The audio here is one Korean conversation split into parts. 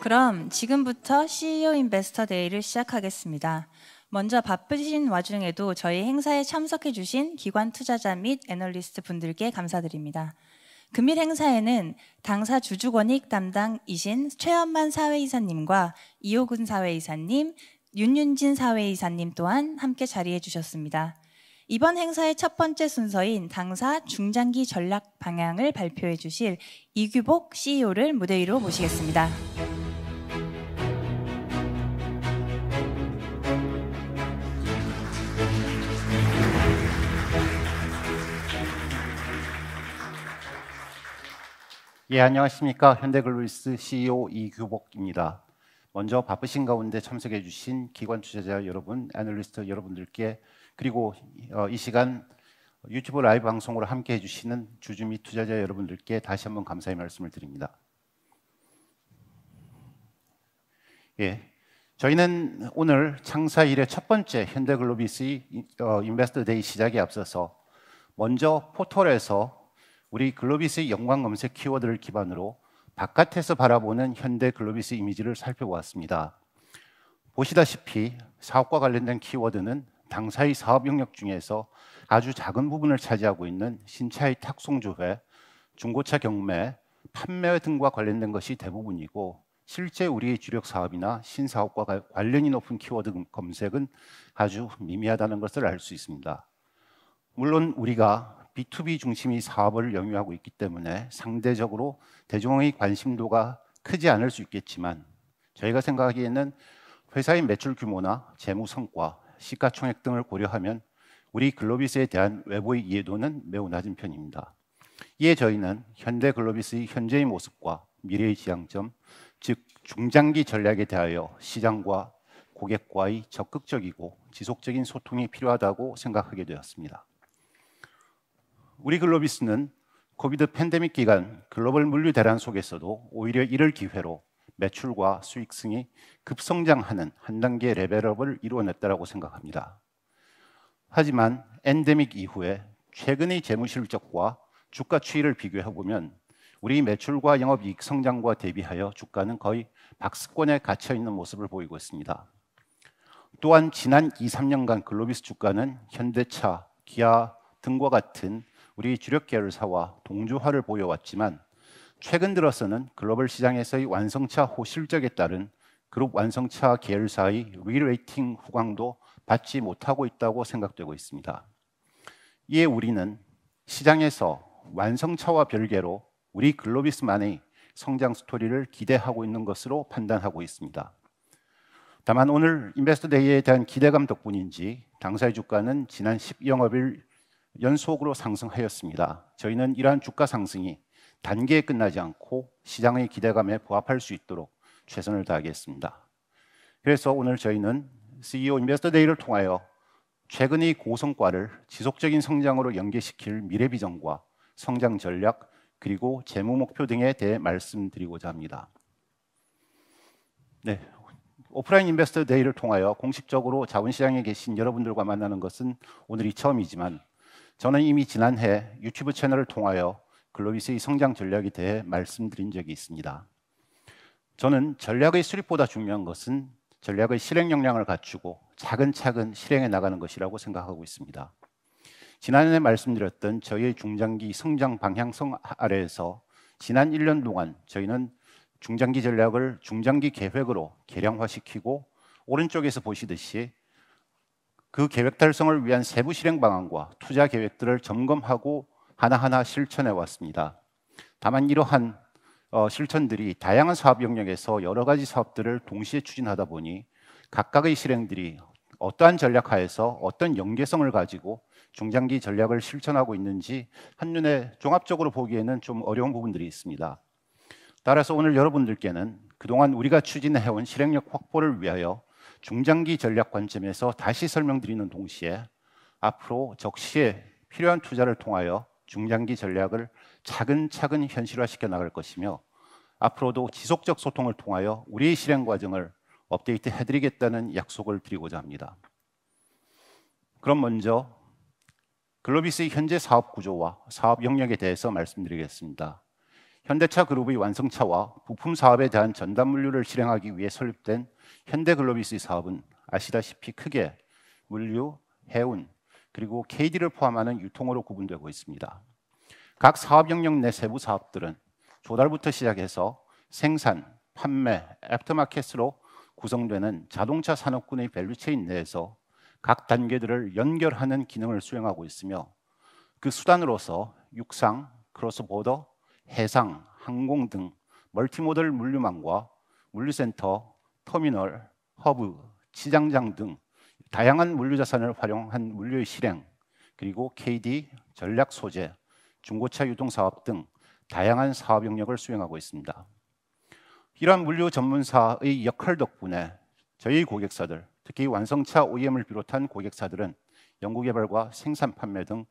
그럼 지금부터 CEO 인베스터 데이를 시작하겠습니다. 먼저 바쁘신 와중에도 저희 행사에 참석해 주신 기관 투자자 및 애널리스트 분들께 감사드립니다. 금일 그 행사에는 당사 주주 권익 담당이신 최현만 사회이사님과 이호근 사회이사님, 윤윤진 사회이사님 또한 함께 자리해 주셨습니다. 이번 행사의 첫 번째 순서인 당사 중장기 전략 방향을 발표해 주실 이규복 CEO를 무대 위로 모시겠습니다. 예, 안녕하십니까. 현대글로리스 CEO 이규복입니다. 먼저 바쁘신 가운데 참석해 주신 기관 투자자 여러분, 애널리스트 여러분들께 그리고 어, 이 시간 유튜브 라이브 방송으로 함께 해 주시는 주주미 투자자 여러분들께 다시 한번 감사의 말씀을 드립니다. 예. 저희는 오늘 창사 일의첫 번째 현대글로비스 어, 인베스트 데이 시작에 앞서서 먼저 포털에서 우리 글로비스의 영광 검색 키워드를 기반으로 바깥에서 바라보는 현대 글로비스 이미지를 살펴보았습니다. 보시다시피 사업과 관련된 키워드는 당사의 사업 영역 중에서 아주 작은 부분을 차지하고 있는 신차의 탁송조회, 중고차 경매, 판매 등과 관련된 것이 대부분이고 실제 우리의 주력 사업이나 신사업과 관련이 높은 키워드 검색은 아주 미미하다는 것을 알 수 있습니다. 물론 우리가 B2B 중심의 사업을 영위하고 있기 때문에 상대적으로 대중의 관심도가 크지 않을 수 있겠지만 저희가 생각하기에는 회사의 매출 규모나 재무 성과, 시가총액 등을 고려하면 우리 글로비스에 대한 외부의 이해도는 매우 낮은 편입니다. 이에 저희는 현대 글로비스의 현재의 모습과 미래의 지향점, 즉 중장기 전략에 대하여 시장과 고객과의 적극적이고 지속적인 소통이 필요하다고 생각하게 되었습니다. 우리 글로비스는 코비드 팬데믹 기간 글로벌 물류 대란 속에서도 오히려 이를 기회로 매출과 수익성이 급성장하는 한 단계 레벨업을 이루어냈다고 생각합니다. 하지만 엔데믹 이후에 최근의 재무실적과 주가 추이를 비교해 보면 우리 매출과 영업이익 성장과 대비하여 주가는 거의 박스권에 갇혀 있는 모습을 보이고 있습니다. 또한 지난 2, 3년간 글로비스 주가는 현대차, 기아 등과 같은 우리 주력 계열사와 동조화를 보여왔지만 최근 들어서는 글로벌 시장에서의 완성차 호실적에 따른 그룹 완성차 계열사의 리레이팅 후광도 받지 못하고 있다고 생각되고 있습니다. 이에 우리는 시장에서 완성차와 별개로 우리 글로비스만의 성장 스토리를 기대하고 있는 것으로 판단하고 있습니다. 다만 오늘 인베스트 데이에 대한 기대감 덕분인지 당사의 주가는 지난 10영업일 연속으로 상승하였습니다. 저희는 이러한 주가 상승이 단기에 끝나지 않고 시장의 기대감에 부합할 수 있도록 최선을 다하겠습니다. 그래서 오늘 저희는 CEO 인베스터 데이를 통하여 최근의 고성과를 지속적인 성장으로 연계시킬 미래 비전과 성장 전략 그리고 재무 목표 등에 대해 말씀드리고자 합니다. 네. 오프라인 인베스터 데이를 통하여 공식적으로 자본시장에 계신 여러분들과 만나는 것은 오늘이 처음이지만 저는 이미 지난해 유튜브 채널을 통하여 글로비스의 성장 전략에 대해 말씀드린 적이 있습니다. 저는 전략의 수립보다 중요한 것은 전략의 실행 역량을 갖추고 차근차근 실행해 나가는 것이라고 생각하고 있습니다. 지난해 말씀드렸던 저희의 중장기 성장 방향성 아래에서 지난 1년 동안 저희는 중장기 전략을 중장기 계획으로 개량화시키고 오른쪽에서 보시듯이 그 계획 달성을 위한 세부 실행 방안과 투자 계획들을 점검하고 하나하나 실천해 왔습니다. 다만 이러한 어, 실천들이 다양한 사업 영역에서 여러 가지 사업들을 동시에 추진하다 보니 각각의 실행들이 어떠한 전략 하에서 어떤 연계성을 가지고 중장기 전략을 실천하고 있는지 한눈에 종합적으로 보기에는 좀 어려운 부분들이 있습니다. 따라서 오늘 여러분들께는 그동안 우리가 추진해온 실행력 확보를 위하여 중장기 전략 관점에서 다시 설명드리는 동시에 앞으로 적시에 필요한 투자를 통하여 중장기 전략을 차근차근 현실화시켜 나갈 것이며 앞으로도 지속적 소통을 통하여 우리의 실행 과정을 업데이트 해드리겠다는 약속을 드리고자 합니다. 그럼 먼저 글로비스의 현재 사업 구조와 사업 영역에 대해서 말씀드리겠습니다. 현대차 그룹의 완성차와 부품 사업에 대한 전담 물류를 실행하기 위해 설립된 현대글로비스 의 사업은 아시다시피 크게 물류, 해운, 그리고 KD를 포함하는 유통으로 구분되고 있습니다. 각 사업 영역 내 세부 사업들은 조달부터 시작해서 생산, 판매, 애프터마켓으로 구성되는 자동차 산업군의 밸류체인 내에서 각 단계들을 연결하는 기능을 수행하고 있으며 그 수단으로서 육상, 크로스보더, 해상, 항공 등 멀티모델 물류망과 물류센터, 터미널, 허브, 시장장 등 다양한 물류자산을 활용한 물류 의 실행, 그리고 KD, 전략 소재, 중고차 유통 사업 등 다양한 사업 영역을 수행하고 있습니다. 이러한 물류 전문사의 역할 덕분에 저희 고객사들, 특히 완성차 OEM을 비롯한 고객사들은 연구개발과 생산 판매 등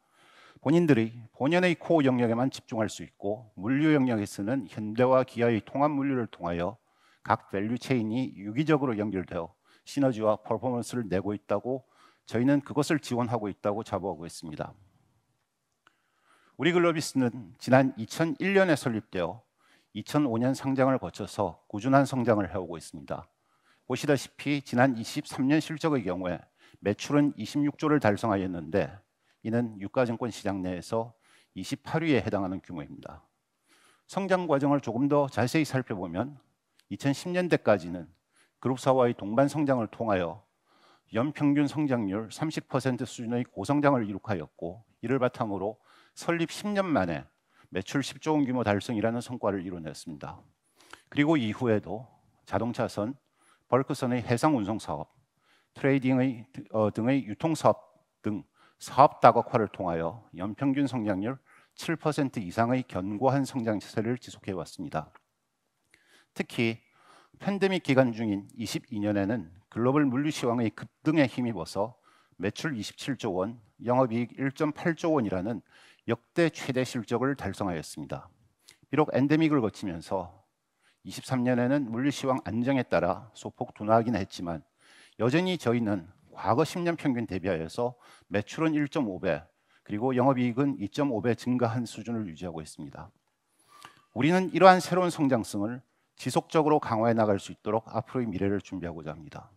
본인들의 본연의 코어 영역에만 집중할 수 있고 물류 영역에서는 현대와 기아의 통합 물류를 통하여 각 밸류 체인이 유기적으로 연결되어 시너지와 퍼포먼스를 내고 있다고 저희는 그것을 지원하고 있다고 자부하고 있습니다. 우리 글로비스는 지난 2001년에 설립되어 2005년 상장을 거쳐서 꾸준한 성장을 해오고 있습니다. 보시다시피 지난 23년 실적의 경우에 매출은 26조를 달성하였는데 이는 유가증권 시장 내에서 28위에 해당하는 규모입니다. 성장 과정을 조금 더 자세히 살펴보면 2010년대까지는 그룹사와의 동반 성장을 통하여 연평균 성장률 30% 수준의 고성장을 이룩하였고 이를 바탕으로 설립 10년 만에 매출 10조 원 규모 달성이라는 성과를 이뤄냈습니다. 그리고 이후에도 자동차선, 벌크선의 해상 운송 사업, 트레이딩의 어, 등의 유통 사업 등 사업 다각화를 통하여 연평균 성장률 7% 이상의 견고한 성장 시세를 지속해 왔습니다. 특히 팬데믹 기간 중인 22년에는 글로벌 물류 시황의 급등에 힘입어서 매출 27조 원, 영업이익 1.8조 원이라는 역대 최대 실적을 달성하였습니다. 비록 엔데믹을 거치면서 23년에는 물류 시황 안정에 따라 소폭 둔화하긴 했지만 여전히 저희는 과거 10년 평균 대비하여서 매출은 1.5배, 그리고 영업이익은 2.5배 증가한 수준을 유지하고 있습니다. 우리는 이러한 새로운 성장성을 지속적으로 강화해 나갈 수 있도록 앞으로의 미래를 준비하고자 합니다.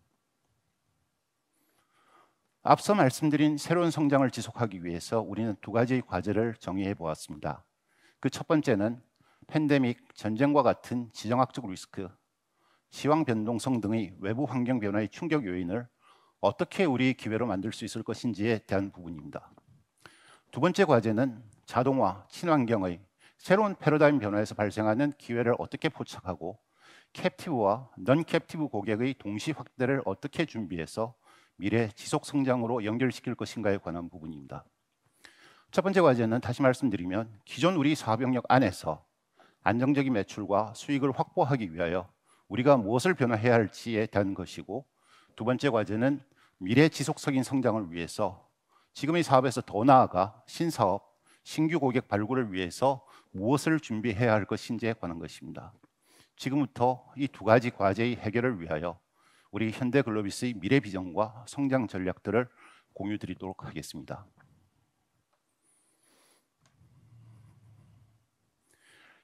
앞서 말씀드린 새로운 성장을 지속하기 위해서 우리는 두 가지의 과제를 정의해 보았습니다. 그 첫 번째는 팬데믹, 전쟁과 같은 지정학적 리스크, 지형 변동성 등의 외부 환경 변화의 충격 요인을 어떻게 우리 기회로 만들 수 있을 것인지에 대한 부분입니다. 두 번째 과제는 자동화, 친환경의 새로운 패러다임 변화에서 발생하는 기회를 어떻게 포착하고 캡티브와 넌 캡티브 고객의 동시 확대를 어떻게 준비해서 미래 지속 성장으로 연결시킬 것인가에 관한 부분입니다. 첫 번째 과제는 다시 말씀드리면 기존 우리 사업 영역 안에서 안정적인 매출과 수익을 확보하기 위하여 우리가 무엇을 변화해야 할지에 대한 것이고 두 번째 과제는 미래 지속적인 성장을 위해서 지금의 사업에서 더 나아가 신사업, 신규 고객 발굴을 위해서 무엇을 준비해야 할 것인지에 관한 것입니다. 지금부터 이 두 가지 과제의 해결을 위하여 우리 현대글로비스의 미래 비전과 성장 전략들을 공유 드리도록 하겠습니다.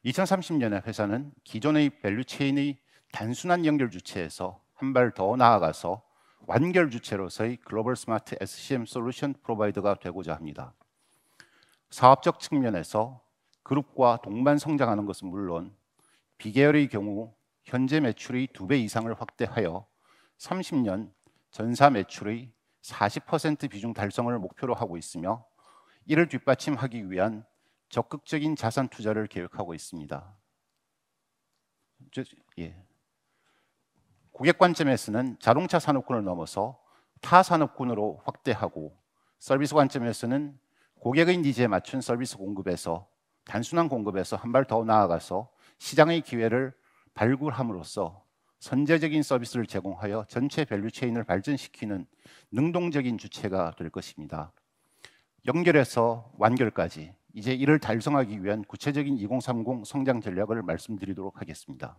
이천삼십 년에 회사는 기존의 밸류 체인의 단순한 연결 주체에서 한 발 더 나아가서 완결 주체로서의 글로벌 스마트 SCM 솔루션 프로바이더가 되고자 합니다. 사업적 측면에서 그룹과 동반 성장하는 것은 물론 비계열의 경우 현재 매출의 2배 이상을 확대하여 30년 전사 매출의 40% 비중 달성을 목표로 하고 있으며 이를 뒷받침하기 위한 적극적인 자산 투자를 계획하고 있습니다. 예. 고객 관점에서는 자동차 산업군을 넘어서 타 산업군으로 확대하고 서비스 관점에서는 고객의 니즈에 맞춘 서비스 공급에서 단순한 공급에서 한 발 더 나아가서 시장의 기회를 발굴함으로써 선제적인 서비스를 제공하여 전체 밸류 체인을 발전시키는 능동적인 주체가 될 것입니다. 연결해서 완결까지 이제 이를 달성하기 위한 구체적인 2030 성장 전략을 말씀드리도록 하겠습니다.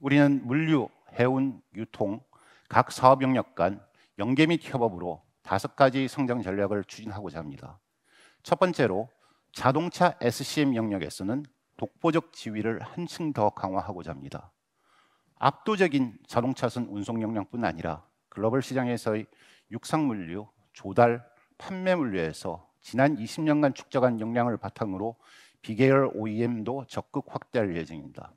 우리는 물류, 해운, 유통 각 사업 영역 간 연계 및 협업으로 다섯 가지 성장 전략을 추진하고자 합니다. 첫 번째로 자동차 SCM 영역에서는 독보적 지위를 한층 더 강화하고자 합니다. 압도적인 자동차선 운송 역량뿐 아니라 글로벌 시장에서의 육상 물류, 조달, 판매 물류에서 지난 20년간 축적한 역량을 바탕으로 비계열 OEM도 적극 확대할 예정입니다.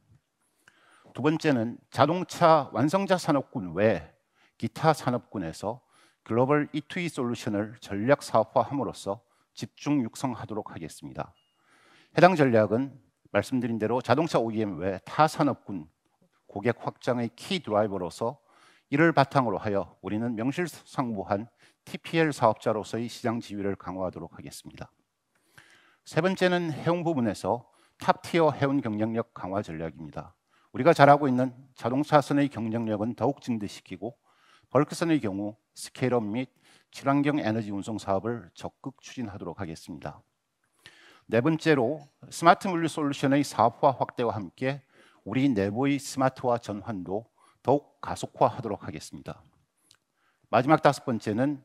두 번째는 자동차 완성자 산업군 외 기타 산업군에서 글로벌 E2E e 솔루션을 전략 사업화함으로써 집중 육성하도록 하겠습니다. 해당 전략은 말씀드린 대로 자동차 OEM 외 타 산업군 고객 확장의 키 드라이버로서 이를 바탕으로 하여 우리는 명실상부한 TPL 사업자로서의 시장 지위를 강화하도록 하겠습니다. 세 번째는 해운 부분에서 탑티어 해운 경쟁력 강화 전략입니다. 우리가 잘 알고 있는 자동차선의 경쟁력은 더욱 증대시키고 벌크선의 경우 스케일업 및 친환경 에너지 운송 사업을 적극 추진하도록 하겠습니다. 네 번째로 스마트 물류 솔루션의 사업화 확대와 함께 우리 내부의 스마트화 전환도 더욱 가속화하도록 하겠습니다. 마지막 다섯 번째는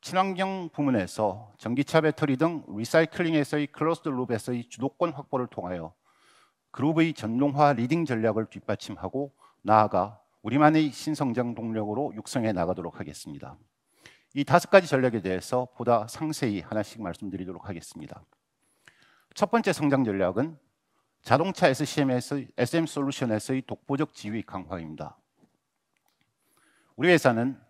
친환경 부문에서 전기차 배터리 등 리사이클링에서의 클로스드 룹에서의 주도권 확보를 통하여 그룹의 전동화 리딩 전략을 뒷받침하고 나아가 우리만의 신성장 동력으로 육성해 나가도록 하겠습니다. 이 다섯 가지 전략에 대해서 보다 상세히 하나씩 말씀드리도록 하겠습니다. 첫 번째 성장 전략은 자동차 SCM에서, SM 솔루션에서의 독보적 지위 강화입니다. 우리 회사는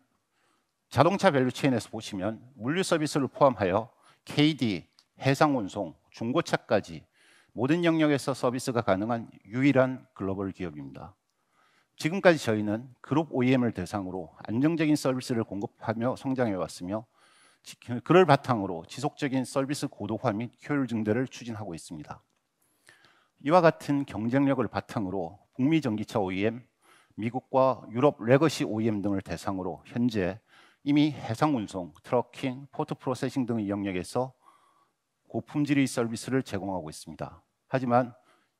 자동차 밸류체인에서 보시면 물류 서비스를 포함하여 KD, 해상 운송, 중고차까지 모든 영역에서 서비스가 가능한 유일한 글로벌 기업입니다. 지금까지 저희는 그룹 OEM을 대상으로 안정적인 서비스를 공급하며 성장해 왔으며 그를 바탕으로 지속적인 서비스 고도화 및 효율 증대를 추진하고 있습니다. 이와 같은 경쟁력을 바탕으로 북미 전기차 OEM, 미국과 유럽 레거시 OEM 등을 대상으로 현재 이미 해상 운송, 트럭킹, 포트 프로세싱 등의 영역에서 고품질의 서비스를 제공하고 있습니다. 하지만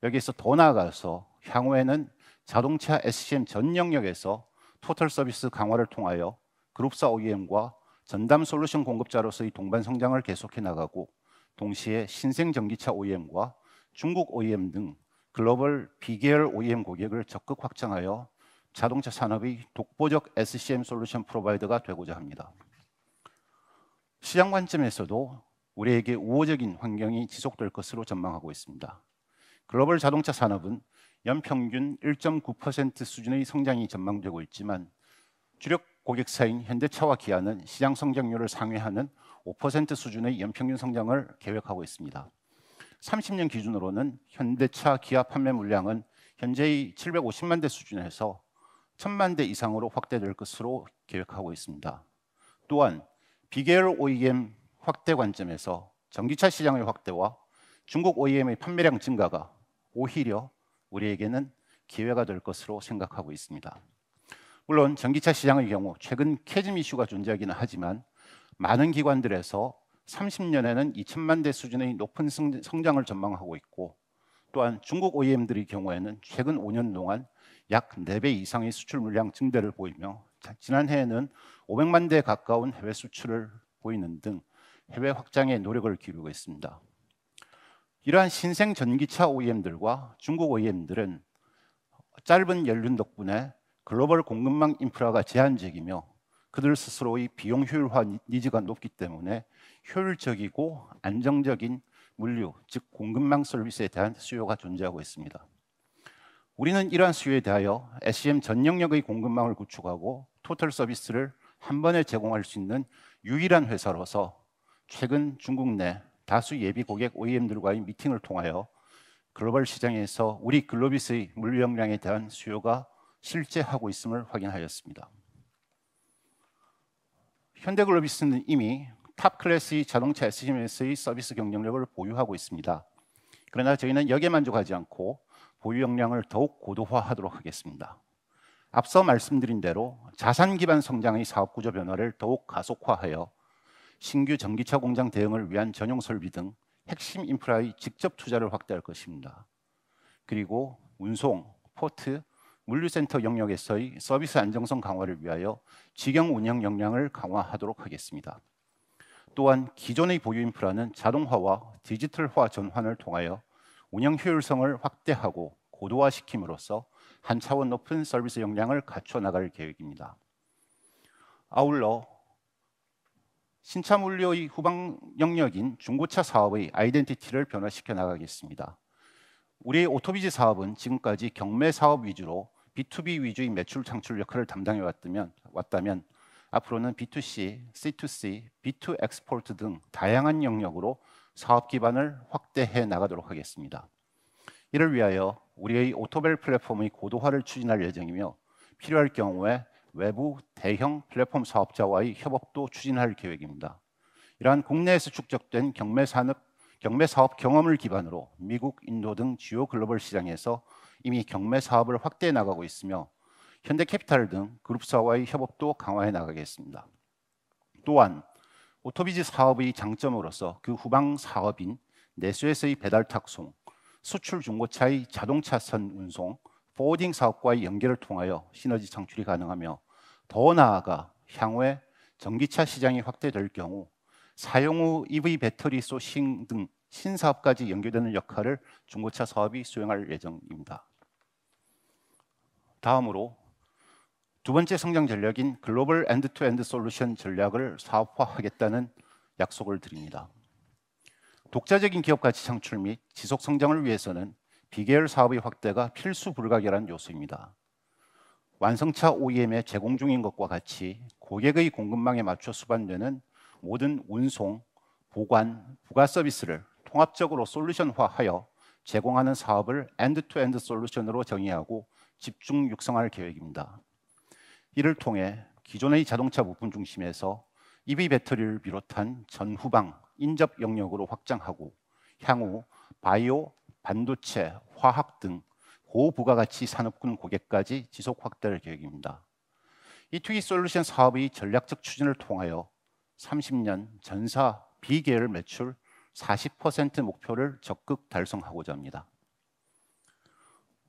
여기에서 더 나아가서 향후에는 자동차 SCM 전 영역에서 토털 서비스 강화를 통하여 그룹사 OEM과 전담 솔루션 공급자로서의 동반 성장을 계속해 나가고 동시에 신생 전기차 OEM과 중국 OEM 등 글로벌 비계열 OEM 고객을 적극 확장하여 자동차 산업의 독보적 SCM 솔루션 프로바이더가 되고자 합니다. 시장 관점에서도 우리에게 우호적인 환경이 지속될 것으로 전망하고 있습니다. 글로벌 자동차 산업은 연평균 1.9% 수준의 성장이 전망되고 있지만 주력 고객사인 현대차와 기아는 시장 성장률을 상회하는 5% 수준의 연평균 성장을 계획하고 있습니다. 30년 기준으로는 현대차, 기아 판매 물량은 현재의 750만 대 수준에서 1000만 대 이상으로 확대될 것으로 계획하고 있습니다. 또한 비계열 OEM 확대 관점에서 전기차 시장의 확대와 중국 OEM의 판매량 증가가 오히려 우리에게는 기회가 될 것으로 생각하고 있습니다. 물론 전기차 시장의 경우 최근 캐즘 이슈가 존재하기는 하지만 많은 기관들에서 30년에는 2천만 대 수준의 높은 성장을 전망하고 있고 또한 중국 OEM들의 경우에는 최근 5년 동안 약 4배 이상의 수출 물량 증대를 보이며 지난해에는 500만 대 가까운 해외 수출을 보이는 등 해외 확장의 노력을 기울이고 있습니다. 이러한 신생 전기차 OEM들과 중국 OEM들은 짧은 연륜 덕분에 글로벌 공급망 인프라가 제한적이며 그들 스스로의 비용 효율화 니즈가 높기 때문에 효율적이고 안정적인 물류, 즉 공급망 서비스에 대한 수요가 존재하고 있습니다. 우리는 이러한 수요에 대하여 SCM e 전 영역의 공급망을 구축하고 토탈 서비스를 한 번에 제공할 수 있는 유일한 회사로서 최근 중국 내 다수 예비 고객 OEM들과의 미팅을 통하여 글로벌 시장에서 우리 글로비스의 물류 량에 대한 수요가 실제하고 있음을 확인하였습니다. 현대글로비스는 이미 탑 클래스의 자동차 s m s 의 서비스 경쟁력을 보유하고 있습니다. 그러나 저희는 여기에 만족하지 않고 보유 역량을 더욱 고도화하도록 하겠습니다. 앞서 말씀드린 대로 자산 기반 성장의 사업 구조 변화를 더욱 가속화하여 신규 전기차 공장 대응을 위한 전용 설비 등 핵심 인프라의 직접 투자를 확대할 것입니다. 그리고 운송, 포트, 물류센터 영역에서의 서비스 안정성 강화를 위하여 직영 운영 역량을 강화하도록 하겠습니다. 또한 기존의 보유 인프라는 자동화와 디지털화 전환을 통하여 운영 효율성을 확대하고 고도화시킴으로써 한 차원 높은 서비스 역량을 갖춰 나갈 계획입니다. 아울러 신차물류의 후방 영역인 중고차 사업의 아이덴티티를 변화시켜 나가겠습니다. 우리 오토비즈 사업은 지금까지 경매 사업 위주로 B2B 위주의 매출 창출 역할을 담당해 왔다면, 왔다면 앞으로는 B2C, C2C, B2 엑스포트 등 다양한 영역으로 사업 기반을 확대해 나가도록 하겠습니다. 이를 위하여 우리의 오토벨 플랫폼의 고도화를 추진할 예정이며 필요할 경우에 외부 대형 플랫폼 사업자와의 협업도 추진할 계획입니다. 이러한 국내에서 축적된 경매 산업 경매 사업 경험을 기반으로 미국, 인도 등 주요 글로벌 시장에서 이미 경매 사업을 확대해 나가고 있으며 현대캐피탈 등 그룹사와의 협업도 강화해 나가겠습니다. 또한 오토비즈 사업의 장점으로서 그 후방 사업인 내수에서의 배달 탁송, 수출 중고차의 자동차선 운송, 포워딩 사업과의 연계를 통하여 시너지 창출이 가능하며 더 나아가 향후에 전기차 시장이 확대될 경우 사용 후 EV 배터리 소싱 등 신사업까지 연결되는 역할을 중고차 사업이 수행할 예정입니다. 다음으로 두 번째 성장 전략인 글로벌 엔드투엔드 솔루션 전략을 사업화하겠다는 약속을 드립니다. 독자적인 기업 가치 창출 및 지속 성장을 위해서는 비계열 사업의 확대가 필수 불가결한 요소입니다. 완성차 OEM에 제공 중인 것과 같이 고객의 공급망에 맞춰 수반되는 모든 운송, 보관, 부가 서비스를 통합적으로 솔루션화하여 제공하는 사업을 엔드투엔드 솔루션으로 정의하고 집중 육성할 계획입니다. 이를 통해 기존의 자동차 부품 중심에서 EV 배터리를 비롯한 전후방 인접 영역으로 확장하고 향후 바이오, 반도체, 화학 등 고부가가치 산업군 고객까지 지속 확대할 계획입니다. 이 투기 솔루션 사업의 전략적 추진을 통하여 30년 전사 비계열 매출 40% 목표를 적극 달성하고자 합니다.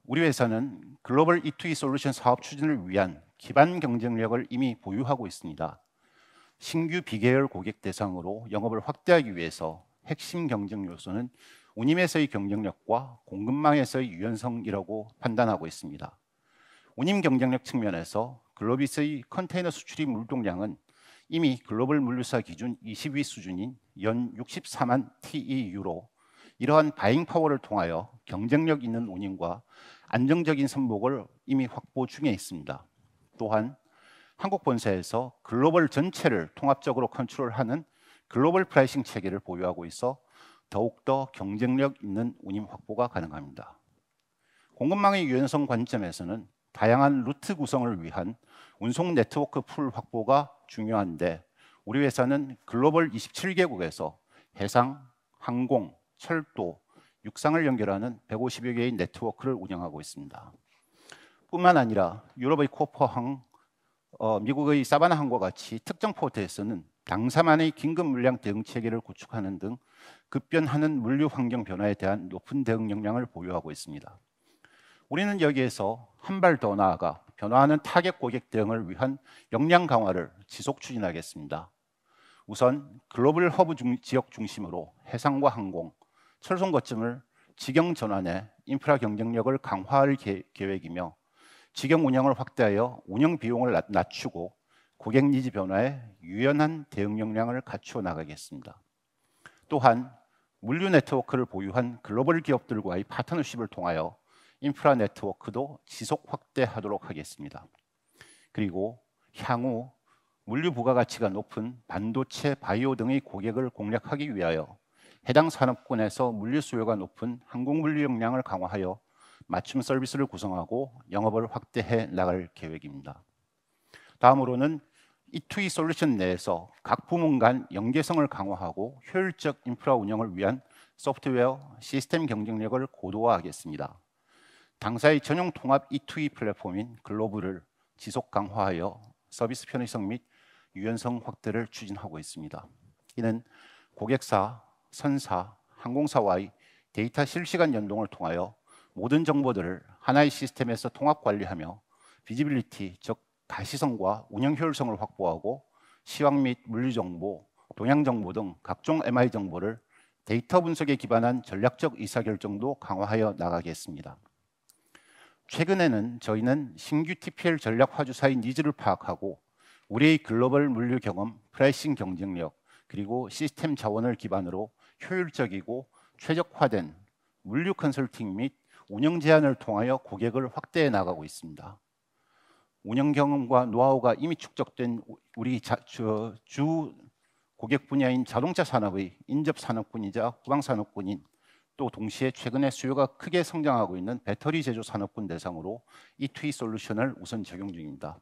우리 회사는 글로벌 E2E 솔루션 사업 추진을 위한 기반 경쟁력을 이미 보유하고 있습니다. 신규 비계열 고객 대상으로 영업을 확대하기 위해서 핵심 경쟁 요소는 운임에서의 경쟁력과 공급망에서의 유연성이라고 판단하고 있습니다. 운임 경쟁력 측면에서 글로비스의 컨테이너 수출입 물동량은 이미 글로벌 물류사 기준 20위 수준인 연 64만 TEU로 이러한 바잉 파워를 통하여 경쟁력 있는 운임과 안정적인 선복을 이미 확보 중에 있습니다. 또한 한국 본사에서 글로벌 전체를 통합적으로 컨트롤하는 글로벌 프라이싱 체계를 보유하고 있어 더욱더 경쟁력 있는 운임 확보가 가능합니다. 공급망의 유연성 관점에서는 다양한 루트 구성을 위한 운송 네트워크 풀 확보가 중요한데 우리 회사는 글로벌 27개국에서 해상, 항공, 철도, 육상을 연결하는 150여 개의 네트워크를 운영하고 있습니다. 뿐만 아니라 유럽의 코퍼항, 어, 미국의 사바나항과 같이 특정 포트에서는 당사만의 긴급 물량 대응 체계를 구축하는 등 급변하는 물류 환경 변화에 대한 높은 대응 역량을 보유하고 있습니다. 우리는 여기에서 한 발 더 나아가 변화하는 타겟 고객 대응을 위한 역량 강화를 지속 추진하겠습니다. 우선 글로벌 허브 중, 지역 중심으로 해상과 항공, 철송 거점을 지경 전환에 인프라 경쟁력을 강화할 계, 계획이며 지경 운영을 확대하여 운영 비용을 낮추고 고객 니즈 변화에 유연한 대응 역량을 갖추어 나가겠습니다. 또한 물류 네트워크를 보유한 글로벌 기업들과의 파트너십을 통하여 인프라 네트워크도 지속 확대하도록 하겠습니다. 그리고 향후 물류 부가가치가 높은 반도체, 바이오 등의 고객을 공략하기 위하여 해당 산업군에서 물류 수요가 높은 항공 물류 역량을 강화하여 맞춤 서비스를 구성하고 영업을 확대해 나갈 계획입니다. 다음으로는 이 투이 솔루션 내에서 각 부문 간 연계성을 강화하고 효율적 인프라 운영을 위한 소프트웨어 시스템 경쟁력을 고도화하겠습니다. 당사의 전용 통합 E2E 플랫폼인 글로브를 지속 강화하여 서비스 편의성 및 유연성 확대를 추진하고 있습니다. 이는 고객사, 선사, 항공사와의 데이터 실시간 연동을 통하여 모든 정보들을 하나의 시스템에서 통합 관리하며 비지빌리티, 즉 가시성과 운영 효율성을 확보하고 시황 및 물류 정보, 동향 정보 등 각종 MI 정보를 데이터 분석에 기반한 전략적 이사결정도 강화하여 나가겠습니다. 최근에는 저희는 신규 TPL 전략 화주사의 니즈를 파악하고 우리의 글로벌 물류 경험, 프라이싱 경쟁력, 그리고 시스템 자원을 기반으로 효율적이고 최적화된 물류 컨설팅 및 운영 제안을 통하여 고객을 확대해 나가고 있습니다. 운영 경험과 노하우가 이미 축적된 우리 자, 저, 주 고객 분야인 자동차 산업의 인접 산업군이자 후방 산업군인 또 동시에 최근에 수요가 크게 성장하고 있는 배터리 제조 산업군 대상으로 이2 e 솔루션을 우선 적용 중입니다.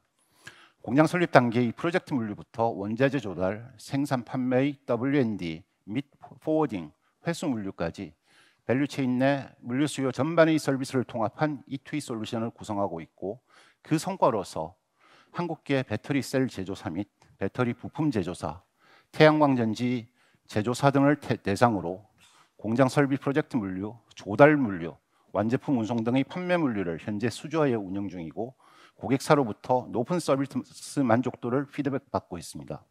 공장 설립 단계의 프로젝트 물류부터 원자재 조달, 생산 판매의 W&D 및 포워딩, 회수 물류까지 밸류체인 내 물류 수요 전반의 서비스를 통합한 E2E 솔루션을 구성하고 있고 그 성과로서 한국계 배터리 셀 제조사 및 배터리 부품 제조사, 태양광전지 제조사 등을 대상으로 공장 설비 프로젝트 물류, 조달 물류, 완제품 운송 등의 판매 물류를 현재 수주하여 운영 중이고 고객사로부터 높은 서비스 만족도를 피드백받고 있습니다.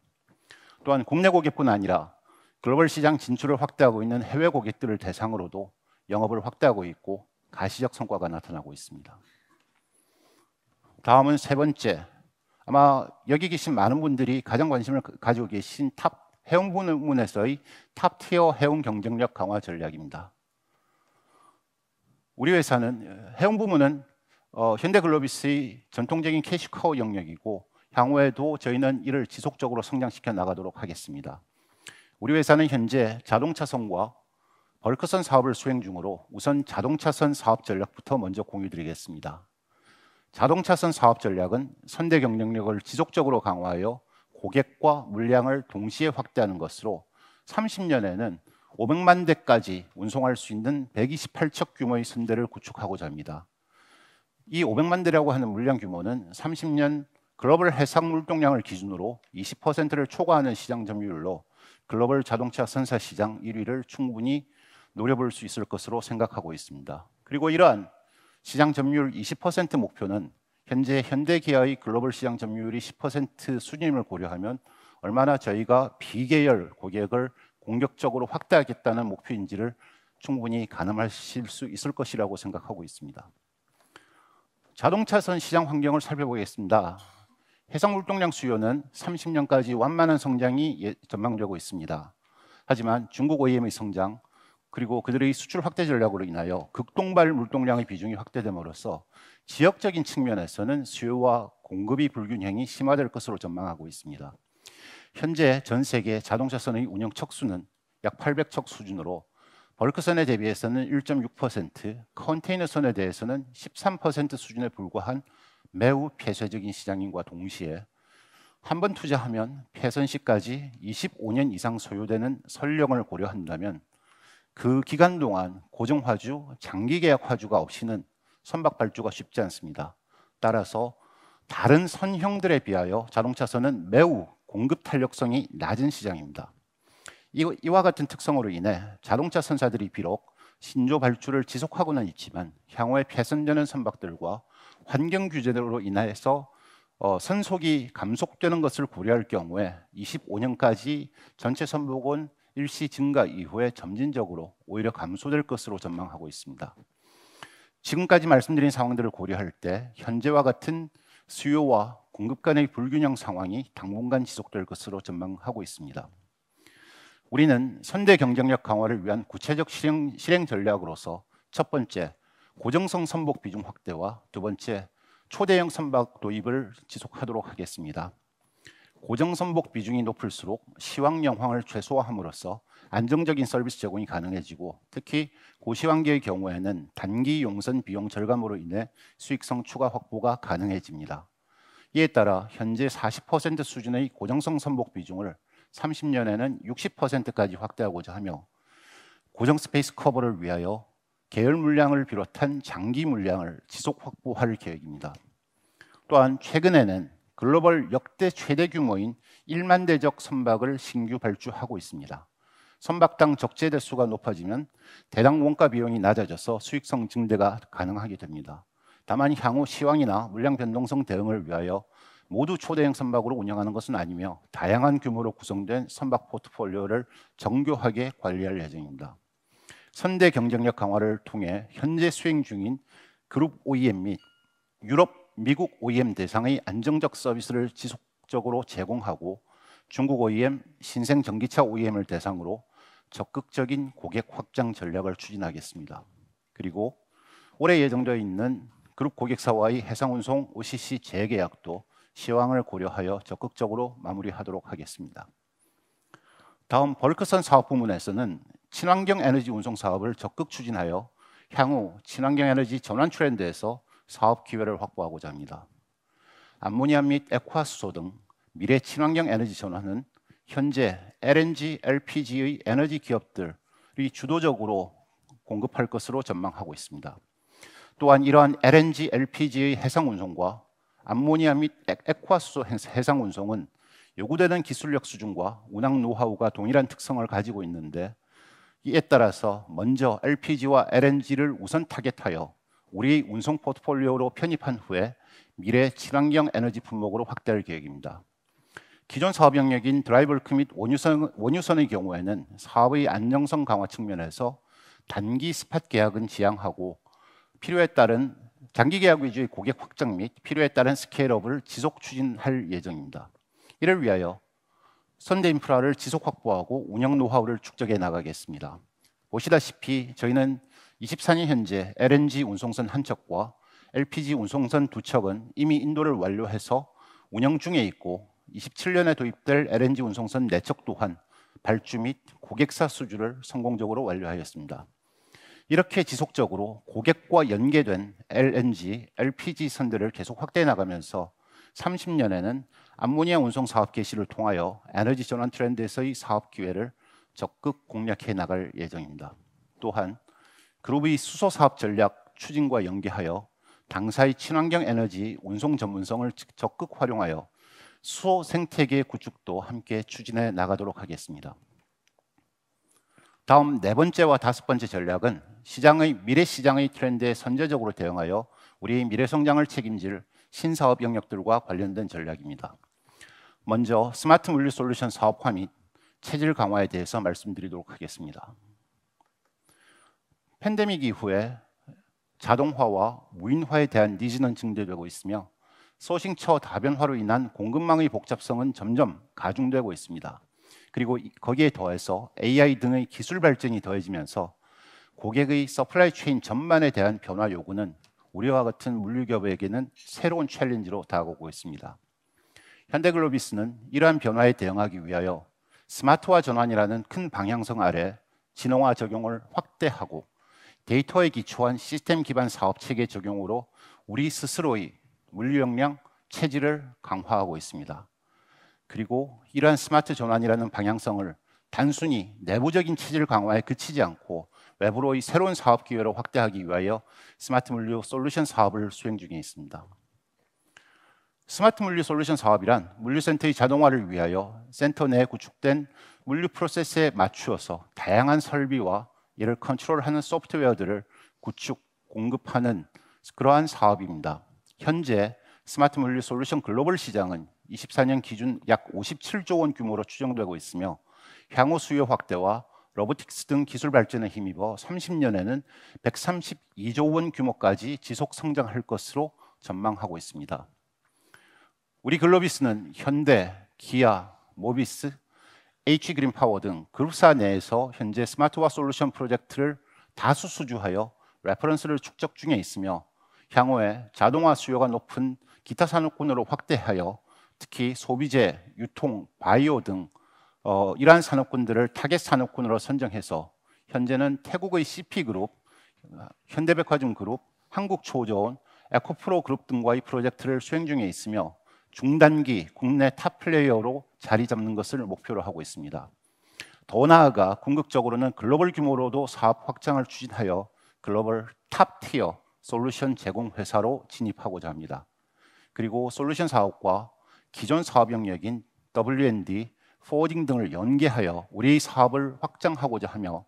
또한 국내 고객뿐 아니라 글로벌 시장 진출을 확대하고 있는 해외 고객들을 대상으로도 영업을 확대하고 있고 가시적 성과가 나타나고 있습니다. 다음은 세 번째. 아마 여기 계신 많은 분들이 가장 관심을 가지고 계신 탑 해운 부문에서의 탑티어 해운 경쟁력 강화 전략입니다. 우리 회사는 예, 해운 부문은 어, 현대글로비스의 전통적인 캐시카우 영역이고 향후에도 저희는 이를 지속적으로 성장시켜 나가도록 하겠습니다. 우리 회사는 현재 자동차선과 벌크선 사업을 수행 중으로 우선 자동차선 사업 전략부터 먼저 공유드리겠습니다. 자동차선 사업 전략은 선대 경쟁력을 지속적으로 강화하여 고객과 물량을 동시에 확대하는 것으로 30년에는 500만 대까지 운송할 수 있는 128척 규모의 선대를 구축하고자 합니다. 이 500만 대라고 하는 물량 규모는 30년 글로벌 해상 물동량을 기준으로 20%를 초과하는 시장 점유율로 글로벌 자동차 선사 시장 1위를 충분히 노려볼 수 있을 것으로 생각하고 있습니다. 그리고 이러한 시장 점유율 20% 목표는 현재 현대기아의 글로벌 시장 점유율이 10% 수준임을 고려하면 얼마나 저희가 비계열 고객을 공격적으로 확대하겠다는 목표인지를 충분히 가늠하실 수 있을 것이라고 생각하고 있습니다. 자동차선 시장 환경을 살펴보겠습니다. 해상 물동량 수요는 30년까지 완만한 성장이 예, 전망되고 있습니다. 하지만 중국 OEM의 성장, 그리고 그들의 수출 확대 전략으로 인하여 극동발 물동량의 비중이 확대됨으로써 지역적인 측면에서는 수요와 공급이 불균형이 심화될 것으로 전망하고 있습니다. 현재 전 세계 자동차선의 운영 척수는 약 800척 수준으로 벌크선에 대비해서는 1.6%, 컨테이너선에 대해서는 13% 수준에 불과한 매우 폐쇄적인 시장인과 동시에 한 번 투자하면 폐선 시까지 25년 이상 소요되는 설령을 고려한다면 그 기간 동안 고정 화주, 장기 계약 화주가 없이는 선박 발주가 쉽지 않습니다. 따라서 다른 선형들에 비하여 자동차선은 매우 공급 탄력성이 낮은 시장입니다. 이와 같은 특성으로 인해 자동차 선사들이 비록 신조 발주를 지속하고는 있지만 향후에 폐선되는 선박들과 환경 규제로 인해서 어, 선속이 감속되는 것을 고려할 경우에 25년까지 전체 선복은 일시 증가 이후에 점진적으로 오히려 감소될 것으로 전망하고 있습니다. 지금까지 말씀드린 상황들을 고려할 때 현재와 같은 수요와 공급 간의 불균형 상황이 당분간 지속될 것으로 전망하고 있습니다. 우리는 선대 경쟁력 강화를 위한 구체적 실행, 실행 전략으로서 첫 번째, 고정성 선박 비중 확대와 두 번째, 초대형 선박 도입을 지속하도록 하겠습니다. 고정 선복 비중이 높을수록 시황 영황을 최소화함으로써 안정적인 서비스 제공이 가능해지고 특히 고시환계의 경우에는 단기 용선 비용 절감으로 인해 수익성 추가 확보가 가능해집니다. 이에 따라 현재 40% 수준의 고정성 선복 비중을 30년에는 60%까지 확대하고자 하며 고정 스페이스 커버를 위하여 계열 물량을 비롯한 장기 물량을 지속 확보할 계획입니다. 또한 최근에는 글로벌 역대 최대 규모인 1만 대적 선박을 신규 발주하고 있습니다. 선박당 적재 대수가 높아지면 대당 원가 비용이 낮아져서 수익성 증대가 가능하게 됩니다. 다만 향후 시황이나 물량 변동성 대응을 위하여 모두 초대형 선박으로 운영하는 것은 아니며 다양한 규모로 구성된 선박 포트폴리오를 정교하게 관리할 예정입니다. 선대 경쟁력 강화를 통해 현재 수행 중인 그룹 OEM 및 유럽 미국 OEM 대상의 안정적 서비스를 지속적으로 제공하고 중국 OEM, 신생 전기차 OEM을 대상으로 적극적인 고객 확장 전략을 추진하겠습니다. 그리고 올해 예정되어 있는 그룹 고객사와의 해상운송 OCC 재계약도 시황을 고려하여 적극적으로 마무리하도록 하겠습니다. 다음 벌크선 사업 부문에서는 친환경 에너지 운송 사업을 적극 추진하여 향후 친환경 에너지 전환 트렌드에서 사업 기회를 확보하고자 합니다. 암모니아 및 액화수소 등 미래 친환경 에너지 전환은 현재 LNG, LPG의 에너지 기업들이 주도적으로 공급할 것으로 전망하고 있습니다. 또한 이러한 LNG, LPG의 해상 운송과 암모니아 및 액화수소 해상 운송은 요구되는 기술력 수준과 운항 노하우가 동일한 특성을 가지고 있는데 이에 따라서 먼저 LPG와 LNG를 우선 타겟하여 우리 운송 포트폴리오로 편입한 후에 미래 친환경 에너지 품목으로 확대할 계획입니다. 기존 사업 영역인 드라이벌크 및 원유선, 원유선의 경우에는 사업의 안정성 강화 측면에서 단기 스팟 계약은 지양하고 필요에 따른 장기 계약 위주의 고객 확장 및 필요에 따른 스케일업을 지속 추진할 예정입니다. 이를 위하여 선대 인프라를 지속 확보하고 운영 노하우를 축적해 나가겠습니다. 보시다시피 저희는 24년 현재 LNG 운송선 한 척과 LPG 운송선 두 척은 이미 인도를 완료해서 운영 중에 있고 27년에 도입될 LNG 운송선 4척 또한 발주 및 고객사 수주를 성공적으로 완료하였습니다. 이렇게 지속적으로 고객과 연계된 LNG, LPG 선들을 계속 확대해 나가면서 30년에는 암모니아 운송 사업 개시를 통하여 에너지 전환 트렌드에서의 사업 기회를 적극 공략해 나갈 예정입니다. 또한 그룹의 수소 사업 전략 추진과 연계하여 당사의 친환경 에너지 운송 전문성을 적극 활용하여 수소 생태계 구축도 함께 추진해 나가도록 하겠습니다. 다음 네 번째와 다섯 번째 전략은 시장의 미래 시장의 트렌드에 선제적으로 대응하여 우리 미래 성장을 책임질 신사업 영역들과 관련된 전략입니다. 먼저 스마트 물류 솔루션 사업화 및 체질 강화에 대해서 말씀드리도록 하겠습니다. 팬데믹 이후에 자동화와 무인화에 대한 니즈는 증대되고 있으며 소싱처 다변화로 인한 공급망의 복잡성은 점점 가중되고 있습니다. 그리고 거기에 더해서 AI 등의 기술 발전이 더해지면서 고객의 서플라이 체인 전반에 대한 변화 요구는 우리와 같은 물류기업에게는 새로운 챌린지로 다가오고 있습니다. 현대글로비스는 이러한 변화에 대응하기 위하여 스마트화 전환이라는 큰 방향성 아래 진화 적용을 확대하고 데이터에 기초한 시스템 기반 사업 체계 적용으로 우리 스스로의 물류 역량 체질을 강화하고 있습니다. 그리고 이러한 스마트 전환이라는 방향성을 단순히 내부적인 체질 강화에 그치지 않고 외부로의 새로운 사업 기회를 확대하기 위하여 스마트 물류 솔루션 사업을 수행 중에 있습니다. 스마트 물류 솔루션 사업이란 물류센터의 자동화를 위하여 센터 내에 구축된 물류 프로세스에 맞추어서 다양한 설비와 이를 컨트롤하는 소프트웨어들을 구축 공급하는 그러한 사업입니다. 현재 스마트 물류 솔루션 글로벌 시장은 24년 기준 약 57조 원 규모로 추정되고 있으며 향후 수요 확대와 로보틱스 등 기술 발전에 힘입어 30년에는 132조 원 규모까지 지속 성장할 것으로 전망하고 있습니다. 우리 글로비스는 현대, 기아, 모비스, H그린 파워 등 그룹사 내에서 현재 스마트와 솔루션 프로젝트를 다수 수주하여 레퍼런스를 축적 중에 있으며 향후에 자동화 수요가 높은 기타 산업군으로 확대하여 특히 소비재, 유통, 바이오 등 어, 이러한 산업군들을 타겟 산업군으로 선정해서 현재는 태국의 CP그룹, 현대백화점 그룹, 한국초저온 에코프로 그룹 등과의 프로젝트를 수행 중에 있으며 중단기 국내 탑 플레이어로 자리 잡는 것을 목표로 하고 있습니다. 더 나아가 궁극적으로는 글로벌 규모로도 사업 확장을 추진하여 글로벌 탑 티어 솔루션 제공 회사로 진입하고자 합니다. 그리고 솔루션 사업과 기존 사업 영역인 W&D, 포딩 등을 연계하여 우리 사업을 확장하고자 하며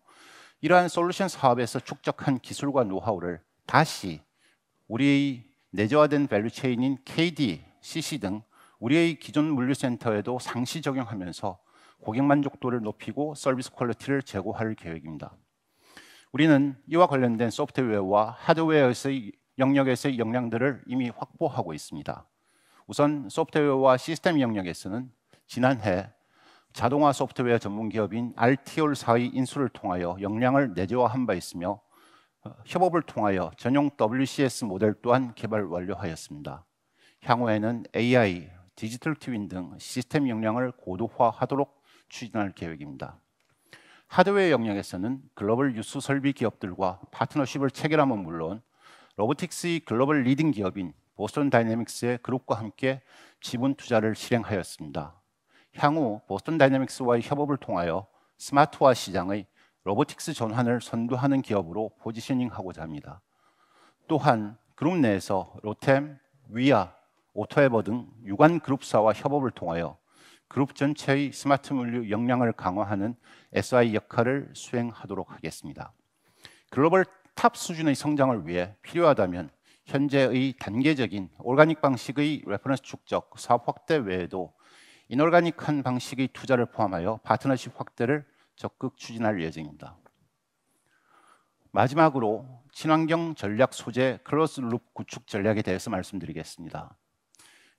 이러한 솔루션 사업에서 축적한 기술과 노하우를 다시 우리 내재화된 밸류체인인 KD CC 등 우리의 기존 물류센터에도 상시 적용하면서 고객 만족도를 높이고 서비스 퀄리티를 제고할 계획입니다. 우리는 이와 관련된 소프트웨어와 하드웨어의 영역에서의 역량들을 이미 확보하고 있습니다. 우선 소프트웨어와 시스템 영역에서는 지난해 자동화 소프트웨어 전문 기업인 RTO사의 인수를 통하여 역량을 내재화한 바 있으며 어, 협업을 통하여 전용 WCS 모델 또한 개발 완료하였습니다. 향후에는 AI, 디지털 트윈 등 시스템 역량을 고도화하도록 추진할 계획입니다. 하드웨어 영역에서는 글로벌 유수 설비 기업들과 파트너십을 체결함은 물론 로보틱스의 글로벌 리딩 기업인 보스턴 다이내믹스의 그룹과 함께 지분 투자를 실행하였습니다. 향후 보스턴 다이내믹스와의 협업을 통하여 스마트화 시장의 로보틱스 전환을 선도하는 기업으로 포지셔닝하고자 합니다. 또한 그룹 내에서 로템, 위아, 오토에버 등 유관 그룹사와 협업을 통하여 그룹 전체의 스마트 물류 역량을 강화하는 SI 역할을 수행하도록 하겠습니다. 글로벌 탑 수준의 성장을 위해 필요하다면 현재의 단계적인 올가닉 방식의 레퍼런스 축적 사업 확대 외에도 이놀가닉한 방식의 투자를 포함하여 파트너십 확대를 적극 추진할 예정입니다. 마지막으로 친환경 전략 소재 크로스룹 구축 전략에 대해서 말씀드리겠습니다.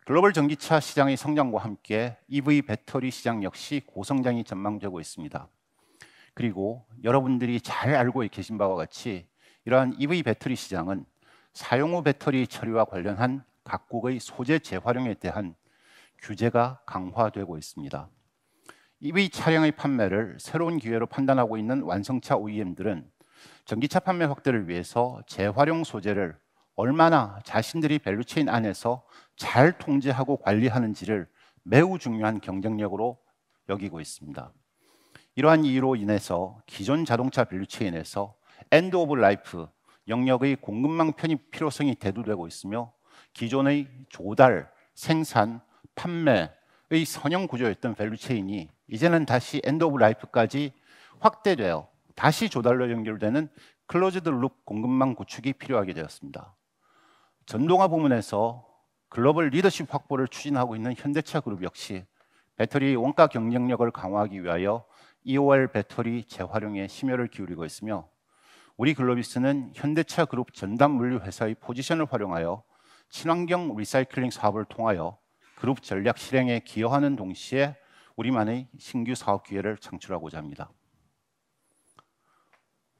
글로벌 전기차 시장의 성장과 함께 EV 배터리 시장 역시 고성장이 전망되고 있습니다. 그리고 여러분들이 잘 알고 계신 바와 같이 이러한 EV 배터리 시장은 사용 후 배터리 처리와 관련한 각국의 소재 재활용에 대한 규제가 강화되고 있습니다. EV 차량의 판매를 새로운 기회로 판단하고 있는 완성차 OEM들은 전기차 판매 확대를 위해서 재활용 소재를 얼마나 자신들이 밸류체인 안에서 잘 통제하고 관리하는지를 매우 중요한 경쟁력으로 여기고 있습니다. 이러한 이유로 인해서 기존 자동차 밸류체인에서 엔드 오브 라이프 영역의 공급망 편입 필요성이 대두되고 있으며 기존의 조달, 생산, 판매의 선형 구조였던 밸류체인이 이제는 다시 엔드 오브 라이프까지 확대되어 다시 조달로 연결되는 클로즈드 룹 공급망 구축이 필요하게 되었습니다. 전동화 부문에서 글로벌 리더십 확보를 추진하고 있는 현대차 그룹 역시 배터리 원가 경쟁력을 강화하기 위하여 EOR 배터리 재활용에 심혈을 기울이고 있으며 우리 글로비스는 현대차 그룹 전담 물류 회사의 포지션을 활용하여 친환경 리사이클링 사업을 통하여 그룹 전략 실행에 기여하는 동시에 우리만의 신규 사업 기회를 창출하고자 합니다.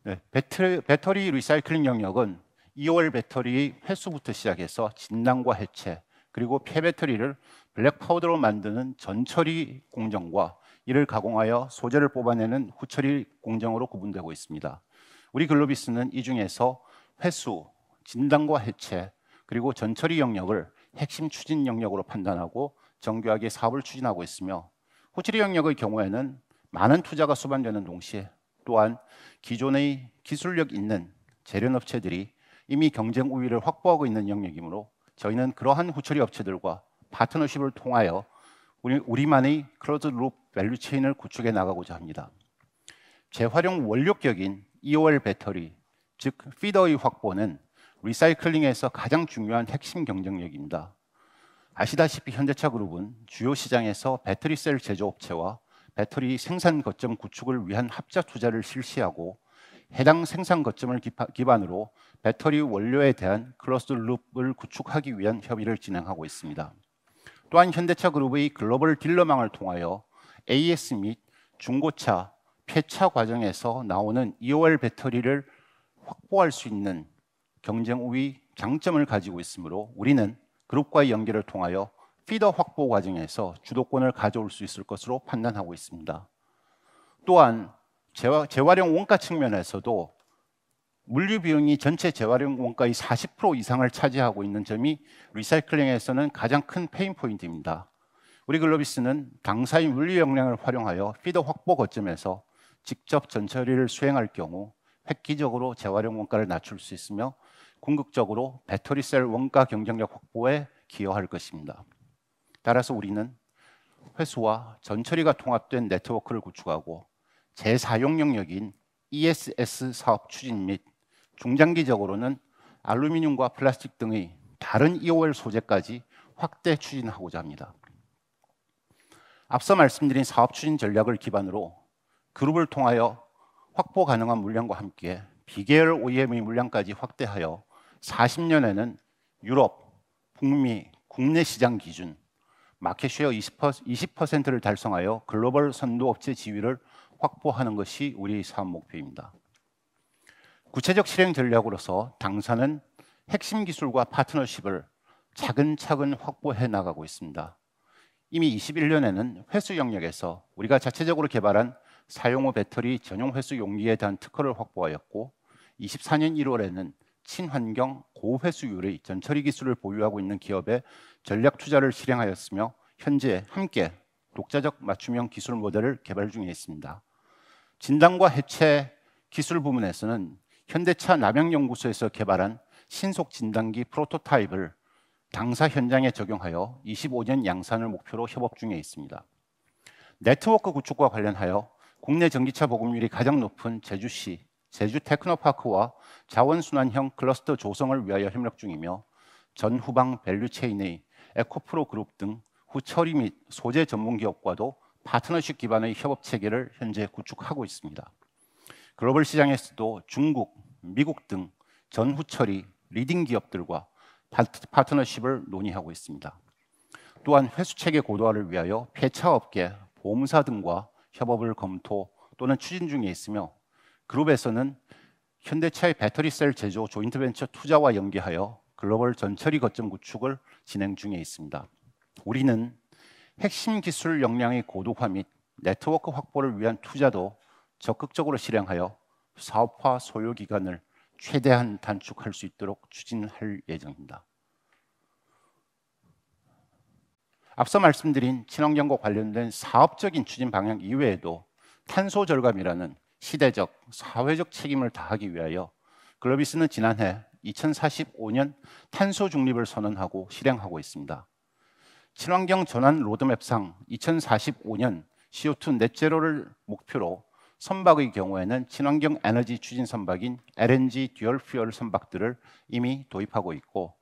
네, 배터리, 배터리 리사이클링 영역은 2월 배터리 회수부터 시작해서 진단과 해체 그리고 폐배터리를 블랙 파우더로 만드는 전처리 공정과 이를 가공하여 소재를 뽑아내는 후처리 공정으로 구분되고 있습니다. 우리 글로비스는 이 중에서 회수, 진단과 해체 그리고 전처리 영역을 핵심 추진 영역으로 판단하고 정교하게 사업을 추진하고 있으며 후처리 영역의 경우에는 많은 투자가 수반되는 동시에 또한 기존의 기술력 있는 재련업체들이 이미 경쟁 우위를 확보하고 있는 영역이므로 저희는 그러한 후처리 업체들과 파트너십을 통하여 우리, 우리만의 클로즈 룹 밸류 체인을 구축해 나가고자 합니다. 재활용 원료격인 EOL 배터리, 즉 피더의 확보는 리사이클링에서 가장 중요한 핵심 경쟁력입니다. 아시다시피 현대차 그룹은 주요 시장에서 배터리 셀 제조업체와 배터리 생산 거점 구축을 위한 합작 투자를 실시하고 해당 생산 거점을 기반으로 배터리 원료에 대한 클로스 루프를 구축하기 위한 협의를 진행하고 있습니다. 또한 현대차 그룹의 글로벌 딜러망을 통하여 AS 및 중고차, 폐차 과정에서 나오는 EOL 배터리를 확보할 수 있는 경쟁 우위 장점을 가지고 있으므로 우리는 그룹과의 연계를 통하여 피더 확보 과정에서 주도권을 가져올 수 있을 것으로 판단하고 있습니다. 또한 재활용 원가 측면에서도 물류 비용이 전체 재활용 원가의 40% 이상을 차지하고 있는 점이 리사이클링에서는 가장 큰 페인 포인트입니다. 우리 글로비스는 당사인 물류 역량을 활용하여 피더 확보 거점에서 직접 전처리를 수행할 경우 획기적으로 재활용 원가를 낮출 수 있으며 궁극적으로 배터리셀 원가 경쟁력 확보에 기여할 것입니다. 따라서 우리는 회수와 전처리가 통합된 네트워크를 구축하고 재사용 영역인 ESS 사업 추진 및 중장기적으로는 알루미늄과 플라스틱 등의 다른 EOL 소재까지 확대 추진하고자 합니다. 앞서 말씀드린 사업 추진 전략을 기반으로 그룹을 통하여 확보 가능한 물량과 함께 비계열 OEM의 물량까지 확대하여 40년에는 유럽, 북미, 국내 시장 기준 마켓쉐어 20%, 를 달성하여 글로벌 선도업체 지위를 확보하는 것이 우리 사업 목표입니다. 구체적 실행 전략으로서 당사는 핵심 기술과 파트너십을 차근차근 확보해 나가고 있습니다. 이미 21년에는 회수 영역에서 우리가 자체적으로 개발한 사용 후 배터리 전용 회수 용기에 대한 특허를 확보하였고 24년 1월에는 친환경 고회수율의 전처리 기술을 보유하고 있는 기업의 전략 투자를 실행하였으며 현재 함께 독자적 맞춤형 기술 모델을 개발 중에 있습니다. 진단과 해체 기술 부문에서는 현대차 남양연구소에서 개발한 신속 진단기 프로토타입을 당사 현장에 적용하여 25년 양산을 목표로 협업 중에 있습니다. 네트워크 구축과 관련하여 국내 전기차 보급률이 가장 높은 제주시 제주 테크노파크와 자원순환형 클러스터 조성을 위하여 협력 중이며 전후방 밸류체인의 에코프로 그룹 등 후처리 및 소재 전문 기업과도 파트너십 기반의 협업 체계를 현재 구축하고 있습니다. 글로벌 시장에서도 중국, 미국 등 전후 처리 리딩 기업들과 파트너십을 논의하고 있습니다. 또한 회수책의 고도화를 위하여 폐차업계, 보험사 등과 협업을 검토 또는 추진 중에 있으며 그룹에서는 현대차의 배터리 셀 제조 조인트 벤처 투자와 연계하여 글로벌 전처리 거점 구축을 진행 중에 있습니다. 우리는 핵심 기술 역량의 고도화 및 네트워크 확보를 위한 투자도 적극적으로 실행하여 사업화 소요 기간을 최대한 단축할 수 있도록 추진할 예정입니다. 앞서 말씀드린 친환경과 관련된 사업적인 추진 방향 이외에도 탄소 절감이라는 시대적, 사회적 책임을 다하기 위하여 글로비스는 지난해 2045년 탄소 중립을 선언하고 실행하고 있습니다. 친환경 전환 로드맵상 2045년 CO2 넷제로를 목표로 선박의 경우에는 친환경 에너지 추진 선박인 LNG 듀얼 퓨얼 선박들을 이미 도입하고 있고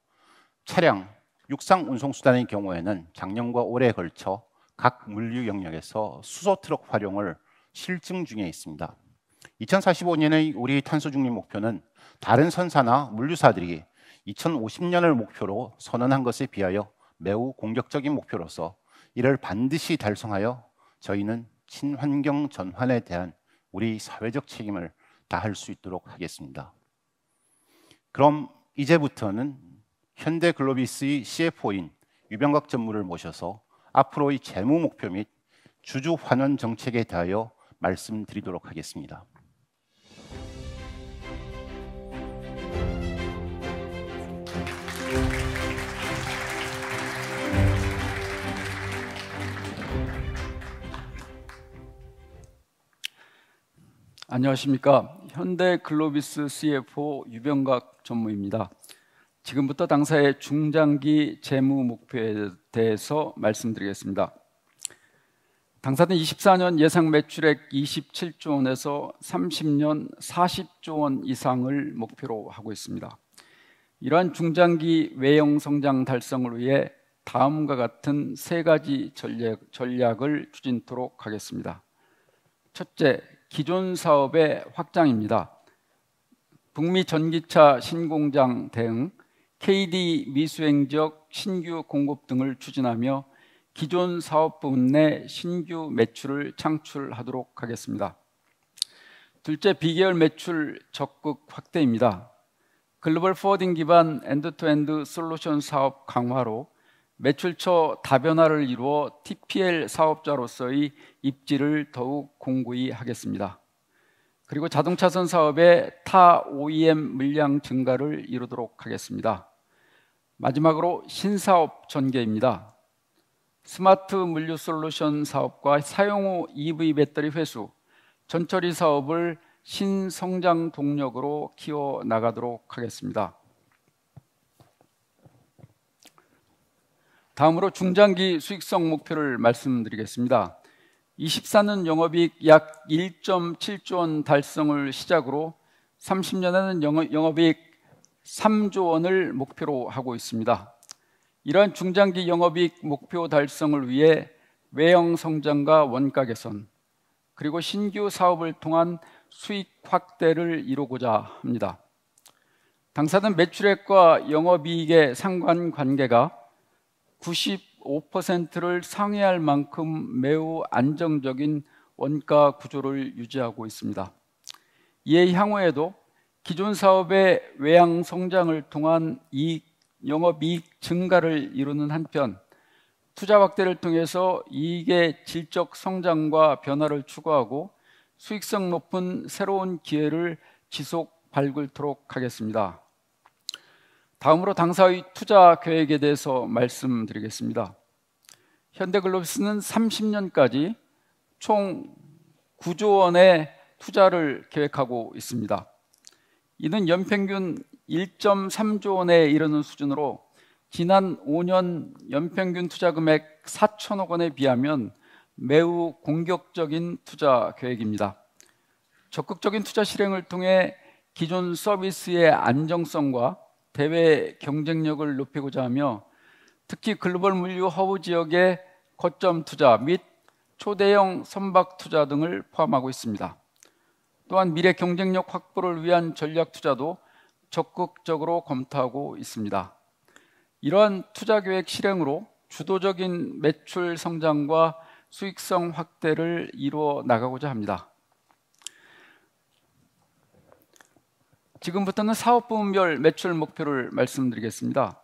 차량, 육상 운송 수단의 경우에는 작년과 올해에 걸쳐 각 물류 영역에서 수소 트럭 활용을 실증 중에 있습니다. 2045년의 우리 탄소 중립 목표는 다른 선사나 물류사들이 2050년을 목표로 선언한 것에 비하여 매우 공격적인 목표로서 이를 반드시 달성하여 저희는 친환경 전환에 대한 우리 사회적 책임을 다할 수 있도록 하겠습니다. 그럼 이제부터는 현대 글로비스의 CFO인 유병각 전무를 모셔서 앞으로의 재무 목표 및 주주 환원 정책에 대하여 말씀드리도록 하겠습니다. 안녕하십니까. 현대 글로비스 CFO 유병각 전무입니다. 지금부터 당사의 중장기 재무 목표에 대해서 말씀드리겠습니다. 당사는 24년 예상 매출액 27조 원에서 30년 40조 원 이상을 목표로 하고 있습니다. 이러한 중장기 외형 성장 달성을 위해 다음과 같은 세 가지 전략, 을 추진토록 하겠습니다. 첫째, 기존 사업의 확장입니다. 북미 전기차 신공장 대응, KD 미수행 지역 신규 공급 등을 추진하며 기존 사업 부분내 신규 매출을 창출하도록 하겠습니다. 둘째, 비계열 매출 적극 확대입니다. 글로벌 포워딩 기반 엔드투엔드 솔루션 사업 강화로 매출 초 다변화를 이루어 TPL 사업자로서의 입지를 더욱 공고히 하겠습니다. 그리고 자동차선 사업의 타 OEM 물량 증가를 이루도록 하겠습니다. 마지막으로 신사업 전개입니다. 스마트 물류 솔루션 사업과 사용 후 EV 배터리 회수, 전처리 사업을 신성장 동력으로 키워 나가도록 하겠습니다. 다음으로 중장기 수익성 목표를 말씀드리겠습니다. 24년 영업이익 약 1.7조 원 달성을 시작으로 30년에는 영업이익 3조 원을 목표로 하고 있습니다. 이러한 중장기 영업이익 목표 달성을 위해 외형 성장과 원가 개선 그리고 신규 사업을 통한 수익 확대를 이루고자 합니다. 당사는 매출액과 영업이익의 상관관계가 95%를 상회할 만큼 매우 안정적인 원가 구조를 유지하고 있습니다. 이에 향후에도 기존 사업의 외향 성장을 통한 이익, 영업이익 증가를 이루는 한편 투자 확대를 통해서 이익의 질적 성장과 변화를 추구하고 수익성 높은 새로운 기회를 지속 발을도록 하겠습니다. 다음으로 당사의 투자 계획에 대해서 말씀드리겠습니다. 현대글로비스는 30년까지 총 9조 원의 투자를 계획하고 있습니다. 이는 연평균 1.3조 원에 이르는 수준으로 지난 5년 연평균 투자 금액 4천억 원에 비하면 매우 공격적인 투자 계획입니다. 적극적인 투자 실행을 통해 기존 서비스의 안정성과 대외 경쟁력을 높이고자 하며 특히 글로벌 물류 허브 지역의 거점 투자 및 초대형 선박 투자 등을 포함하고 있습니다. 또한 미래 경쟁력 확보를 위한 전략 투자도 적극적으로 검토하고 있습니다. 이러한 투자 계획 실행으로 주도적인 매출 성장과 수익성 확대를 이루어 나가고자 합니다. 지금부터는 사업 부문별 매출 목표를 말씀드리겠습니다.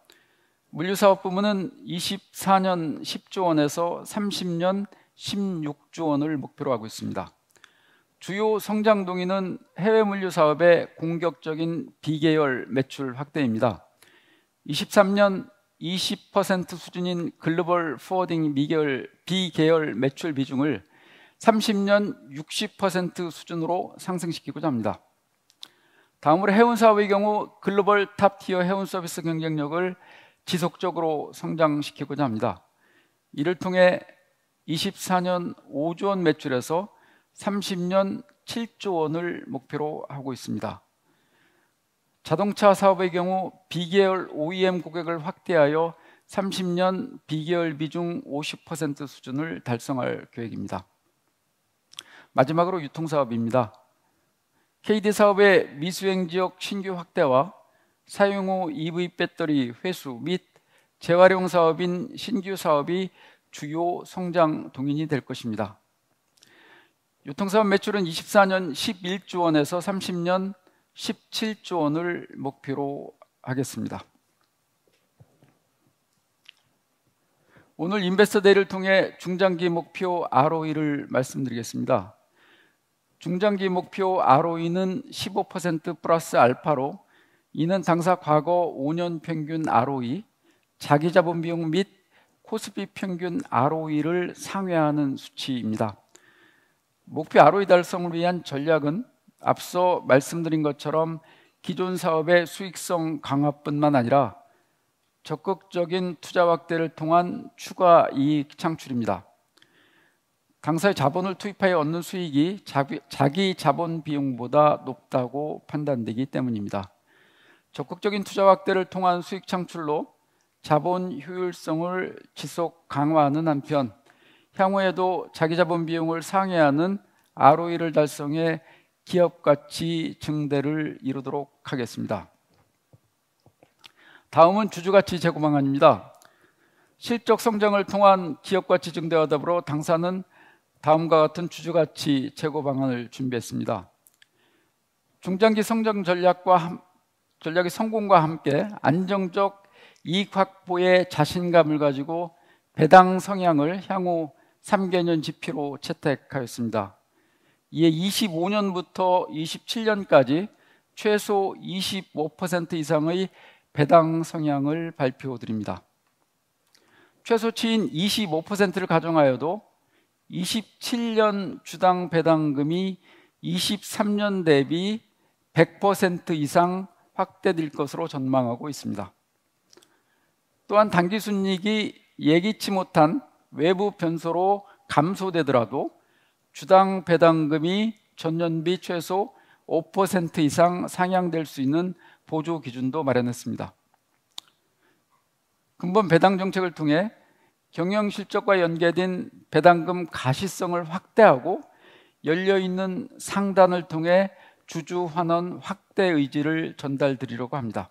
물류사업 부문은 24년 10조 원에서 30년 16조 원을 목표로 하고 있습니다. 주요 성장 동인은 해외 물류 사업의 공격적인 비계열 매출 확대입니다. 23년 20% 수준인 글로벌 포워딩 미계열 비계열 매출 비중을 30년 60% 수준으로 상승시키고자 합니다. 다음으로 해운 사업의 경우 글로벌 탑티어 해운 서비스 경쟁력을 지속적으로 성장시키고자 합니다. 이를 통해 24년 5조 원 매출에서 30년 7조 원을 목표로 하고 있습니다. 자동차 사업의 경우 비계열 OEM 고객을 확대하여 30년 비계열 비중 50% 수준을 달성할 계획입니다. 마지막으로 유통사업입니다. KD 사업의 미수행 지역 신규 확대와 사용 후 EV 배터리 회수 및 재활용 사업인 신규 사업이 주요 성장 동인이 될 것입니다. 유통사업 매출은 24년 11조 원에서 30년 17조 원을 목표로 하겠습니다. 오늘 인베스터데이를 통해 중장기 목표 ROE를 말씀드리겠습니다. 중장기 목표 ROE는 15% 플러스 알파로 이는 당사 과거 5년 평균 ROE, 자기자본 비용 및 코스피 평균 ROE를 상회하는 수치입니다. 목표 ROE 달성을 위한 전략은 앞서 말씀드린 것처럼 기존 사업의 수익성 강화뿐만 아니라 적극적인 투자 확대를 통한 추가 이익 창출입니다. 강사의 자본을 투입하여 얻는 수익이 자기, 자기 자본 비용보다 높다고 판단되기 때문입니다. 적극적인 투자 확대를 통한 수익 창출로 자본 효율성을 지속 강화하는 한편 향후에도 자기 자본 비용을 상회하는 ROE를 달성해 기업 가치 증대를 이루도록 하겠습니다. 다음은 주주 가치 재고망안입니다 실적 성장을 통한 기업 가치 증대와 더불어 당사는 다음과 같은 주주가치 최고 방안을 준비했습니다. 중장기 성장 전략과 전략의 성공과 함께 안정적 이익 확보에 자신감을 가지고 배당 성향을 향후 3개년 지표로 채택하였습니다. 이에 25년부터 27년까지 최소 25% 이상의 배당 성향을 발표드립니다. 최소치인 25%를 가정하여도 27년 주당 배당금이 23년 대비 100% 이상 확대될 것으로 전망하고 있습니다. 또한 단기 순이익이 예기치 못한 외부 변소로 감소되더라도 주당 배당금이 전년비 최소 5% 이상 상향될 수 있는 보조 기준도 마련했습니다. 근본 배당 정책을 통해 경영 실적과 연계된 배당금 가시성을 확대하고 열려 있는 상단을 통해 주주 환원 확대 의지를 전달드리려고 합니다.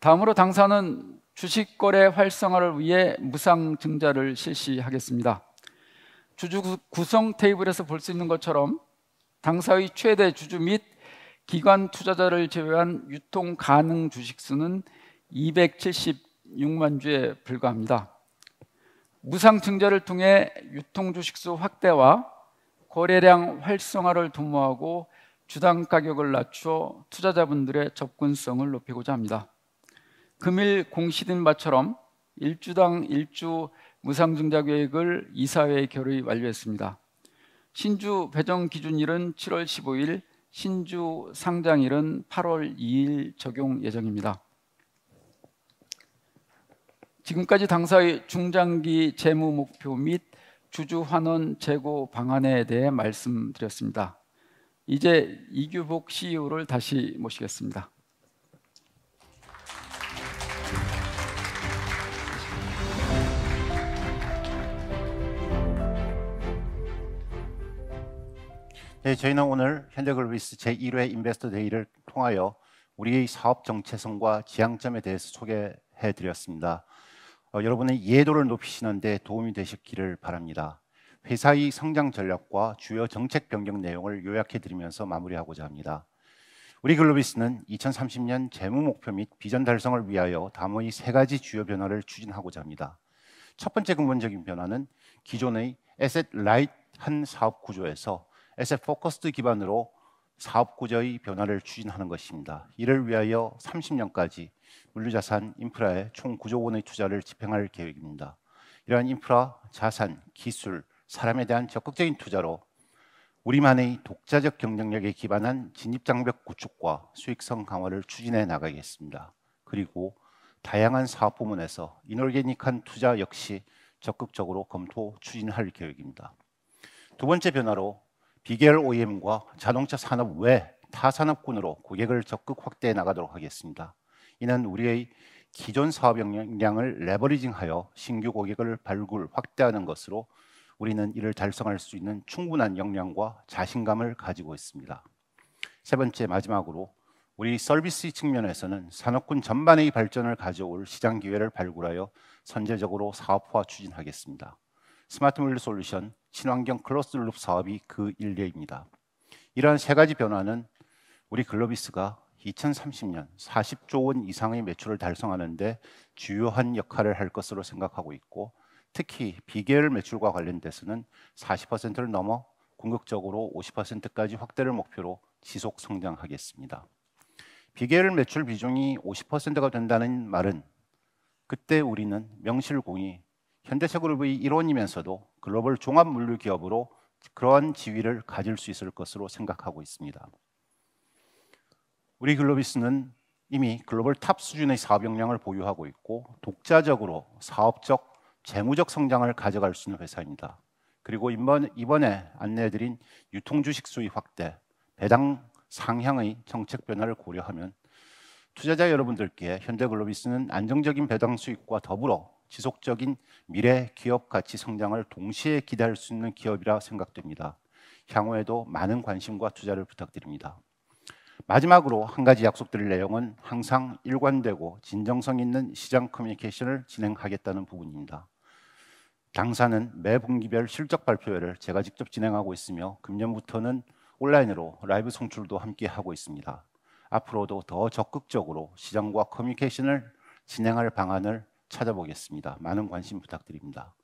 다음으로 당사는 주식 거래 활성화를 위해 무상 증자를 실시하겠습니다. 주주 구성 테이블에서 볼 수 있는 것처럼 당사의 최대 주주 및 기관 투자자를 제외한 유통 가능 주식 수는 276만 주에 불과합니다. 무상증자를 통해 유통주식수 확대와 거래량 활성화를 도모하고 주당 가격을 낮추어 투자자분들의 접근성을 높이고자 합니다. 금일 공시된 바처럼 1주당 1주 무상증자 계획을 이사회에 결의 완료했습니다. 신주 배정 기준일은 7월 15일, 신주 상장일은 8월 2일 적용 예정입니다. 지금까지 당사의 중장기 재무 목표 및 주주 환원 재고 방안에 대해 말씀드렸습니다. 이제 이규복 CEO를 다시 모시겠습니다. 네, 저희는 오늘 현대글로비스 제1회 인베스터 데이를 통하여 우리의 사업 정체성과 지향점에 대해서 소개해 드렸습니다. 어, 여러분의 예도를 높이시는데 도움이 되셨기를 바랍니다. 회사의 성장 전략과 주요 정책 변경 내용을 요약해 드리면서 마무리하고자 합니다. 우리 글로비스는 2030년 재무 목표 및 비전 달성을 위하여 다음의 세 가지 주요 변화를 추진하고자 합니다. 첫 번째 근본적인 변화는 기존의 에셋 라이트한 사업 구조에서 에셋 포커스드 기반으로 사업 구조의 변화를 추진하는 것입니다. 이를 위하여 30년까지 물류자산 인프라에 총 9조 원의 투자를 집행할 계획입니다. 이러한 인프라, 자산, 기술, 사람에 대한 적극적인 투자로 우리만의 독자적 경쟁력에 기반한 진입장벽 구축과 수익성 강화를 추진해 나가겠습니다. 그리고 다양한 사업 부문에서 이놀게닉한 투자 역시 적극적으로 검토 추진할 계획입니다. 두 번째 변화로 비계열 OEM과 자동차 산업 외 타산업군으로 고객을 적극 확대해 나가도록 하겠습니다. 이는 우리의 기존 사업 역량을 레버리징하여 신규 고객을 발굴 확대하는 것으로 우리는 이를 달성할 수 있는 충분한 역량과 자신감을 가지고 있습니다. 세 번째 마지막으로 우리 서비스 측면에서는 산업군 전반의 발전을 가져올 시장 기회를 발굴하여 선제적으로 사업화 추진하겠습니다. 스마트 물류 솔루션 친환경 클로스룹 사업이 그 일례입니다. 이러한 세 가지 변화는 우리 글로비스가 2030년 40조 원 이상의 매출을 달성하는데 주요한 역할을 할 것으로 생각하고 있고 특히 비계열 매출과 관련돼서는 40%를 넘어 공격적으로 50%까지 확대를 목표로 지속 성장하겠습니다. 비계열 매출 비중이 50%가 된다는 말은 그때 우리는 명실공히 현대차그룹의 일원이면서도 글로벌 종합 물류 기업으로 그러한 지위를 가질 수 있을 것으로 생각하고 있습니다. 우리 글로비스는 이미 글로벌 탑 수준의 사업 역량을 보유하고 있고 독자적으로 사업적, 재무적 성장을 가져갈 수 있는 회사입니다. 그리고 이번, 이번에 안내해드린 유통주식 수입 확대, 배당 상향의 정책 변화를 고려하면 투자자 여러분들께 현대글로비스는 안정적인 배당 수익과 더불어 지속적인 미래 기업 가치 성장을 동시에 기대할 수 있는 기업이라 생각됩니다. 향후에도 많은 관심과 투자를 부탁드립니다. 마지막으로 한 가지 약속드릴 내용은 항상 일관되고 진정성 있는 시장 커뮤니케이션을 진행하겠다는 부분입니다. 당사는 매 분기별 실적 발표회를 제가 직접 진행하고 있으며 금년부터는 온라인으로 라이브 송출도 함께 하고 있습니다. 앞으로도 더 적극적으로 시장과 커뮤니케이션을 진행할 방안을 찾아보겠습니다. 많은 관심 부탁드립니다.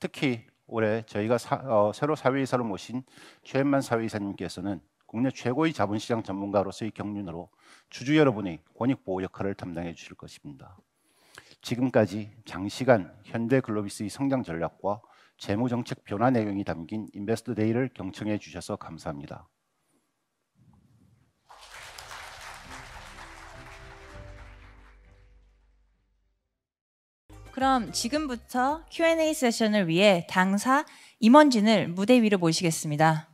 특히 올해 저희가 사, 어, 새로 사회이사로 모신 최현만 사회이사님께서는 국내 최고의 자본시장 전문가로서의 경륜으로 주주 여러분의 권익 보호 역할을 담당해 주실 것입니다. 지금까지 장시간 현대글로비스의 성장 전략과 재무 정책 변화 내용이 담긴 인베스트 데이를 경청해 주셔서 감사합니다. 그럼 지금부터 Q&A 세션을 위해 당사 임원진을 무대 위로 모시겠습니다.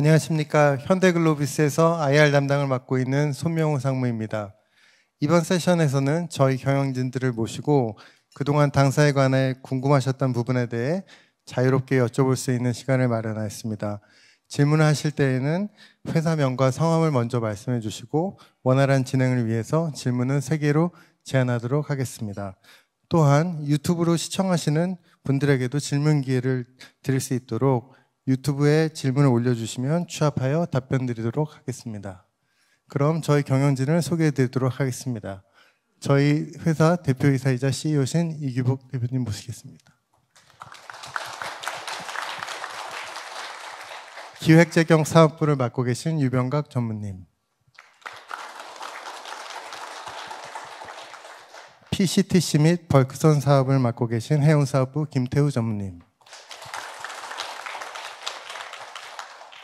안녕하십니까. 현대글로비스에서 IR 담당을 맡고 있는 손명호 상무입니다. 이번 세션에서는 저희 경영진들을 모시고 그동안 당사에 관해 궁금하셨던 부분에 대해 자유롭게 여쭤볼 수 있는 시간을 마련하였습니다. 질문하실 때에는 회사명과 성함을 먼저 말씀해 주시고 원활한 진행을 위해서 질문은 3개로 제한하도록 하겠습니다. 또한 유튜브로 시청하시는 분들에게도 질문 기회를 드릴 수 있도록 유튜브에 질문을 올려주시면 취합하여 답변 드리도록 하겠습니다. 그럼 저희 경영진을 소개해 드리도록 하겠습니다. 저희 회사 대표이사이자 CEO신 이규복 대표님 모시겠습니다. 기획재경 사업부를 맡고 계신 유병각 전무님. PCTC 및 벌크선 사업을 맡고 계신 해운사업부 김태우 전무님.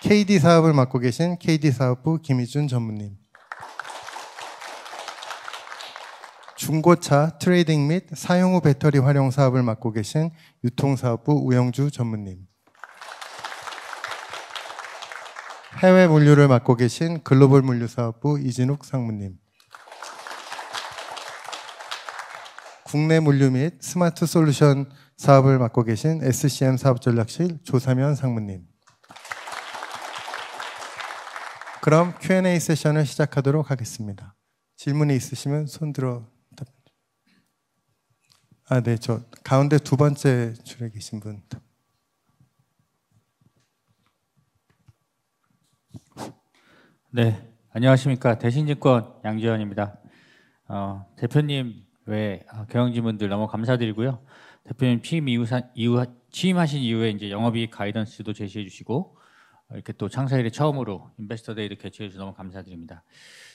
KD 사업을 맡고 계신 KD 사업부 김희준 전무님. 중고차 트레이딩 및 사용 후 배터리 활용 사업을 맡고 계신 유통사업부 우영주 전무님. 해외 물류를 맡고 계신 글로벌 물류사업부 이진욱 상무님. 국내 물류 및 스마트 솔루션 사업을 맡고 계신 SCM 사업전략실 조사면 상무님. 그럼 Q&A 세션을 시작하도록 하겠습니다. 질문이 있으시면 손 들어 아, 네. 저 가운데 두 번째 줄에 계신 분. 네. 안녕하십니까. 대신증권 양재현입니다. 어, 대표님 외 아, 경영진분들 너무 감사드리고요. 대표님 취임 이후, 이후 취임하신 이후에 이제 영업이 가이던스도 제시해 주시고 이렇게 또 창사일에 처음으로 인베스터데이를 개최해 주셔서 너무 감사드립니다.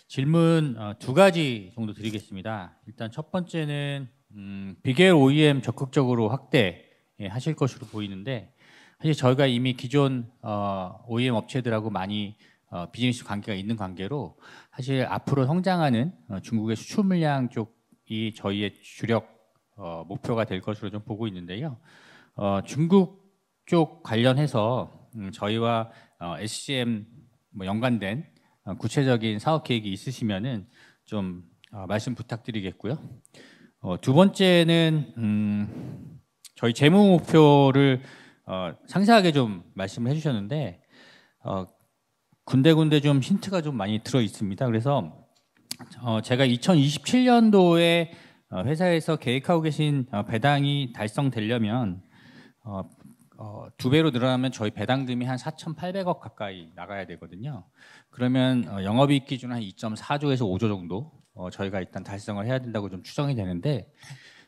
질문 어, 두 가지 정도 드리겠습니다. 일단 첫 번째는 음, 비겔 OEM 적극적으로 확대하실 예, 것으로 보이는데 사실 저희가 이미 기존 어, OEM 업체들하고 많이 어, 비즈니스 관계가 있는 관계로 사실 앞으로 성장하는 어, 중국의 수출 물량 쪽이 저희의 주력 어, 목표가 될 것으로 좀 보고 있는데요. 어, 중국 쪽 관련해서 음, 저희와 어, SCM 뭐 연관된 어, 구체적인 사업 계획이 있으시면은 좀 어, 말씀 부탁드리겠고요. 어, 두 번째는 음, 저희 재무 목표를 어, 상세하게 좀 말씀을 해주셨는데 어, 군데군데 좀 힌트가 좀 많이 들어 있습니다. 그래서 어, 제가 2027년도에 회사에서 계획하고 계신 배당이 달성되려면 어, 두 배로 늘어나면 저희 배당금이 한 4,800억 가까이 나가야 되거든요. 그러면 어, 영업이익 기준 한 2.4조에서 5조 정도 어, 저희가 일단 달성을 해야 된다고 좀 추정이 되는데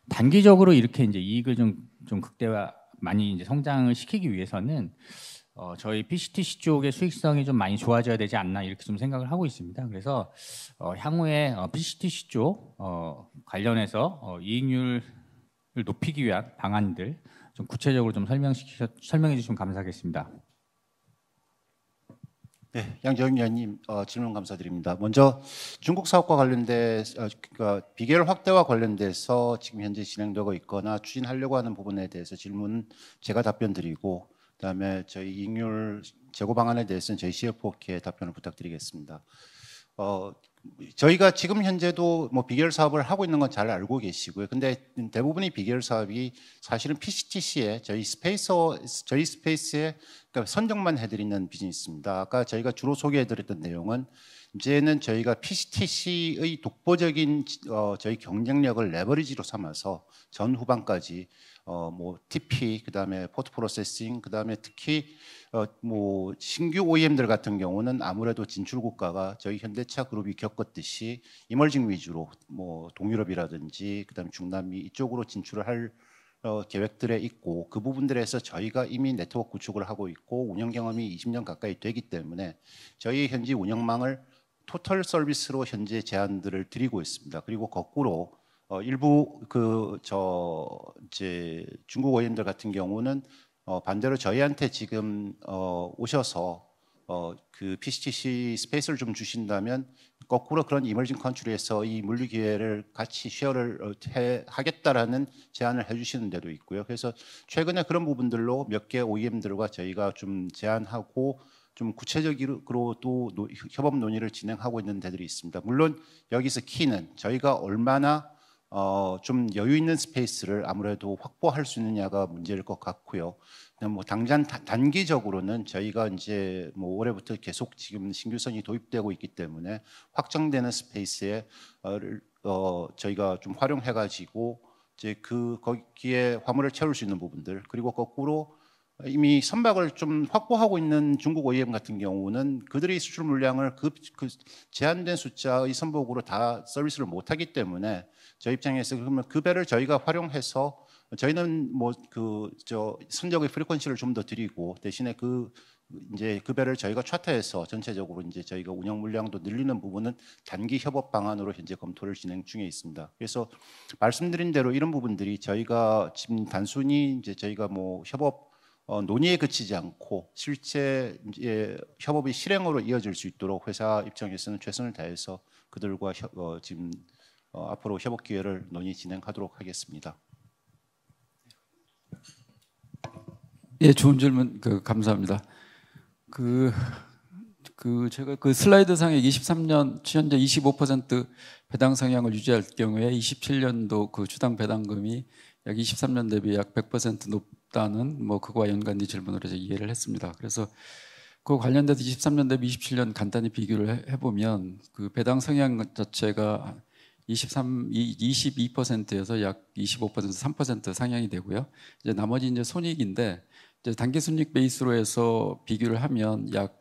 단기적으로 이렇게 이제 이익을 좀, 좀 극대화 많이 이제 성장을 시키기 위해서는 어, 저희 PCTC 쪽의 수익성이 좀 많이 좋아져야 되지 않나 이렇게 좀 생각을 하고 있습니다. 그래서 어, 향후에 어, PCTC 쪽 어, 관련해서 어, 이익률을 높이기 위한 방안들 좀 구체적으로 좀 설명시켜 설명해 주시면 감사하겠습니다. 네, 양재영 위원님 어, 질문 감사드립니다. 먼저 중국 사업과 관련돼 어, 그러니까 비계열 확대와 관련돼서 지금 현재 진행되고 있거나 추진하려고 하는 부분에 대해서 질문 제가 답변드리고 그다음에 저희 잉율 재고 방안에 대해서는 저희 CFO께 답변을 부탁드리겠습니다. 어, 저희가 지금 현재도 뭐 비결 사업을 하고 있는 건 잘 알고 계시고요. 근데 대부분의 비결 사업이 사실은 PCTC에 저희 스페이스 저희 스페이스에 그러니까 선정만 해드리는 비즈니스입니다. 아까 저희가 주로 소개해드렸던 내용은 이제는 저희가 PCTC의 독보적인 어, 저희 경쟁력을 레버리지로 삼아서 전 후반까지 어, 뭐 TP, 그다음에 포트 프로세싱, 그다음에 특히 어, 뭐 신규 OEM들 같은 경우는 아무래도 진출 국가가 저희 현대차 그룹이 겪었듯이 이멀징 위주로 뭐 동유럽이라든지 그다음에 중남미 이쪽으로 진출을 할 어, 계획들에 있고 그 부분들에서 저희가 이미 네트워크 구축을 하고 있고 운영 경험이 20년 가까이 되기 때문에 저희 현지 운영망을 토털 서비스로 현재 제안들을 드리고 있습니다. 그리고 거꾸로 어, 일부 그 저 이제 중국 의원님들 같은 경우는 어, 반대로 저희한테 지금 어, 오셔서 어, 그 PCTC 스페이스를 좀 주신다면 거꾸로 그런 이머징 컨트리에서 이 물류 기회를 같이 쉐어를 해, 하겠다라는 제안을 해주시는 데도 있고요. 그래서 최근에 그런 부분들로 몇 개 OEM들과 저희가 좀 제안하고 좀 구체적으로 또 협업 논의를 진행하고 있는 데들이 있습니다. 물론 여기서 키는 저희가 얼마나 어, 좀 여유 있는 스페이스를 아무래도 확보할 수 있느냐가 문제일 것 같고요. 그냥 뭐 당장 다, 단기적으로는 저희가 이제 뭐 올해부터 계속 지금 신규선이 도입되고 있기 때문에 확정되는 스페이스에 어, 어 저희가 좀 활용해가지고 이제 그 거기에 화물을 채울 수 있는 부분들 그리고 거꾸로 이미 선박을 좀 확보하고 있는 중국 OEM 같은 경우는 그들의 수출 물량을 그, 그 제한된 숫자의 선복으로 다 서비스를 못하기 때문에 저희 입장에서 그러면 그 배를 저희가 활용해서 저희는 뭐 그저 승적의 프리퀀시를 좀 더 드리고 대신에 그 이제 그 배를 저희가 차트에서 전체적으로 이제 저희가 운영 물량도 늘리는 부분은 단기 협업 방안으로 현재 검토를 진행 중에 있습니다. 그래서 말씀드린 대로 이런 부분들이 저희가 지금 단순히 이제 저희가 뭐 협업 어, 논의에 그치지 않고 실제 이제 협업이 실행으로 이어질 수 있도록 회사 입장에서는 최선을 다해서 그들과 협, 어, 지금 어, 앞으로 협업 기회를 논의 진행하도록 하겠습니다. 예, 좋은 질문 그, 감사합니다. 그, 그 제가 그 슬라이드 상에 23년 현재 25% 배당 성향을 유지할 경우에 27년도 그 주당 배당금이 약 23년 대비 약 100% 높다는 뭐그와 연관된 질문으로 제가 이해를 했습니다. 그래서 그 관련돼서 23년 대비 27년 간단히 비교를 해, 보면그 배당 성향 자체가 23, 22%에서 약 25%에서 3% 상향이 되고요. 이제 나머지 이제 손익인데 이제 단기 순익 베이스로 해서 비교를 하면 약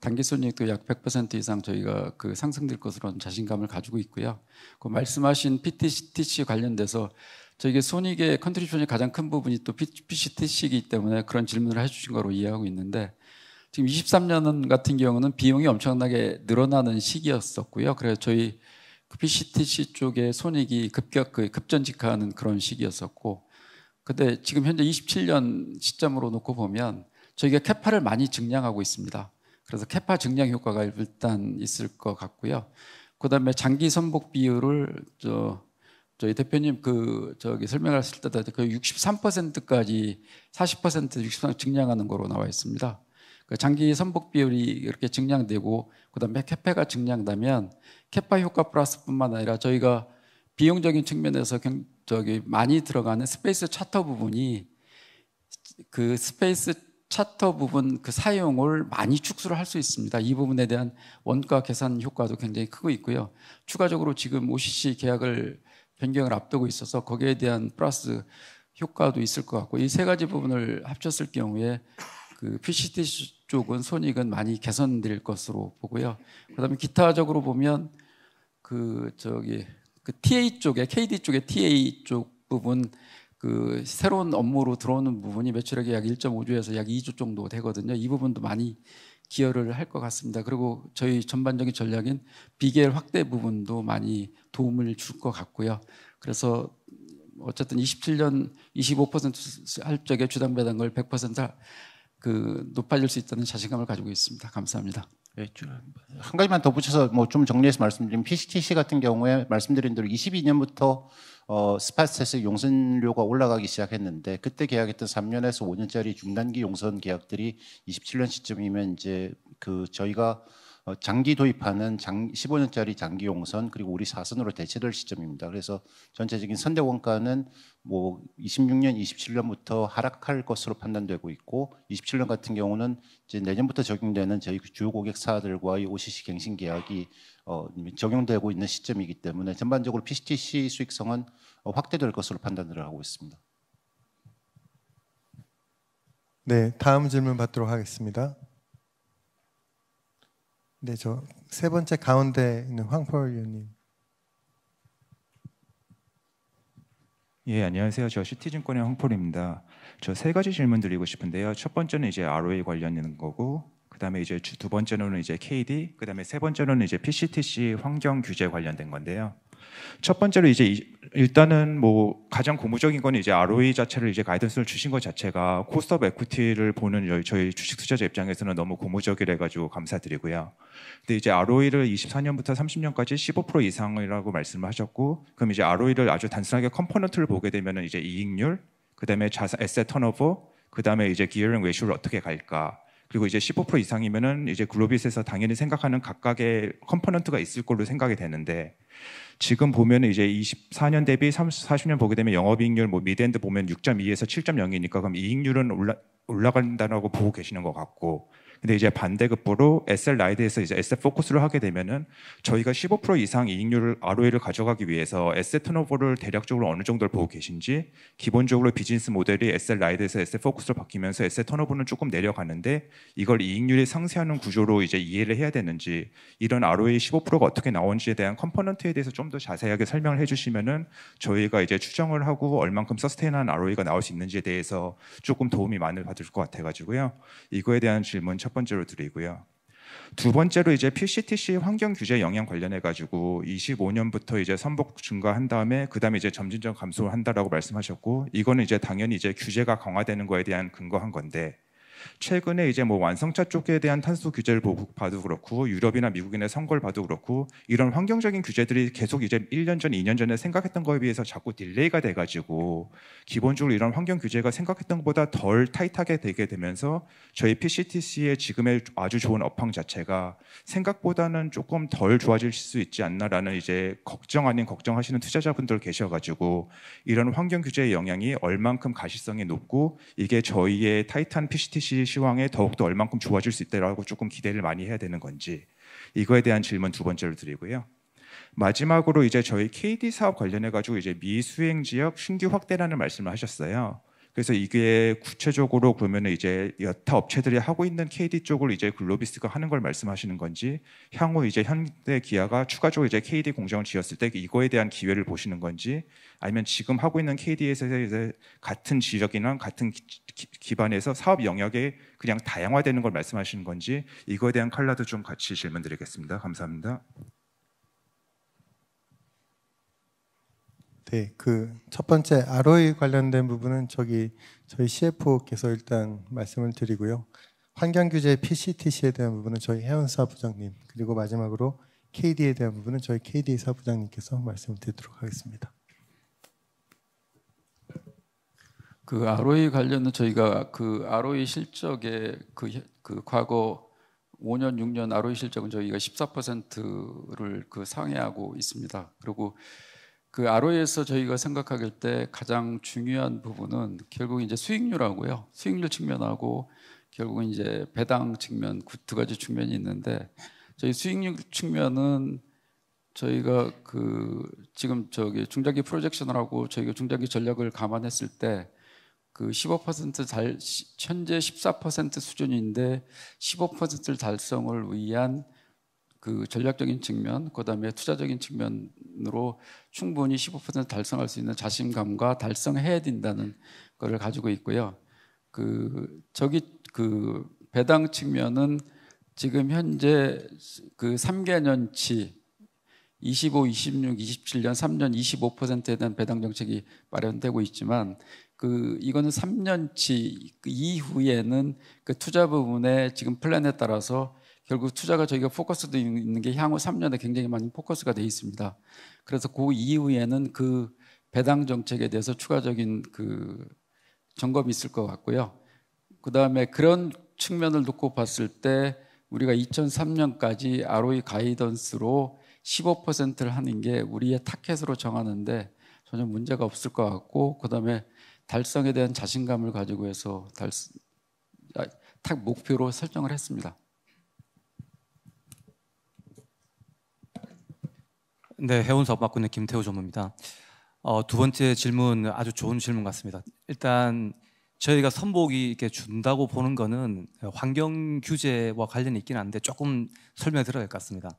단기 순익도 약 100% 이상 저희가 그 상승될 것으로 자신감을 가지고 있고요. 그 말씀하신 PTC 관련돼서 저희가 손익의 컨트리뷰션이 가장 큰 부분이 또 PCTC이기 때문에 그런 질문을 해주신 거로 이해하고 있는데 지금 23년 같은 경우는 비용이 엄청나게 늘어나는 시기였었고요. 그래서 저희 PCTC 그 쪽에 손익이 급격히 급전직하는 그런 시기였었고 근데 지금 현재 27년 시점으로 놓고 보면 저희가 캐파를 많이 증량하고 있습니다. 그래서 캐파 증량 효과가 일단 있을 것 같고요. 그다음에 장기 선복 비율을 저 저희 대표님 그 저기 설명하실 때도 그 63%까지 40% 63 증량하는 거로 나와 있습니다. 그 장기 선복 비율이 이렇게 증량되고 그다음에 캐파가 증량다면 캐파 효과 플러스뿐만 아니라 저희가 비용적인 측면에서 경, 저기 많이 들어가는 스페이스 차터 부분이 그 스페이스 차터 부분 그 사용을 많이 축소를 할 수 있습니다. 이 부분에 대한 원가 계산 효과도 굉장히 크고 있고요. 추가적으로 지금 OCC 계약을 변경을 앞두고 있어서 거기에 대한 플러스 효과도 있을 것 같고 이 세 가지 부분을 합쳤을 경우에 그 PCT 쪽은 손익은 많이 개선될 것으로 보고요. 그다음에 기타적으로 보면 그 저기 그 TA 쪽에 KD 쪽에 TA 쪽 부분 그 새로운 업무로 들어오는 부분이 매출액이 약 1.5조에서 약 2조 정도 되거든요. 이 부분도 많이 기여를 할 것 같습니다. 그리고 저희 전반적인 전략인 비계열 확대 부분도 많이 도움을 줄 것 같고요. 그래서 어쨌든 27년 25% 할적에 주담 배당을 100%그 높아질 수 있다는 자신감을 가지고 있습니다. 감사합니다. 예, 한 가지만 더 붙여서 뭐좀 정리해서 말씀드리면 PCTC 같은 경우에 말씀드린 대로 22년부터 어, 스팟스테스 용선료가 올라가기 시작했는데 그때 계약했던 3년에서 5년짜리 중단기 용선 계약들이 27년 시점이면 이제 그 저희가 어, 장기 도입하는 장, 15년짜리 장기 용선 그리고 우리 사선으로 대체될 시점입니다. 그래서 전체적인 선대 원가는 뭐 26년, 27년부터 하락할 것으로 판단되고 있고 27년 같은 경우는 이제 내년부터 적용되는 저희 그 주요 고객사들과의 OCC 갱신 계약이 어, 적용되고 있는 시점이기 때문에 전반적으로 PCTC 수익성은 어, 확대될 것으로 판단을 하고 있습니다. 네, 다음 질문 받도록 하겠습니다. 네, 저 세 번째 가운데 있는 황포열 위원님. 예, 안녕하세요. 저 시티증권의 황포입니다저 세 가지 질문 드리고 싶은데요. 첫 번째는 이제 ROA 관련된 거고, 그다음에 이제 두 번째로는 이제 KD, 그다음에 세 번째로는 이제 PCTC 환경 규제 관련된 건데요. 첫 번째로 이제 일단은 뭐 가장 고무적인 건 이제 ROE 자체를 이제 가이던스를 주신 것 자체가 코스트 오브 에쿠티를 보는 저희 주식 투자자 입장에서는 너무 고무적이래 가지고 감사드리고요. 근데 이제 ROE를 24년부터 30년까지 15% 이상이라고 말씀을 하셨고 그럼 이제 ROE를 아주 단순하게 컴포넌트를 보게 되면은 이제 이익률, 그다음에 자산 에셋 턴오버, 그다음에 이제 기어링 웨이쇼를 어떻게 갈까? 그리고 이제 15% 이상이면은 이제 글로빗에서 당연히 생각하는 각각의 컴포넌트가 있을 걸로 생각이 되는데 지금 보면 이제 24년 대비 30, 40년 보게 되면 영업이익률 뭐 미드엔드 보면 6.2에서 7.0이니까 그럼 이익률은 올라 올라간다라고 보고 계시는 것 같고 근데 이제 반대급부로 SL 라이드에서 이제 SF 포커스를 하게 되면은 저희가 15% 이상 이익률을 ROE를 가져가기 위해서 에셋 턴오버를 대략적으로 어느 정도를 보고 계신지 기본적으로 비즈니스 모델이 SL 라이드에서 SF 포커스로 바뀌면서 에셋 턴오버는 조금 내려가는데 이걸 이익률이 상쇄하는 구조로 이제 이해를 해야 되는지 이런 ROE 15%가 어떻게 나온지에 대한 컴포넌트에 대해서 좀 더 자세하게 설명을 해주시면은 저희가 이제 추정을 하고 얼만큼 서스테인한 ROE가 나올 수 있는지에 대해서 조금 도움이 많이 받을 것 같아가지고요. 이거에 대한 질문 첫첫 번째로 드리고요. 두 번째로 이제 PCTC 환경 규제 영향 관련해 가지고 25년부터 이제 선복 증가한 다음에 그다음에 이제 점진적 감소를 한다라고 말씀하셨고 이거는 이제 당연히 이제 규제가 강화되는 거에 대한 근거한 건데 최근에 이제 뭐 완성차 쪽에 대한 탄소 규제를 보고 봐도 그렇고 유럽이나 미국이나 선거를 봐도 그렇고 이런 환경적인 규제들이 계속 이제 1년 전, 2년 전에 생각했던 거에 비해서 자꾸 딜레이가 돼가지고 기본적으로 이런 환경 규제가 생각했던 것보다 덜 타이트하게 되게 되면서 저희 PCTC의 지금의 아주 좋은 업황 자체가 생각보다는 조금 덜 좋아질 수 있지 않나라는 이제 걱정 아닌 걱정하시는 투자자분들 계셔가지고 이런 환경 규제의 영향이 얼만큼 가시성이 높고 이게 저희의 타이탄 PCTC 시 시황에 더욱더 얼만큼 좋아질 수 있다라고 조금 기대를 많이 해야 되는 건지 이거에 대한 질문 두 번째로 드리고요. 마지막으로 이제 저희 KD 사업 관련해 가지고 이제 미수행 지역 신규 확대라는 말씀을 하셨어요. 그래서 이게 구체적으로 그러면 이제 여타 업체들이 하고 있는 KD 쪽을 이제 글로비스가 하는 걸 말씀하시는 건지 향후 이제 현대 기아가 추가적으로 이제 KD 공장을 지었을 때 이거에 대한 기회를 보시는 건지 아니면 지금 하고 있는 KD에서 같은 지역이나 같은 기, 반에서 사업 영역에 그냥 다양화되는 걸 말씀하시는 건지 이거에 대한 칼라도 좀 같이 질문드리겠습니다. 감사합니다. 네, 그 첫 번째 ROE 관련된 부분은 저기 저희 CFO께서 일단 말씀을 드리고요. 환경 규제 PCTC에 대한 부분은 저희 해운사 부장님 그리고 마지막으로 KD에 대한 부분은 저희 KD 사부장님께서 말씀을 드리도록 하겠습니다. 그 ROE 관련은 저희가 그 ROE 실적에 그, 그 과거 5년, 6년 ROE 실적은 저희가 14%를 그 상회하고 있습니다. 그리고 그 ROE에서 저희가 생각할 때 가장 중요한 부분은 결국 이제 수익률하고요. 수익률 측면하고 결국은 이제 배당 측면 두 가지 측면이 있는데 저희 수익률 측면은 저희가 그 지금 저기 중장기 프로젝션을 하고 저희가 중장기 전략을 감안했을 때 그 15% 달, 현재 14% 수준인데 15%를 달성을 위한 그 전략적인 측면, 그다음에 투자적인 측면으로 충분히 15% 달성할 수 있는 자신감과 달성해야 된다는 것을 가지고 있고요. 그 저기 그 배당 측면은 지금 현재 그 3개년치 25, 26, 27년 3년 25%에 대한 배당 정책이 마련되고 있지만 그 이거는 3년치 그 이후에는 그 투자 부분에 지금 플랜에 따라서 결국 투자가 저희가 포커스도 있는 게 향후 3년에 굉장히 많이 포커스가 돼 있습니다. 그래서 그 이후에는 그 배당 정책에 대해서 추가적인 그 점검이 있을 것 같고요. 그 다음에 그런 측면을 놓고 봤을 때 우리가 2003년까지 ROE 가이던스로 15%를 하는 게 우리의 타켓으로 정하는데 전혀 문제가 없을 것 같고 그 다음에 달성에 대한 자신감을 가지고 해서 달, 탁 아, 목표로 설정을 했습니다. 네, 해운 사업 맡고 있는 김태호 전무입니다. 어, 두 번째 질문 아주 좋은 질문 같습니다. 일단 저희가 선복이 이렇게 준다고 보는 거는 환경 규제와 관련이 있긴 한데 조금 설명이 들어갈 것 같습니다.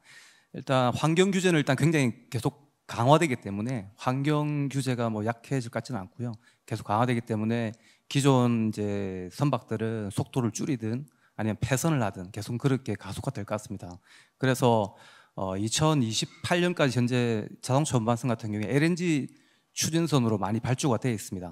일단 환경 규제는 일단 굉장히 계속 강화되기 때문에 환경 규제가 뭐 약해질 것 같지는 않고요. 계속 강화되기 때문에 기존 이제 선박들은 속도를 줄이든 아니면 패선을 하든 계속 그렇게 가속화될 것 같습니다. 그래서 어, 2028년까지 현재 자동차 운반선 같은 경우에 LNG 추진선으로 많이 발주가 되어 있습니다.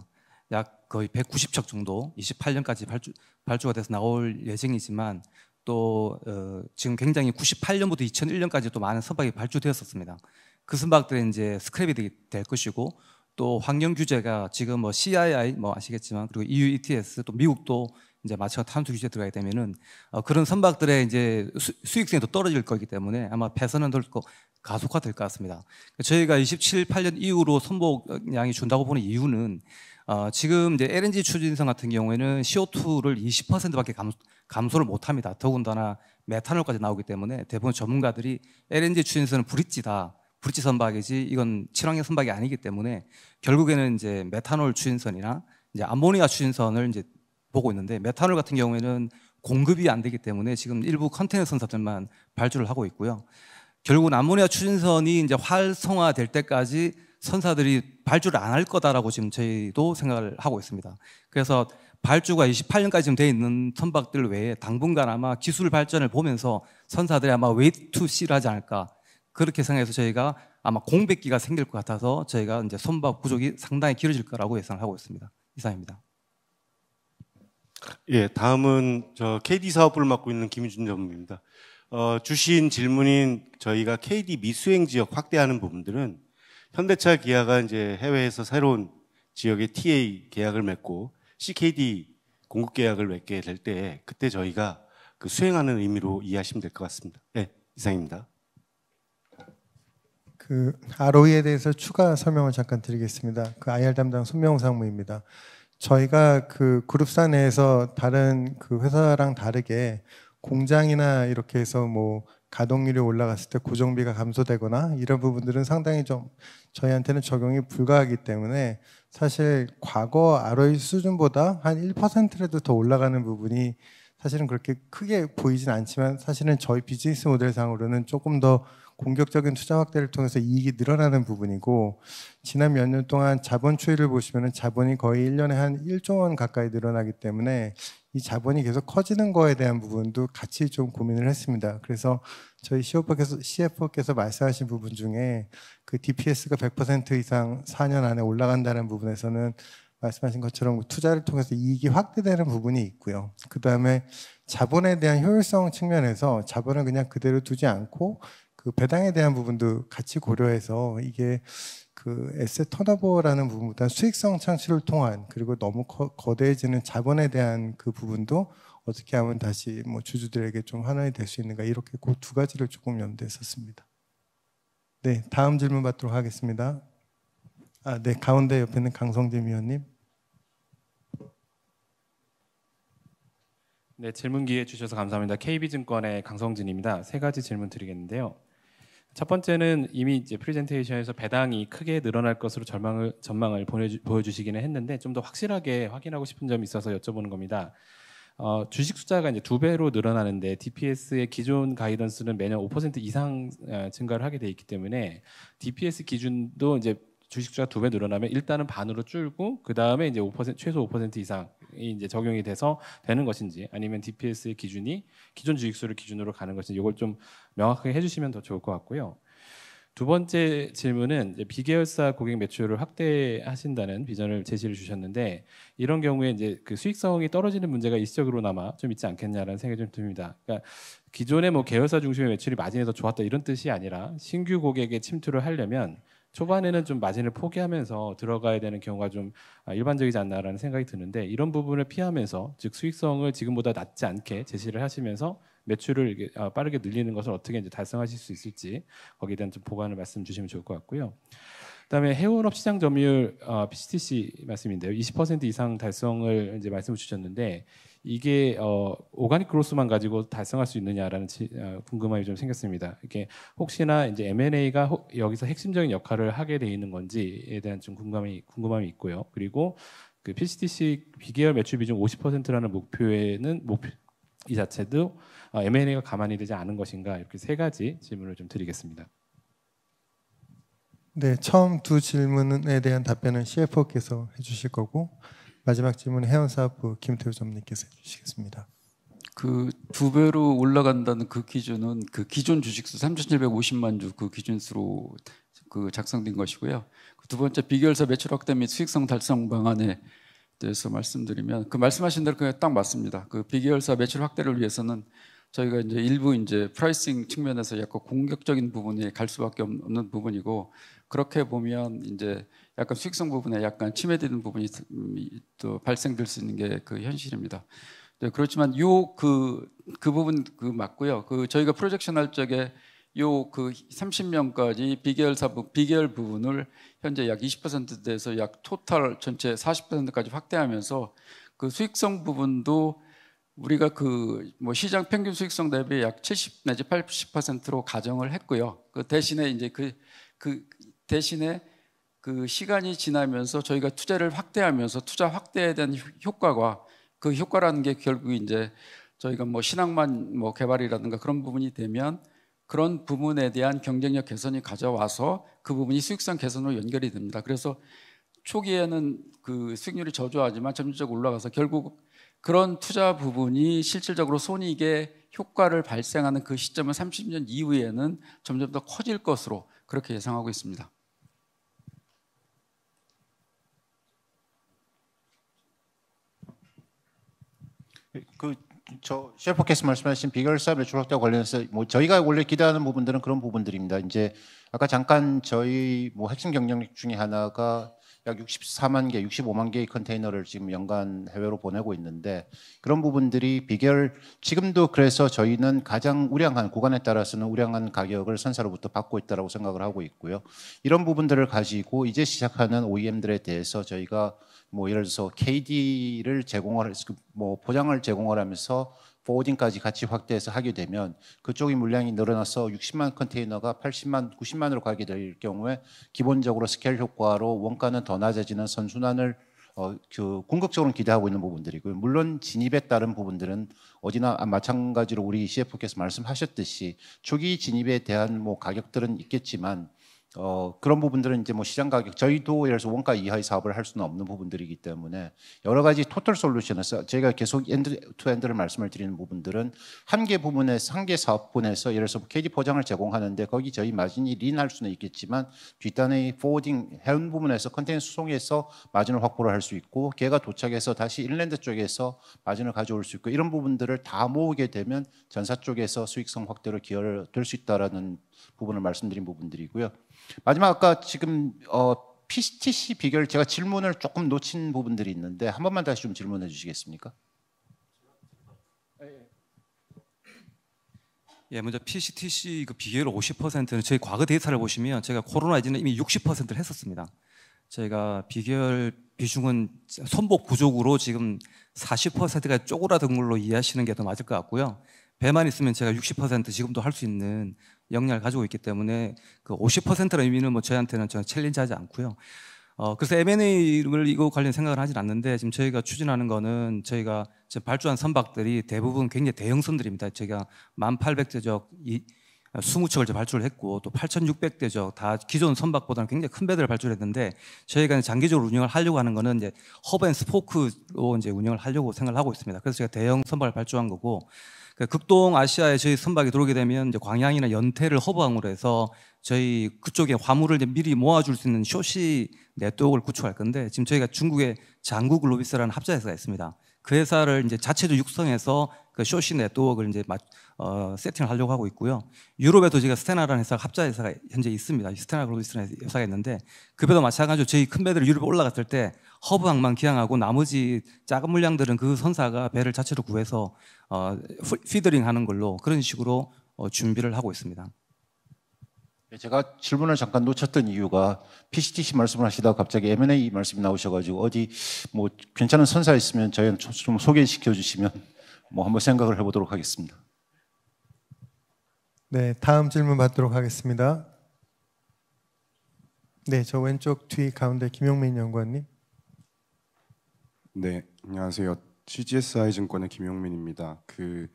약 거의 190척 정도 28년까지 발주, 발주가 돼서 나올 예정이지만 또 어, 지금 굉장히 98년부터 2001년까지 또 많은 선박이 발주되었었습니다. 그선박들은 이제 스크랩이 될 것이고 또 환경 규제가 지금 뭐 CII 뭐 아시겠지만 그리고 EU ETS 또 미국도 이제 마차가 탄소 규제 들어가게 되면은 어, 그런 선박들의 이제 수, 익성이더 떨어질 거기 때문에 아마 배선은 돌고 가속화될 것 같습니다. 그러니까 저희가 27, 8년 이후로 선복량이 준다고 보는 이유는 어, 지금 이제 LNG 추진선 같은 경우에는 CO2를 20%밖에 감, 감소를 못합니다. 더군다나 메탄올까지 나오기 때문에 대부분 전문가들이 LNG 추진선은 브릿지다. 브릿지 선박이지 이건 친환경 선박이 아니기 때문에 결국에는 이제 메탄올 추진선이나 이제 암모니아 추진선을 이제 보고 있는데 메탄올 같은 경우에는 공급이 안 되기 때문에 지금 일부 컨테이너 선사들만 발주를 하고 있고요. 결국은 암모니아 추진선이 이제 활성화될 때까지 선사들이 발주를 안 할 거다라고 지금 저희도 생각을 하고 있습니다. 그래서 발주가 28년까지 지금 돼 있는 선박들 외에 당분간 아마 기술 발전을 보면서 선사들이 아마 웨이투씨를 하지 않을까 그렇게 생각해서 저희가 아마 공백기가 생길 것 같아서 저희가 이제 선박 부족이 상당히 길어질 거라고 예상을 하고 있습니다. 이상입니다. 예, 다음은 저 KD 사업부를 맡고 있는 김유준 전무입니다. 어, 주신 질문인 저희가 KD 미수행 지역 확대하는 부분들은 현대차 기아가 이제 해외에서 새로운 지역의 TA 계약을 맺고 CKD 공급 계약을 맺게 될 때 그때 저희가 그 수행하는 의미로 이해하시면 될 것 같습니다. 네, 이상입니다. 그 ROE에 대해서 추가 설명을 잠깐 드리겠습니다. 그 IR 담당 손명 상무입니다. 저희가 그 그룹사 내에서 다른 그 회사랑 다르게 공장이나 이렇게 해서 뭐 가동률이 올라갔을 때 고정비가 감소되거나 이런 부분들은 상당히 좀 저희한테는 적용이 불가하기 때문에 사실 과거 ROE 수준보다 한 1%라도 더 올라가는 부분이 사실은 그렇게 크게 보이진 않지만 사실은 저희 비즈니스 모델상으로는 조금 더 공격적인 투자 확대를 통해서 이익이 늘어나는 부분이고 지난 몇 년 동안 자본 추이를 보시면 은 자본이 거의 1년에 한 1조 원 가까이 늘어나기 때문에 이 자본이 계속 커지는 거에 대한 부분도 같이 좀 고민을 했습니다. 그래서 저희 CFO께서, CFO께서 말씀하신 부분 중에 그 DPS가 100% 이상 4년 안에 올라간다는 부분에서는 말씀하신 것처럼 투자를 통해서 이익이 확대되는 부분이 있고요. 그 다음에 자본에 대한 효율성 측면에서 자본을 그냥 그대로 두지 않고 그 배당에 대한 부분도 같이 고려해서 이게 그 에셋 턴오버라는 부분보다 수익성 창출을 통한 그리고 너무 거, 대해지는 자본에 대한 그 부분도 어떻게 하면 다시 뭐 주주들에게 좀 환원이 될 수 있는가 이렇게 그 두 가지를 조금 염두에 썼습니다. 네, 다음 질문 받도록 하겠습니다. 아, 네, 가운데 옆에 있는 강성재 위원님. 네, 질문 기회 주셔서 감사합니다. KB증권의 강성진입니다. 세 가지 질문 드리겠는데요. 첫 번째는 이미 이제 프리젠테이션에서 배당이 크게 늘어날 것으로 절망을, 전망을 보내주, 보여주시기는 했는데 좀 더 확실하게 확인하고 싶은 점이 있어서 여쭤보는 겁니다. 어, 주식 숫자가 이제 두 배로 늘어나는데 DPS의 기존 가이던스는 매년 5% 이상 어, 증가를 하게 돼 있기 때문에 DPS 기준도 이제 주식 숫자가 두 배 늘어나면 일단은 반으로 줄고 그 다음에 이제 5% 최소 5% 이상 이제 적용이 돼서 되는 것인지 아니면 DPS의 기준이 기존 주익수를 기준으로 가는 것인지 이걸 좀 명확하게 해주시면 더 좋을 것 같고요. 두 번째 질문은 비계열사 고객 매출을 확대하신다는 비전을 제시를 주셨는데 이런 경우에 이제 그 수익성이 떨어지는 문제가 일시적으로나마 좀 있지 않겠냐라는 생각이 좀 듭니다. 그러니까 기존의 뭐 계열사 중심의 매출이 마진이 서 좋았다 이런 뜻이 아니라 신규 고객의 침투를 하려면 초반에는 좀 마진을 포기하면서 들어가야 되는 경우가 좀 아, 일반적이지 않나라는 생각이 드는데 이런 부분을 피하면서 즉 수익성을 지금보다 낮지 않게 제시를 하시면서 매출을 아, 빠르게 늘리는 것을 어떻게 이제 달성하실 수 있을지 거기에 대한 좀 보관을 말씀 주시면 좋을 것 같고요. 그다음에 해운업 시장 점유율 어, PCTC 말씀인데요. 20% 이상 달성을 이제 말씀을 주셨는데 이게 어, 오가닉 그로스만 가지고 달성할 수 있느냐라는 지, 어, 궁금함이 좀 생겼습니다. 이게 혹시나 이제 M&A가 호, 여기서 핵심적인 역할을 하게 돼 있는 건지에 대한 좀 궁금함이 궁금함이 있고요. 그리고 그 PCTC 비계열 매출 비중 50%라는 목표에는 목표 이 자체도 어, M&A가 가만히 되지 않은 것인가 이렇게 세 가지 질문을 좀 드리겠습니다. 네, 처음 두 질문에 대한 답변은 CFO께서 해주실 거고 마지막 질문 해양사업부 김태우 전무님께서 해주시겠습니다. 그 두 배로 올라간다는 그 기준은 그 기존 주식수 3,750만 주 그 기준수로 그 작성된 것이고요. 그 두 번째 비결사 매출 확대 및 수익성 달성 방안에 대해서 말씀드리면 그 말씀하신 대로 그냥 딱 맞습니다. 그비계사 매출 확대를 위해서는 저희가 이제 일부 이제 프라이싱 측면에서 약간 공격적인 부분에 갈 수밖에 없는 부분이고 그렇게 보면 이제 약간 수익성 부분에 약간 침해되는 부분이 음, 또 발생될 수 있는 게 그 현실입니다. 네, 그렇지만 요 그그 그 부분 그 맞고요. 그 저희가 프로젝션 할 적에 요 그 30명까지 비계열 사부 비계열 부분을 현재 약 20%대에서 약 토탈 전체 40%까지 확대하면서 그 수익성 부분도 우리가 그 뭐 시장 평균 수익성 대비 약 70 내지 80%로 가정을 했고요. 그 대신에 이제 그그 그 대신에 그 시간이 지나면서 저희가 투자를 확대하면서 투자 확대에 대한 효과가 그 효과라는 게 결국 이제 저희가 뭐 신학만 뭐 개발이라든가 그런 부분이 되면 그런 부분에 대한 경쟁력 개선이 가져와서 그 부분이 수익성 개선으로 연결이 됩니다. 그래서 초기에는 그 수익률이 저조하지만 점진적으로 올라가서 결국 그런 투자 부분이 실질적으로 손익의 효과를 발생하는 그 시점은 30년 이후에는 점점 더 커질 것으로 그렇게 예상하고 있습니다. 그저 셰프께서 말씀하신 비결사업의 추락과 관련해서 뭐 저희가 원래 기대하는 부분들은 그런 부분들입니다. 이제 아까 잠깐 저희 뭐 핵심 경쟁력 중에 하나가 약 64만 개, 65만 개의 컨테이너를 지금 연간 해외로 보내고 있는데 그런 부분들이 비결 지금도 그래서 저희는 가장 우량한 구간에 따라서는 우량한 가격을 선사로부터 받고 있다라고 생각을 하고 있고요. 이런 부분들을 가지고 이제 시작하는 OEM들에 대해서 저희가 뭐 예를 들어서 KD를 제공을 그 뭐 포장을 제공을 하면서 포워딩까지 같이 확대해서 하게 되면 그쪽이 물량이 늘어나서 60만 컨테이너가 80만, 90만으로 가게 될 경우에 기본적으로 스케일 효과로 원가는 더 낮아지는 선순환을 어, 그 궁극적으로 기대하고 있는 부분들이고요. 물론 진입에 따른 부분들은 어디나 아, 마찬가지로 우리 CF께서 말씀하셨듯이 초기 진입에 대한 뭐 가격들은 있겠지만 어, 그런 부분들은 이제 뭐 시장 가격 저희도 예를 들어서 원가 이하의 사업을 할 수는 없는 부분들이기 때문에 여러 가지 토털 솔루션을 저희가 계속 엔드 투 엔드를 말씀을 드리는 부분들은 한 개부분에서한 개 사업분에서 예를 들어서 KD 뭐 포장을 제공하는데 거기 저희 마진이 린 할 수는 있겠지만 뒷단의 포워딩 해운 부분에서 컨테이너 수송에서 마진을 확보를 할 수 있고 걔가 도착해서 다시 인랜드 쪽에서 마진을 가져올 수 있고 이런 부분들을 다 모으게 되면 전사 쪽에서 수익성 확대로 기여를 될 수 있다라는 부분을 말씀드린 부분들이고요. 마지막 아까 지금 어, PCTC 비결 제가 질문을 조금 놓친 부분들이 있는데 한 번만 다시 좀 질문해 주시겠습니까? 예, 먼저 PCTC 그 비결 50%는 저희 과거 데이터를 보시면 제가 코로나 이전에 이미 60%를 했었습니다. 저희가 비결 비중은 손목 부족으로 지금 40%가 쪼그라든 걸로 이해하시는 게 더 맞을 것 같고요. 배만 있으면 제가 60% 지금도 할 수 있는 역량을 가지고 있기 때문에 그 50%의 의미는 뭐 저희한테는 전혀 챌린지 하지 않고요. 어, 그래서 M&A를 이거 관련 생각을 하진 않는데 지금 저희가 추진하는 거는 저희가 지금 발주한 선박들이 대부분 굉장히 대형 선들입니다. 저희가 1,800대적 이, 20척을 어, 발주를 했고 또8 6 0 0대적다 기존 선박보다는 굉장히 큰 배들을 발주했는데 를 저희가 장기적으로 운영을 하려고 하는 거는 이제 허브 앤 스포크로 이제 운영을 하려고 생각을 하고 있습니다. 그래서 제가 대형 선박을 발주한 거고 그러니까 극동 아시아에 저희 선박이 들어오게 되면 이제 광양이나 연태를 허브항으로 해서 저희 그쪽에 화물을 이제 미리 모아줄 수 있는 쇼시 네트워크를 구축할 건데 지금 저희가 중국의 장국 로비스라는 합자회사가 있습니다. 그 회사를 이제 자체도 육성해서 그 쇼시 네트워크를 이제 어, 세팅을 하려고 하고 있고요. 유럽에도 제가 스테나라는 회사가 합자 회사가 현재 있습니다. 스테나 글로비스라는 회사가 있는데 급여도 마찬가지로 저희 큰 배들 유럽에 올라갔을 때 허브 항만 기항하고 나머지 작은 물량들은 그 선사가 배를 자체로 구해서 어, 피드링 하는 걸로 그런 식으로 어, 준비를 하고 있습니다. 예, 제가 질문을 잠깐 놓쳤던 이유가 PCTC 말씀을 하시다가 갑자기 M&A 말씀이 나오셔가지고 어디 뭐 괜찮은 선사 있으면 저희는 좀 소개시켜 주시면 뭐 한번 생각을 해보도록 하겠습니다. 네, 다음 질문 받도록 하겠습니다. 네, 저 왼쪽 뒤 가운데 김용민 연구원님. 네, 안녕하세요. CGSI 증권의 김용민입니다. 그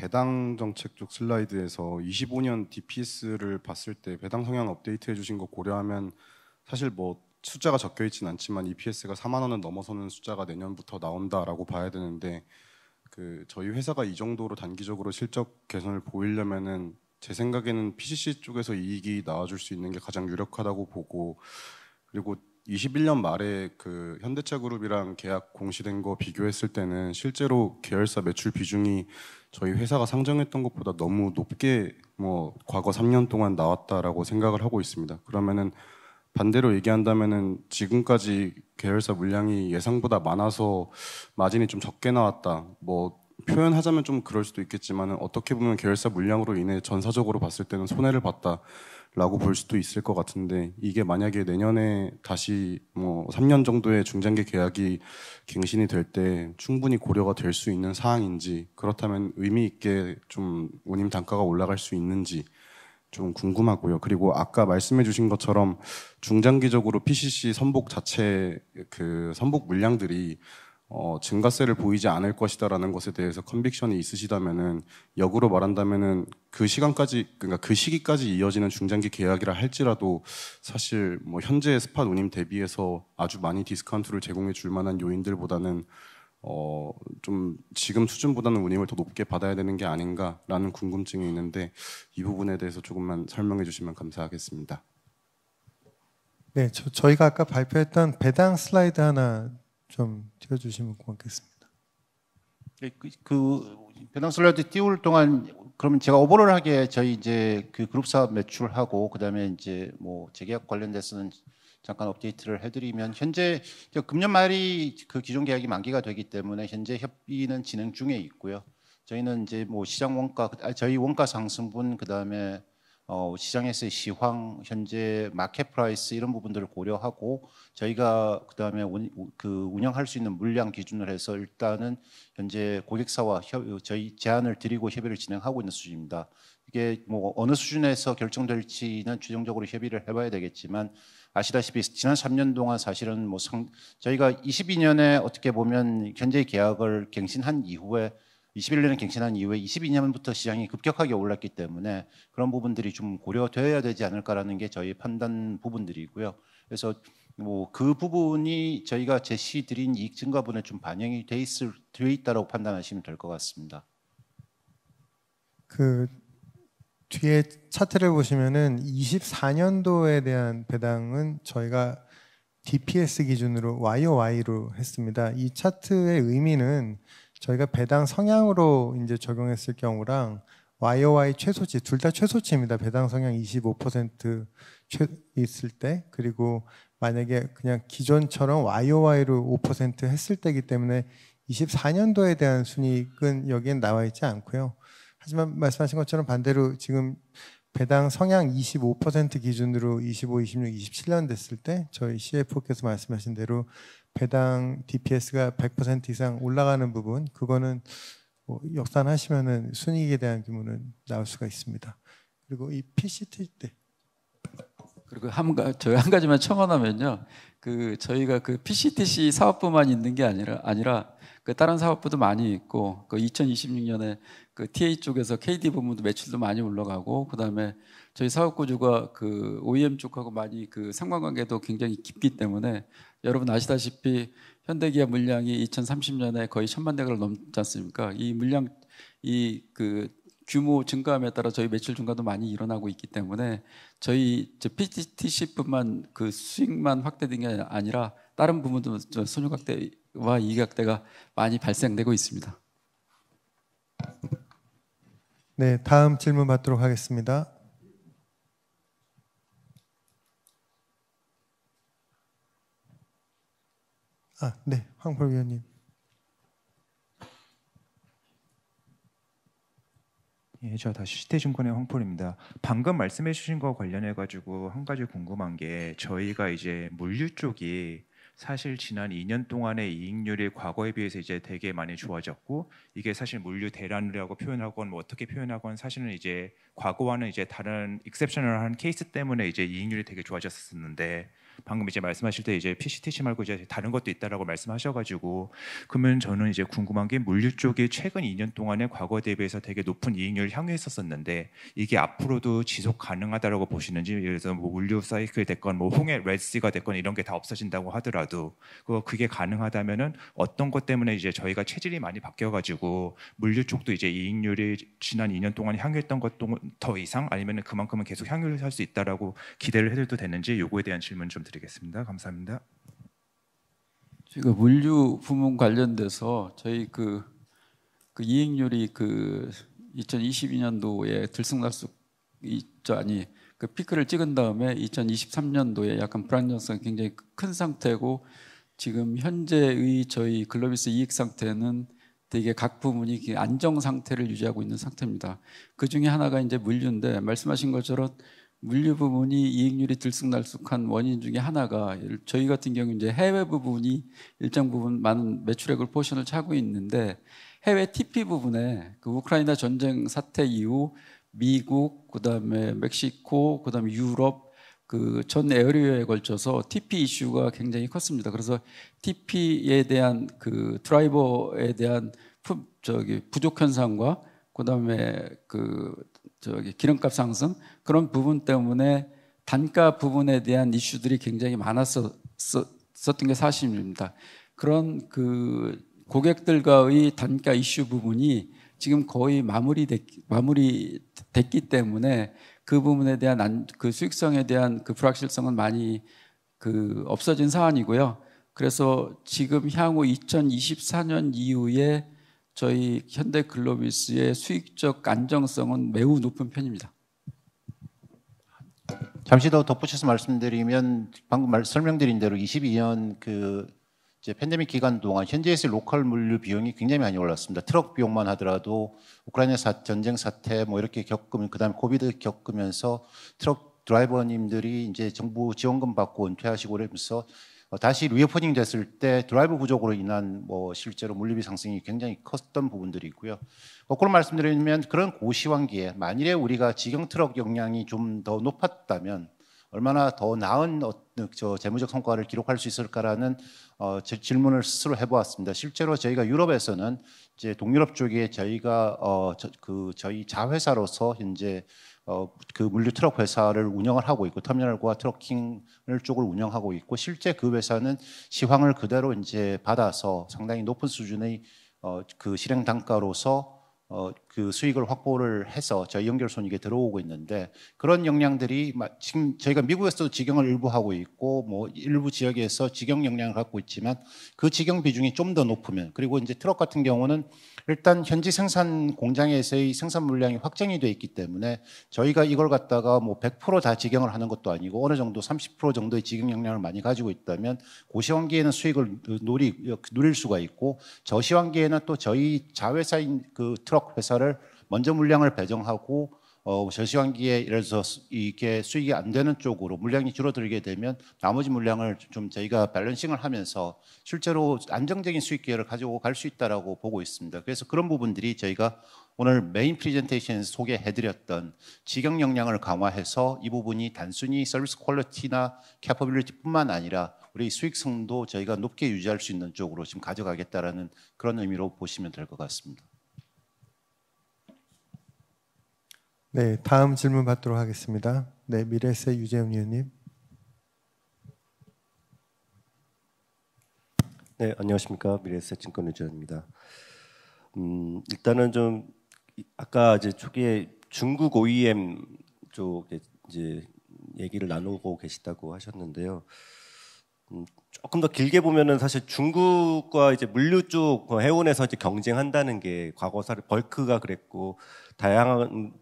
배당 정책 쪽 슬라이드에서 25년 DPS를 봤을 때 배당 성향 업데이트 해주신 거 고려하면 사실 뭐 숫자가 적혀 있진 않지만 EPS가 4만 원을 넘어서는 숫자가 내년부터 나온다라고 봐야 되는데 그 저희 회사가 이 정도로 단기적으로 실적 개선을 보이려면은 제 생각에는 PCC 쪽에서 이익이 나와줄 수 있는 게 가장 유력하다고 보고 그리고 21년 말에 그 현대차그룹이랑 계약 공시된 거 비교했을 때는 실제로 계열사 매출 비중이 저희 회사가 상정했던 것보다 너무 높게 뭐 과거 3년 동안 나왔다라고 생각을 하고 있습니다. 그러면은 반대로 얘기한다면은 지금까지 계열사 물량이 예상보다 많아서 마진이 좀 적게 나왔다. 뭐 표현하자면 좀 그럴 수도 있겠지만 은 어떻게 보면 계열사 물량으로 인해 전사적으로 봤을 때는 손해를 봤다. 라고 볼 수도 있을 것 같은데 이게 만약에 내년에 다시 뭐 3년 정도의 중장기 계약이 갱신이 될 때 충분히 고려가 될 수 있는 사항인지 그렇다면 의미 있게 좀 운임 단가가 올라갈 수 있는지 좀 궁금하고요. 그리고 아까 말씀해 주신 것처럼 중장기적으로 PCC 선복 자체 그 선복 물량들이 어, 증가세를 보이지 않을 것이다라는 것에 대해서 컨빅션이 있으시다면은 역으로 말한다면은 그 시간까지 그러니까 그 시기까지 이어지는 중장기 계약이라 할지라도 사실 뭐 현재 스팟 운임 대비해서 아주 많이 디스카운트를 제공해 줄 만한 요인들보다는 어, 좀 지금 수준보다는 운임을 더 높게 받아야 되는 게 아닌가라는 궁금증이 있는데 이 부분에 대해서 조금만 설명해 주시면 감사하겠습니다. 네, 저, 희가 아까 발표했던 배당 슬라이드 하나 좀 띄워주시면 고맙겠습니다. 네, 그, 그 변형 슬라이드 띄울 동안 그러면 제가 오버롤 하게 저희 이제 그 그룹 사업 매출하고 그다음에 이제 뭐 재계약 관련돼서는 잠깐 업데이트를 해드리면 현재 금년 말이 그 기존 계약이 만기가 되기 때문에 현재 협의는 진행 중에 있고요. 저희는 이제 뭐 시장 원가 아, 저희 원가 상승분 그다음에 어, 시장에서의 시황, 현재 마켓 프라이스 이런 부분들을 고려하고 저희가 그다음에 운, 그 운영할 수 있는 물량 기준을 해서 일단은 현재 고객사와 협, 저희 제안을 드리고 협의를 진행하고 있는 수준입니다. 이게 뭐 어느 수준에서 결정될지는 최종적으로 협의를 해봐야 되겠지만 아시다시피 지난 3년 동안 사실은 뭐 상, 저희가 22년에 어떻게 보면 현재 계약을 갱신한 이후에 21년에 갱신한 이후에 22년부터 시장이 급격하게 올랐기 때문에 그런 부분들이 좀 고려되어야 되지 않을까라는 게 저희 판단 부분들이고요. 그래서 뭐 그 부분이 저희가 제시드린 이익 증가분에 좀 반영이 돼 있을 돼 있다라고 판단하시면 될 것 같습니다. 그 뒤에 차트를 보시면은 24년도에 대한 배당은 저희가 DPS 기준으로 YOY로 했습니다. 이 차트의 의미는 저희가 배당 성향으로 이제 적용했을 경우랑 YOY 최소치 둘 다 최소치입니다. 배당 성향 25% 최, 있을 때 그리고 만약에 그냥 기존처럼 YOY로 5% 했을 때이기 때문에 24년도에 대한 순이익은 여기엔 나와 있지 않고요. 하지만 말씀하신 것처럼 반대로 지금 배당 성향 25% 기준으로 25, 26, 27년 됐을 때 저희 CFO께서 말씀하신 대로 배당 DPS가 100% 이상 올라가는 부분 그거는 뭐 역산하시면은 순이익에 대한 규모는 나올 수가 있습니다. 그리고 이 PCT 때 그리고 한가 저희 한 가지만 첨언하면요. 그 저희가 그 PCTC 사업부만 있는 게 아니라 아니라 그 다른 사업부도 많이 있고 그 2026년에 그 TA 쪽에서 KD 부문도 매출도 많이 올라가고 그다음에 저희 사업 구조가 그 OEM 쪽하고 많이 그 상관관계도 굉장히 깊기 때문에 여러분 아시다시피 현대기업 물량이 2030년에 거의 천만 대가 넘지 않습니까? 이 물량 이 그 규모 증가함에 따라 저희 매출 증가도 많이 일어나고 있기 때문에 저희 PTTC뿐만 그 수익만 확대된 게 아니라 다른 부분도 소녀 확대와 이각대가 많이 발생되고 있습니다. 네, 다음 질문 받도록 하겠습니다. 아, 네, 황벌 위원님. 예, 저 다시 시태증권의 황포입니다 방금 말씀해 주신 거 관련해 가지고 한 가지 궁금한 게 저희가 이제 물류 쪽이 사실 지난 2년 동안의 이익률이 과거에 비해서 이제 되게 많이 좋아졌고 이게 사실 물류 대란이라고 표현하건 뭐 어떻게 표현하건 사실은 이제 과거와는 이제 다른 익셉션을한 케이스 때문에 이제 이익률이 되게 좋아졌었는데 방금 이제 말씀하실 때 이제 PCTC 말고 이제 다른 것도 있다라고 말씀하셔가지고 그러면 저는 이제 궁금한 게 물류 쪽이 최근 2년 동안에 과거 대비해서 되게 높은 이익률 향유했었었는데 이게 앞으로도 지속 가능하다라고 보시는지 예를 들어서 뭐 물류 사이클 됐건 뭐 홍해 레드시가 됐건 이런 게 다 없어진다고 하더라도 그 그게 가능하다면은 어떤 것 때문에 이제 저희가 체질이 많이 바뀌어가지고 물류 쪽도 이제 이익률이 지난 2년 동안 향했던것더 이상 아니면은 그만큼은 계속 향유를 할 수 있다라고 기대를 해도 되는지 요거에 대한 질문 좀. 드리겠습니다. 감사합니다. 저가 물류 부문 관련돼서 저희 그, 그 이익률이 그 2022년도에 들쑥날쑥 있 아니 그 피크를 찍은 다음에 2023년도에 약간 불안정성 굉장히 큰 상태고 지금 현재의 저희 글로비스 이익 상태는 되게 각 부문이 안정 상태를 유지하고 있는 상태입니다. 그 중에 하나가 이제 물류인데 말씀하신 것처럼 물류 부분이 이익률이 들쑥날쑥한 원인 중에 하나가 저희 같은 경우 이제 해외 부분이 일정 부분 많은 매출액을 포션을 차고 있는데 해외 TP 부분에 그 우크라이나 전쟁 사태 이후 미국 그다음에 멕시코 그다음에 유럽 그 전 에어리어에 걸쳐서 TP 이슈가 굉장히 컸습니다. 그래서 TP에 대한 그 드라이버에 대한 품, 저기 부족 현상과 그다음에 그 저기 기름값 상승 그런 부분 때문에 단가 부분에 대한 이슈들이 굉장히 많았었던 게 사실입니다. 그런 그 고객들과의 단가 이슈 부분이 지금 거의 마무리 마무리됐기 때문에 그 부분에 대한 안, 그 수익성에 대한 그 불확실성은 많이 그 없어진 사안이고요. 그래서 지금 향후 2024년 이후에 저희 현대글로비스의 수익적 안정성은 매우 높은 편입니다. 잠시 더 덧붙여서 말씀드리면 방금 말, 설명드린 대로 22년 그 팬데믹 기간 동안 현지에서 로컬 물류 비용이 굉장히 많이 올랐습니다. 트럭 비용만 하더라도 우크라이나 사, 전쟁 사태 뭐 이렇게 겪으면 그다음에 고비드 겪으면서 트럭 드라이버님들이 이제 정부 지원금 받고 은퇴하시고 그러면서 어, 다시 리오퍼닝 됐을 때 드라이브 부족으로 인한 뭐 실제로 물리비 상승이 굉장히 컸던 부분들이 있고요. 거꾸로 말씀드리면 그런 고시황기에 만일에 우리가 직영 트럭 역량이 좀 더 높았다면 얼마나 더 나은 어, 저 재무적 성과를 기록할 수 있을까라는 어, 질문을 스스로 해보았습니다. 실제로 저희가 유럽에서는 이제 동유럽 쪽에 저희가 어, 그 저희 자회사로서 현재 어, 그 물류 트럭 회사를 운영을 하고 있고 터미널과 트럭킹을 쪽을 운영하고 있고 실제 그 회사는 시황을 그대로 이제 받아서 상당히 높은 수준의 어, 그 실행 단가로서 어, 그 수익을 확보를 해서 저희 연결 손익에 들어오고 있는데 그런 역량들이 지금 저희가 미국에서도 직영을 일부 하고 있고 뭐 일부 지역에서 직영 역량을 갖고 있지만 그 직영 비중이 좀 더 높으면 그리고 이제 트럭 같은 경우는 일단 현지 생산 공장에서의 생산 물량이 확정이 되어 있기 때문에 저희가 이걸 갖다가 뭐 100%다 직영을 하는 것도 아니고 어느 정도 30% 정도의 직영 역량을 많이 가지고 있다면 고시환기에는 그 수익을 누리, 누릴 수가 있고 저시환기에는 또 저희 자회사인 그 트럭 회사를 먼저 물량을 배정하고 어, 절시환기에 이를들서 이게 수익이 안 되는 쪽으로 물량이 줄어들게 되면 나머지 물량을 좀 저희가 밸런싱을 하면서 실제로 안정적인 수익 기회를 가지고 갈 수 있다라고 보고 있습니다. 그래서 그런 부분들이 저희가 오늘 메인 프리젠테이션에서 소개해드렸던 직영 역량을 강화해서 이 부분이 단순히 서비스 퀄리티나 캐퍼빌리티뿐만 아니라 우리 수익성도 저희가 높게 유지할 수 있는 쪽으로 지금 가져가겠다라는 그런 의미로 보시면 될 것 같습니다. 네, 다음 질문 받도록 하겠습니다. 네, 미래세 유재훈 의원님. 네, 안녕하십니까 미래세 증권 유재훈입니다. 음, 일단은 좀 아까 이제 초기에 중국 OEM 쪽에 이제 얘기를 나누고 계시다고 하셨는데요. 음, 조금 더 길게 보면은 사실 중국과 이제 물류 쪽 뭐 해운에서 이제 경쟁한다는 게 과거사를 벌크가 그랬고 다양한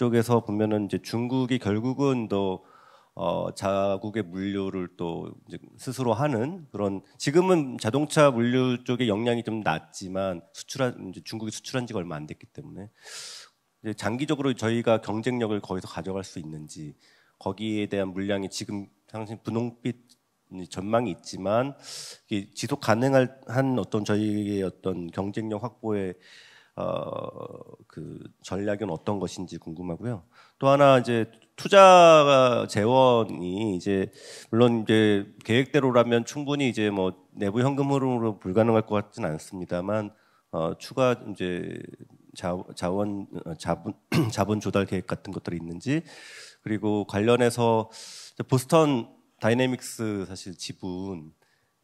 쪽에서 보면은 이제 중국이 결국은 또 어, 자국의 물류를 또 스스로 하는 그런 지금은 자동차 물류 쪽의 역량이 좀 낮지만 수출한 중국이 수출한 지가 얼마 안 됐기 때문에 이제 장기적으로 저희가 경쟁력을 거기서 가져갈 수 있는지 거기에 대한 물량이 지금 당신 분홍빛 전망이 있지만 지속 가능한 어떤 저희의 어떤 경쟁력 확보에 어, 그 전략은 어떤 것인지 궁금하고요. 또 하나 이제 투자 재원이 이제 물론 이제 계획대로라면 충분히 이제 뭐 내부 현금 흐름으로 불가능할 것 같지는 않습니다만 어, 추가 이제 자, 자원 어, 자본 자본 조달 계획 같은 것들이 있는지 그리고 관련해서 보스턴 다이내믹스 사실 지분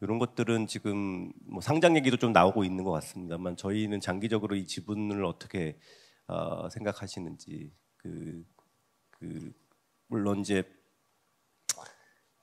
이런 것들은 지금 뭐 상장 얘기도 좀 나오고 있는 것 같습니다만 저희는 장기적으로 이 지분을 어떻게 어, 생각하시는지 그, 그 물론 이제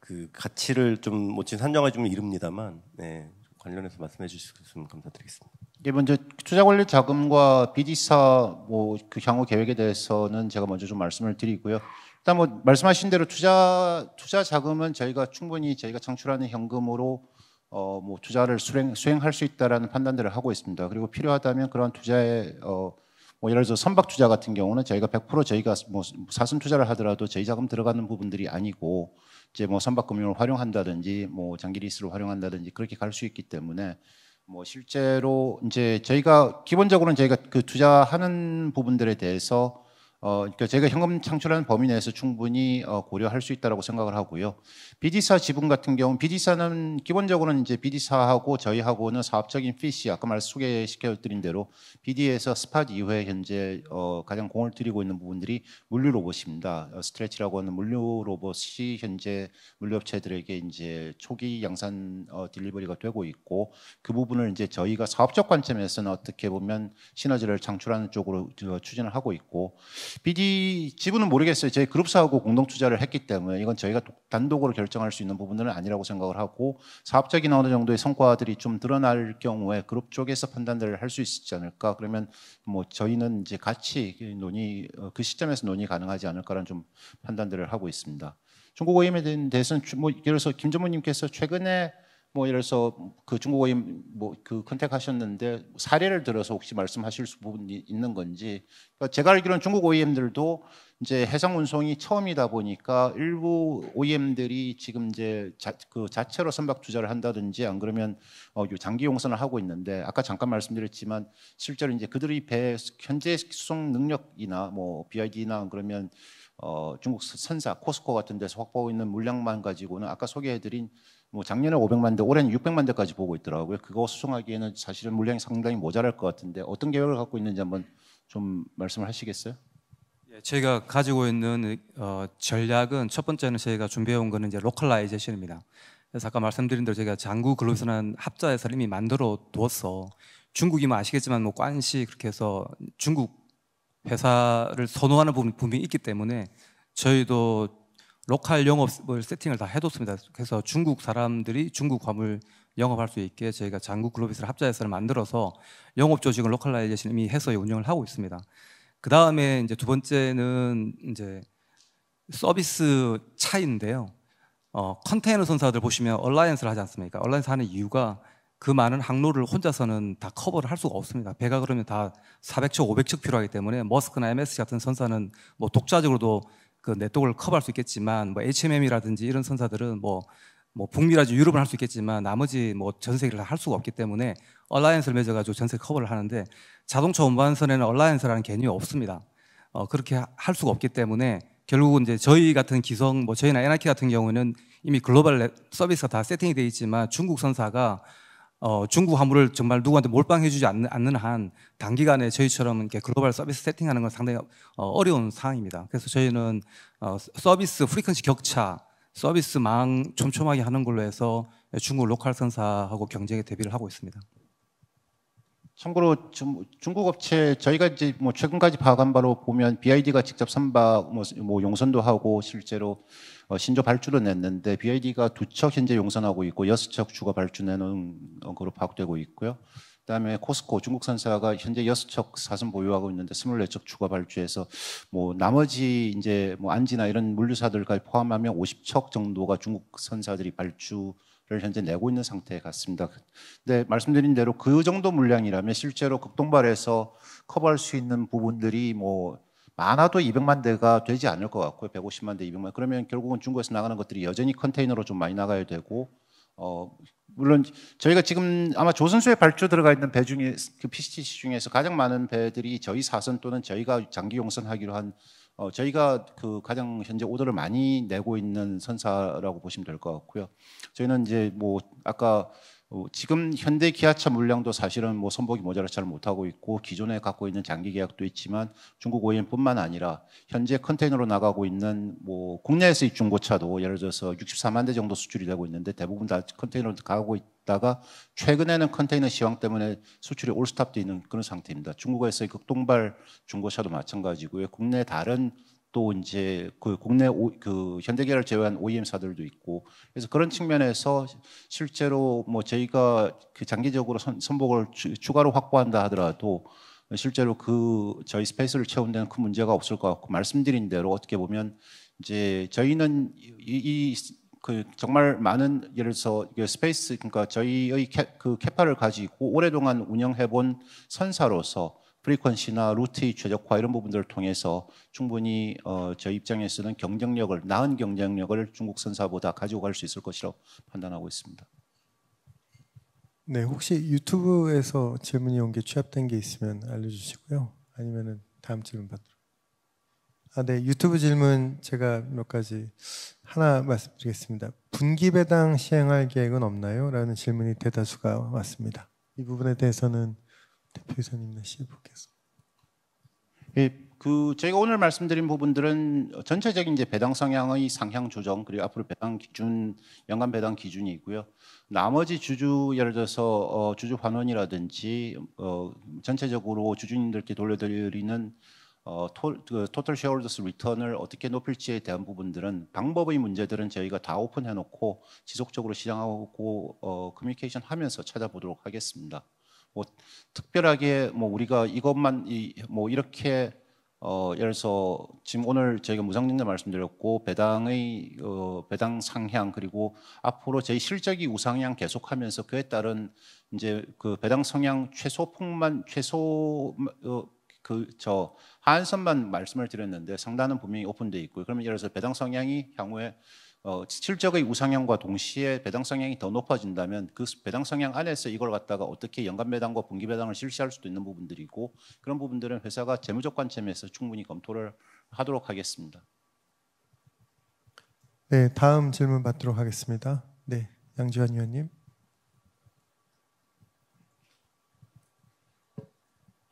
그 가치를 좀뭐 지금 산정을 좀 이릅니다만 네, 관련해서 말씀해 주셨으면 감사드리겠습니다. 예, 먼저 투자관리 자금과 BD사 뭐그 향후 계획에 대해서는 제가 먼저 좀 말씀을 드리고요. 일단 뭐 말씀하신 대로 투자 투자 자금은 저희가 충분히 저희가 창출하는 현금으로 어, 뭐 투자를 수행, 수행할 수 있다라는 판단들을 하고 있습니다. 그리고 필요하다면 그런 투자의 어, 뭐 예를 들어 선박 투자 같은 경우는 저희가 100% 저희가 뭐 사선 투자를 하더라도 저희 자금 들어가는 부분들이 아니고 이제 뭐 선박 금융을 활용한다든지 뭐 장기 리스를 활용한다든지 그렇게 갈 수 있기 때문에 뭐 실제로 이제 저희가 기본적으로는 저희가 그 투자하는 부분들에 대해서 어, 그러니까 제가 현금 창출하는 범위 내에서 충분히 어, 고려할 수 있다라고 생각을 하고요. 비 d 사 지분 같은 경우 비 d 사는 기본적으로는 이제 비 d 사하고 저희하고는 사업적인 피시 아까 말 소개시켜드린 대로 비디에서 스팟 이후에 현재 어, 가장 공을 들이고 있는 부분들이 물류 로봇입니다. 어, 스트레치라고 하는 물류 로봇이 현재 물류업체들에게 이제 초기 양산 어, 딜리버리가 되고 있고 그 부분을 이제 저희가 사업적 관점에서는 어떻게 보면 시너지를 창출하는 쪽으로 어, 추진을 하고 있고 BD 지분은 모르겠어요. 저희 그룹사하고 공동 투자를 했기 때문에 이건 저희가 단독으로 결정할 수 있는 부분들은 아니라고 생각을 하고 사업적인 어느 정도의 성과들이 좀 드러날 경우에 그룹 쪽에서 판단을 할 수 있지 않을까. 그러면 뭐 저희는 이제 같이 그 논의 어, 그 시점에서 논의 가능하지 않을까라는 좀 판단들을 하고 있습니다. 중국 o e 에 대해서는 뭐 예를 들어서 김전무님께서 최근에 뭐 예를 들어서 그 중국어인 뭐그 컨택하셨는데 사례를 들어서 혹시 말씀하실 부분이 있는 건지 그러니까 제가 알기로는 중국 OEM들도 이제 해상 운송이 처음이다 보니까 일부 OEM들이 지금 이제 자, 그 자체로 선박 투자를 한다든지 안 그러면 어, 장기 용선을 하고 있는데 아까 잠깐 말씀드렸지만 실제로 이제 그들이 배 현재 수송 능력이나 뭐 BID나 그러면 어, 중국 선사 코스코 같은 데서 확보하고 있는 물량만 가지고는 아까 소개해드린 뭐 작년에 500만 대, 올해는 600만 대까지 보고 있더라고요. 그거 수송하기에는 사실은 물량이 상당히 모자랄 것 같은데 어떤 계획을 갖고 있는지 한번 좀 말씀을 하시겠어요? 예, 가 가지고 있는 어, 전략은 첫 번째는 저가 준비해온 거는 이제 로컬라이제이션입니다. 그래서 아까 말씀드린 대로 저가 장구 글로브스는 합자에서 이미 만들어 두었어. 중국이면 아시겠지만 뭐 관시 그렇게 해서 중국 회사를 선호하는 부분이 있기 때문에 저희도 로컬 영업을 세팅을 다 해뒀습니다. 그래서 중국 사람들이 중국 화물 영업할 수 있게 저희가 장국 글로비스를 합자해서를 만들어서 영업 조직을 로컬라이제이션 이미 해서 운영을 하고 있습니다. 그 다음에 이제 두 번째는 이제 서비스 차인데요. 어, 컨테이너 선사들 보시면 얼라이언스를 하지 않습니까? 얼라이언스 하는 이유가 그 많은 항로를 혼자서는 다 커버를 할 수가 없습니다. 배가 그러면 다 400척, 500척 필요하기 때문에 머스크나 MS 같은 선사는 뭐 독자적으로도 그 네트워크를 커버할 수 있겠지만 뭐 HMM이라든지 이런 선사들은 뭐, 뭐 북미라든지 유럽은 할 수 있겠지만 나머지 뭐 전 세계를 할 수가 없기 때문에 얼라이언스를 맺어가지고 전 세계 커버를 하는데 자동차 운반선에는 얼라이언스라는 개념이 없습니다. 어, 그렇게 할 수가 없기 때문에 결국은 이제 저희 같은 기성, 뭐 저희나 에나키 같은 경우는 이미 글로벌 서비스가 다 세팅이 돼 있지만 중국 선사가 어, 중국 화물을 정말 누구한테 몰빵해주지 않는, 않는 한 단기간에 저희처럼 이렇게 글로벌 서비스 세팅하는 건 상당히 어, 려운 상황입니다. 그래서 저희는 어, 서비스 프리퀀시 격차, 서비스망 촘촘하게 하는 걸로 해서 중국 로컬 선사하고 경쟁에 대비를 하고 있습니다. 참고로 중국 업체 저희가 이제 뭐 최근까지 파악한 바로 보면 BID가 직접 선박 뭐, 뭐 용선도 하고 실제로 어, 신조 발주를 냈는데 BID가 두 척 현재 용산하고 있고 여섯 척 추가 발주 내놓은 것으로 파악되고 있고요. 그다음에 코스코 중국선사가 현재 여섯 척 사선 보유하고 있는데 스물네 척 추가 발주해서 뭐 나머지 이제 뭐 안지나 이런 물류사들까지 포함하면 오십 척 정도가 중국선사들이 발주 를 현재 내고 있는 상태 같습니다. 근데 말씀드린 대로 그 정도 물량이라면 실제로 극동발에서 커버할 수 있는 부분들이 뭐 많아도 200만 대가 되지 않을 것 같고요. 150만 대, 200만. 그러면 결국은 중국에서 나가는 것들이 여전히 컨테이너로 좀 많이 나가야 되고 어 물론 저희가 지금 아마 조선소에 발주 들어가 있는 배 중에 그 PCTC 중에서 가장 많은 배들이 저희 사선 또는 저희가 장기 용선하기로 한 어, 저희가 그 가장 현재 오더를 많이 내고 있는 선사라고 보시면 될 것 같고요. 저희는 이제 뭐 아까 어, 지금 현대 기아차 물량도 사실은 뭐선보기 모자라 잘 못하고 있고 기존에 갖고 있는 장기 계약도 있지만 중국 OEM뿐만 아니라 현재 컨테이너로 나가고 있는 뭐 국내에서의 중고차도 예를 들어서 64만 대 정도 수출이 되고 있는데 대부분 다 컨테이너로 가고 있다가 최근에는 컨테이너 시황 때문에 수출이 올스탑되어 있는 그런 상태입니다. 중국에서의 극동발 중고차도 마찬가지고요. 국내 다른 또 이제 그 국내 오, 그 현대계를 제외한 OEM사들도 있고 그래서 그런 측면에서 실제로 뭐 저희가 그 장기적으로 선, 선복을 추, 추가로 확보한다 하더라도 실제로 그 저희 스페이스를 채운 데는 큰 문제가 없을 것 같고 말씀드린 대로 어떻게 보면 이제 저희는 이, 이그 정말 많은 예를 들어서 스페이스 그러니까 저희의 캐, 그 캐파를 가지고 오랫동안 운영해본 선사로서 프리퀀시나 루트의 최적화 이런 부분들을 통해서 충분히 어, 저희 입장에서는 경쟁력을 나은 경쟁력을 중국 선사보다 가지고 갈 수 있을 것이라고 판단하고 있습니다. 네, 혹시 유튜브에서 질문이 온 게 취합된 게 있으면 알려주시고요. 아니면은 다음 질문 받도록. 아, 네, 유튜브 질문 제가 몇 가지 하나 말씀드리겠습니다. 분기 배당 시행할 계획은 없나요? 라는 질문이 대다수가 왔습니다. 이 부분에 대해서는 대표 이사님 날씨에 뵙겠 예, 그 저희가 오늘 말씀드린 부분들은 전체적인 이제 배당 성향의 상향 조정 그리고 앞으로 배당 기준 연간 배당 기준이 있고요. 나머지 주주 예를 들어서 어, 주주 환원이라든지 어, 전체적으로 주주님들께 돌려드리는 어, 토, 그, 토탈 쉐어홀더스 리턴을 어떻게 높일지에 대한 부분들은 방법의 문제들은 저희가 다 오픈해놓고 지속적으로 시장하고 어, 커뮤니케이션 하면서 찾아보도록 하겠습니다. 뭐 특별하게 뭐 우리가 이것만 이, 뭐 이렇게 어, 예를 들어서 지금 오늘 저희가 무상증자 말씀드렸고 배당의 어, 배당 상향 그리고 앞으로 저희 실적이 우상향 계속하면서 그에 따른 이제 그 배당 성향 최소폭만 최소 어, 그저 한선만 말씀을 드렸는데 상단은 분명히 오픈돼 있고 그러면 예를 들어서 배당 성향이 향후에 어, 실적의 우상향과 동시에 배당 성향이 더 높아진다면 그 배당 성향 안에서 이걸 갖다가 어떻게 연간 배당과 분기 배당을 실시할 수도 있는 부분들이고 그런 부분들은 회사가 재무적 관점에서 충분히 검토를 하도록 하겠습니다. 네, 다음 질문 받도록 하겠습니다. 네, 양지환 위원님.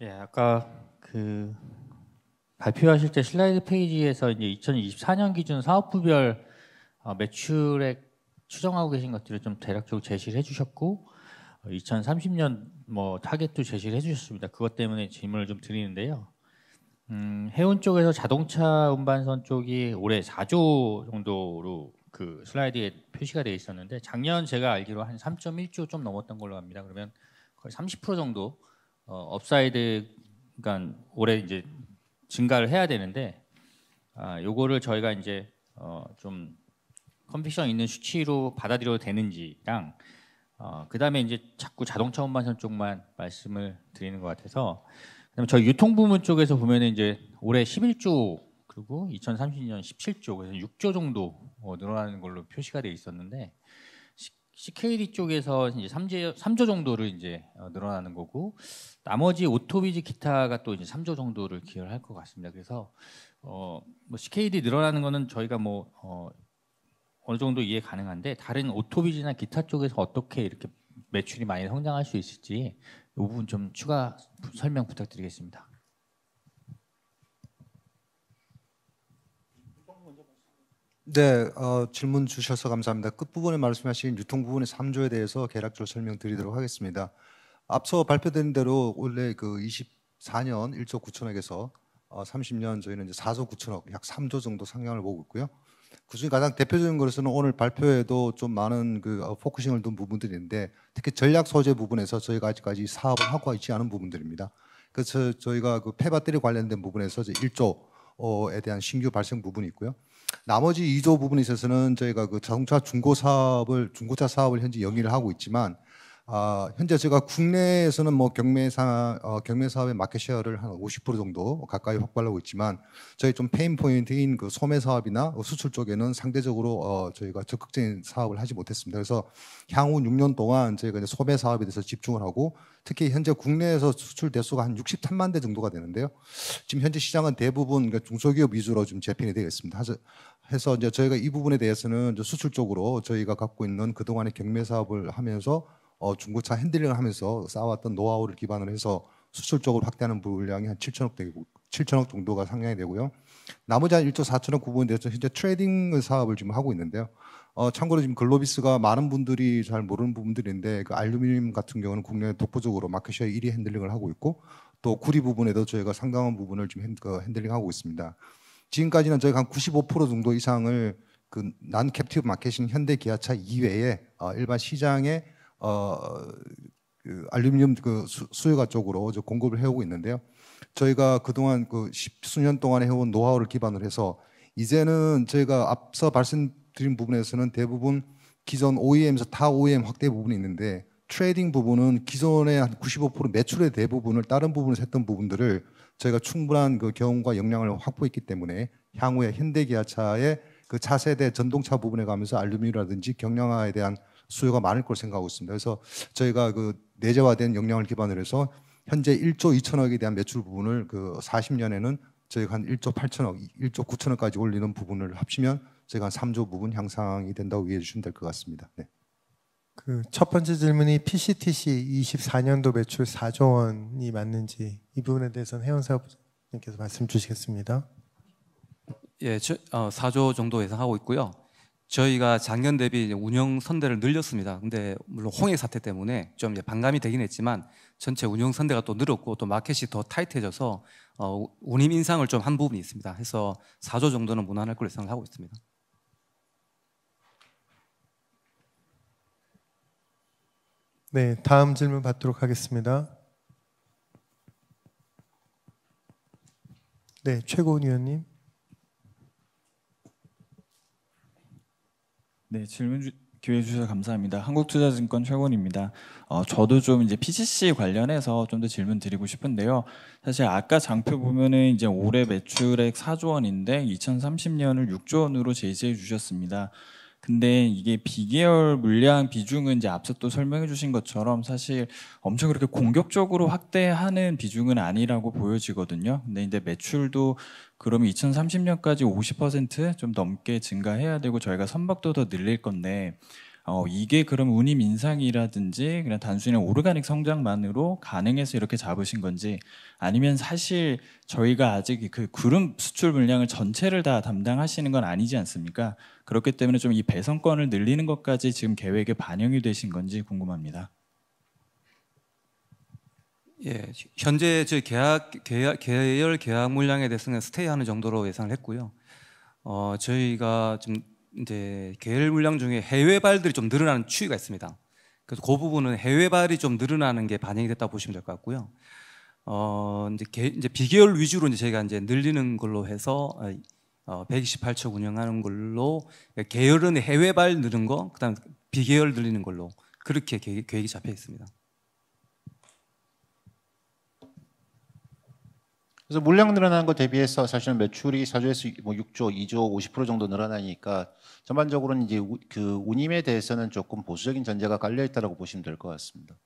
예, 아까 그 발표하실 때 슬라이드 페이지에서 이제 2024년 기준 사업부별 어, 매출액 추정하고 계신 것들을 좀 대략적으로 제시를 해주셨고 2030년 어, 뭐 타겟도 제시를 해주셨습니다. 그것 때문에 질문을 좀 드리는데요. 음, 해운 쪽에서 자동차 운반선 쪽이 올해 4조 정도로 그 슬라이드에 표시가 되어 있었는데 작년 제가 알기로 한 3.1조 좀 넘었던 걸로 합니다 그러면 거의 30% 정도 어, 업사이드 가 그러니까 올해 이제 증가를 해야 되는데 아, 요거를 저희가 이제 어, 좀 컴픽션 있는 수치로 받아들여도 되는지랑 어, 그다음에 이제 자꾸 자동차 운반선 쪽만 말씀을 드리는 것 같아서 그다음에 저희 유통 부문 쪽에서 보면 이제 올해 11조 그리고 2030년 17조 그래서 6조 정도 어, 늘어나는 걸로 표시가 돼 있었는데 CKD 쪽에서 이제 3조, 3조 정도를 이제 어, 늘어나는 거고 나머지 오토비즈 기타가 또 이제 3조 정도를 기여할 것 같습니다. 그래서 어, 뭐 CKD 늘어나는 거는 저희가 뭐 어, 어느 정도 이해 가능한데 다른 오토비즈나 기타 쪽에서 어떻게 이렇게 매출이 많이 성장할 수 있을지 이 부분 좀 추가 설명 부탁드리겠습니다. 네, 어, 질문 주셔서 감사합니다. 끝부분에 말씀하신 유통 부분의 3조에 대해서 계략적으로 설명드리도록 하겠습니다. 앞서 발표된 대로 원래 그 24년 1조 9천억에서 어, 30년 저희는 이제 4조 9천억, 약 3조 정도 상향을 보고 있고요. 그중 에 가장 대표적인 것으로서는 오늘 발표에도 좀 많은 그 어, 포커싱을 둔부분들인데 특히 전략 소재 부분에서 저희가 아직까지 사업을 하고 있지 않은 부분들입니다. 그래서 저희가 그 폐배터리 관련된 부분에서 이 1조에 대한 신규 발생 부분이 있고요. 나머지 2조 부분에 있어서는 저희가 그 자동차 중고 사업을 중고차 사업을 현재 영위를 하고 있지만 아, 현재 제가 국내에서는 뭐 경매사 어, 경매 사업의 마켓 셰어를 한 50% 정도 가까이 확보하고 있지만 저희 좀 페인 포인트인 그 소매 사업이나 그 수출 쪽에는 상대적으로 어, 저희가 적극적인 사업을 하지 못했습니다. 그래서 향후 6년 동안 저희가 이제 소매 사업에 대해서 집중을 하고 특히 현재 국내에서 수출 대수가 한 63만 대 정도가 되는데요. 지금 현재 시장은 대부분 그 중소기업 위주로 좀 재편이 되겠습니다. 해서 이제 저희가 이 부분에 대해서는 수출 쪽으로 저희가 갖고 있는 그동안의 경매 사업을 하면서 어, 중고차 핸들링을 하면서 쌓아왔던 노하우를 기반으로 해서 수출적으로 확대하는 분량이 한 7천억 되고 7천억 정도가 상향이 되고요. 나머지 한 1조 4천억 구분에 대해서 현재 트레이딩 사업을 지금 하고 있는데요. 어, 참고로 지금 글로비스가 많은 분들이 잘 모르는 부분들인데 그 알루미늄 같은 경우는 국내 독보적으로 마켓시 1위 핸들링을 하고 있고 또 구리 부분에도 저희가 상당한 부분을 지금 그 핸들링하고 있습니다. 지금까지는 저희가 한 95% 정도 이상을 그난 캡티브 마켓인 현대 기아차 이외에 어, 일반 시장에 어, 그 알루미늄 그 수, 요가 쪽으로 공급을 해오고 있는데요. 저희가 그동안 그 십수년 동안 해온 노하우를 기반으로 해서 이제는 저희가 앞서 말씀드린 부분에서는 대부분 기존 OEM에서 타 OEM 확대 부분이 있는데 트레이딩 부분은 기존의 한95% 매출의 대부분을 다른 부분을서 했던 부분들을 저희가 충분한 그 경험과 역량을 확보했기 때문에 향후에 현대기아차의 그 차세대 전동차 부분에 가면서 알루미늄이라든지 경량화에 대한 수요가 많을 걸 생각하고 있습니다. 그래서 저희가 그 내재화된 역량을 기반으로 해서 현재 1조 2천억에 대한 매출 부분을 그 40년에는 저희가 한 1조 8천억, 1조 9천억까지 올리는 부분을 합치면 저희가 한 3조 부분 향상이 된다고 이해해 주시면 될 것 같습니다. 네. 그첫 번째 질문이 PCTC 24년도 매출 4조 원이 맞는지 이 부분에 대해서는 해원 사업님께서 말씀 주시겠습니다. 예, 저, 어, 4조 정도 예상하고 있고요. 저희가 작년 대비 운영 선대를 늘렸습니다. 근데 물론 홍해 사태 때문에 좀 반감이 되긴 했지만 전체 운영 선대가 또 늘었고 또 마켓이 더 타이트해져서 어, 운임 인상을 좀 한 부분이 있습니다. 해서 4조 정도는 무난할 걸로 예상 하고 있습니다. 네, 다음 질문 받도록 하겠습니다. 네, 최고 위원님. 네, 질문 주, 기회 주셔서 감사합니다. 한국투자증권 최곤입니다. 어, 저도 좀 이제 PCC 관련해서 좀 더 질문 드리고 싶은데요. 사실 아까 장표 보면은 이제 올해 매출액 4조 원인데 2030년을 6조 원으로 제시해 주셨습니다. 근데 이게 비계열 물량 비중은 이제 앞서 또 설명해 주신 것처럼 사실 엄청 그렇게 공격적으로 확대하는 비중은 아니라고 보여지거든요. 근데 이제 매출도 그러면 2030년까지 50%좀 넘게 증가해야 되고 저희가 선박도 더 늘릴 건데 어, 이게 그럼 운임 인상이라든지 그냥 단순히 오르가닉 성장만으로 가능해서 이렇게 잡으신 건지 아니면 사실 저희가 아직 그 구름 수출 물량을 전체를 다 담당하시는 건 아니지 않습니까? 그렇기 때문에 좀 이배송권을 늘리는 것까지 지금 계획에 반영이 되신 건지 궁금합니다. 예, 현재 저 계약 계열 계약 물량에 대해서는 스테이하는 정도로 예상을 했고요. 어, 저희가 좀 이제 계열 물량 중에 해외 발들이 좀 늘어나는 추이가 있습니다. 그래서 그 부분은 해외 발이 좀 늘어나는 게 반영이 됐다고 보시면 될 것 같고요. 어, 이제, 개, 이제 비계열 위주로 이제 저희가 이제 늘리는 걸로 해서 어, 128척 어, 운영하는 걸로 계열은 해외 발 늘은 거, 그다음 비계열 늘리는 걸로 그렇게 계획, 계획이 잡혀 있습니다. 그래서 물량 늘어나는 거 대비해서 사실은 매출이 4조에서 뭐 6조, 2조, 50% 정도 늘어나니까 전반적으로는 이제 그 운임에 대해서는 조금 보수적인 전제가 깔려 있다라고 보시면 될 것 같습니다.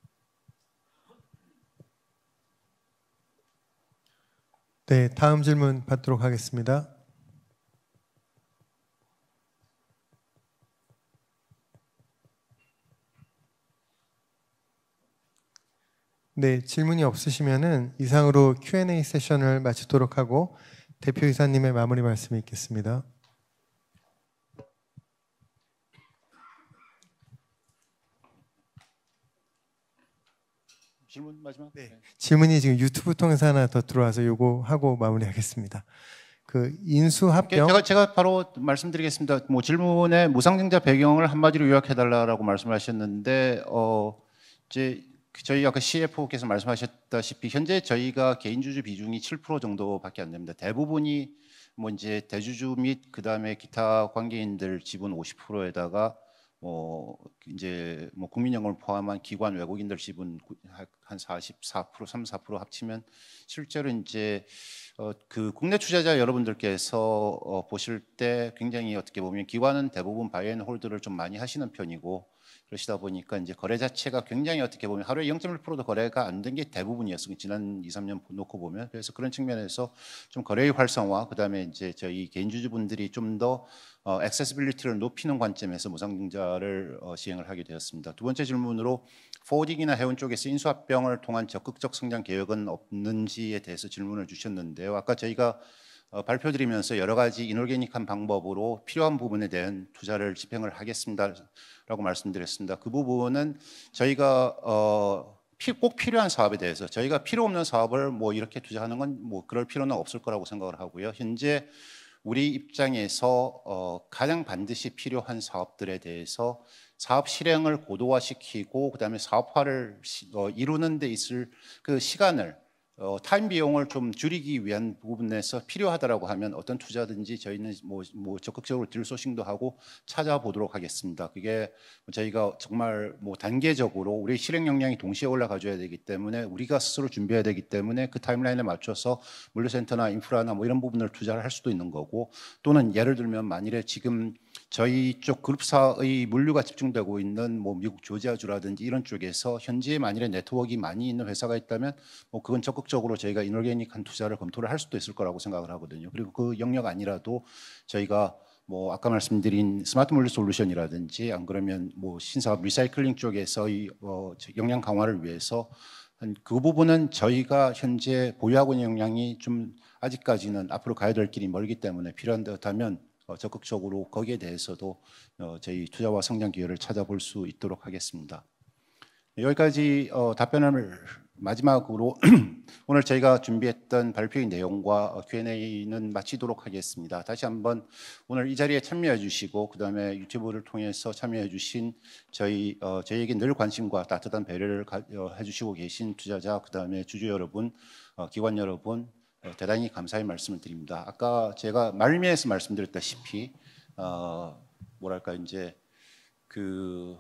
네, 다음 질문 받도록 하겠습니다. 네, 질문이 없으시면은 이상으로 Q&A 세션을 마치도록 하고 대표이사님의 마무리 말씀이 있겠습니다. 질문 마지막. 네. 네. 질문이 지금 유튜브 통해서 하나 더 들어와서 요거 하고 마무리하겠습니다. 그 인수 합병 제가 제가 바로 말씀드리겠습니다. 뭐 질문에 무상증자 배경을 한마디로 요약해 달라라고 말씀하셨는데 어 이제 저희 아까 CFO께서 말씀하셨다시피 현재 저희가 개인주주 비중이 7% 정도밖에 안 됩니다. 대부분이 뭐 이제 대주주 및 그다음에 기타 관계인들 지분 50%에다가 뭐 이제 뭐 국민연금을 포함한 기관 외국인들 지분 한 44% 3, 4% 합치면 실제로 이제 어그 국내 투자자 여러분들께서 어 보실 때 굉장히 어떻게 보면 기관은 대부분 바이앤홀드를 좀 많이 하시는 편이고 그러시다 보니까 이제 거래 자체가 굉장히 어떻게 보면 하루에 0.1%도 거래가 안 된 게 대부분이었어요. 지난 2, 3년 놓고 보면 그래서 그런 측면에서 좀 거래의 활성화 그다음에 이제 저희 개인주주분들이 좀 더 어, 액세스빌리티를 높이는 관점에서 무상증자를 어, 시행을 하게 되었습니다. 두 번째 질문으로 포워딩이나 해운 쪽에서 인수합병을 통한 적극적 성장 계획은 없는지에 대해서 질문을 주셨는데요. 아까 저희가 어, 발표드리면서 여러 가지 이노게닉한 방법으로 필요한 부분에 대한 투자를 집행을 하겠습니다라고 말씀드렸습니다. 그 부분은 저희가 어, 꼭 필요한 사업에 대해서 저희가 필요 없는 사업을 뭐 이렇게 투자하는 건 뭐 그럴 필요는 없을 거라고 생각을 하고요. 현재 우리 입장에서 어, 가장 반드시 필요한 사업들에 대해서 사업 실행을 고도화시키고 그다음에 사업화를 시, 어, 이루는 데 있을 그 시간을 어, 타임 비용을 좀 줄이기 위한 부분에서 필요하다라고 하면 어떤 투자든지 저희는 뭐, 뭐 적극적으로 딜소싱도 하고 찾아보도록 하겠습니다. 그게 저희가 정말 뭐 단계적으로 우리 실행 역량이 동시에 올라가줘야 되기 때문에 우리가 스스로 준비해야 되기 때문에 그 타임라인에 맞춰서 물류센터나 인프라나 뭐 이런 부분을 투자를 할 수도 있는 거고 또는 예를 들면 만일에 지금 저희 쪽 그룹사의 물류가 집중되고 있는 뭐 미국 조지아주라든지 이런 쪽에서 현지에 만일에 네트워크가 많이 있는 회사가 있다면 뭐 그건 적극적으로 저희가 인노게닉한 투자를 검토를 할 수도 있을 거라고 생각을 하거든요. 그리고 그 영역 아니라도 저희가 뭐 아까 말씀드린 스마트 물류 솔루션이라든지 안 그러면 뭐 신사업 리사이클링 쪽에서의 어 역량 강화를 위해서 한 그 부분은 저희가 현재 보유하고 있는 역량이 좀 아직까지는 앞으로 가야 될 길이 멀기 때문에 필요한 듯하면 어, 적극적으로 거기에 대해서도 어, 저희 투자와 성장 기회를 찾아볼 수 있도록 하겠습니다. 여기까지 어, 답변을 마지막으로 오늘 저희가 준비했던 발표의 내용과 Q&A는 마치도록 하겠습니다. 다시 한번 오늘 이 자리에 참여해 주시고 그다음에 유튜브를 통해서 참여해 주신 저희 저희에게 늘 관심과 따뜻한 배려를 해 주시고 계신 투자자 그다음에 주주 여러분, 기관 여러분, 어, 대단히 감사의 말씀을 드립니다. 아까 제가 말미에서 말씀드렸다시피 어, 뭐랄까 이제 그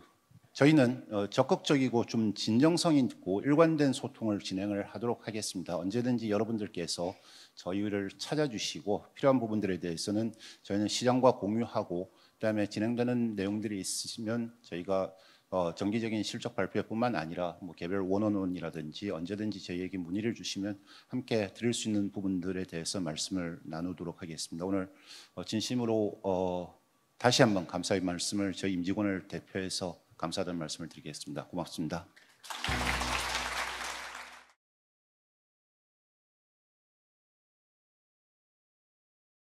저희는 어, 적극적이고 좀 진정성 있고 일관된 소통을 진행을 하도록 하겠습니다. 언제든지 여러분들께서 저희를 찾아주시고 필요한 부분들에 대해서는 저희는 시장과 공유하고 그다음에 진행되는 내용들이 있으시면 저희가 어, 정기적인 실적 발표뿐만 아니라 뭐 개별 원원원이라든지 언제든지 저희에게 문의를 주시면 함께 드릴 수 있는 부분들에 대해서 말씀을 나누도록 하겠습니다. 오늘 어, 진심으로 어, 다시 한번 감사의 말씀을 저희 임직원을 대표해서 감사하다는 말씀을 드리겠습니다. 고맙습니다.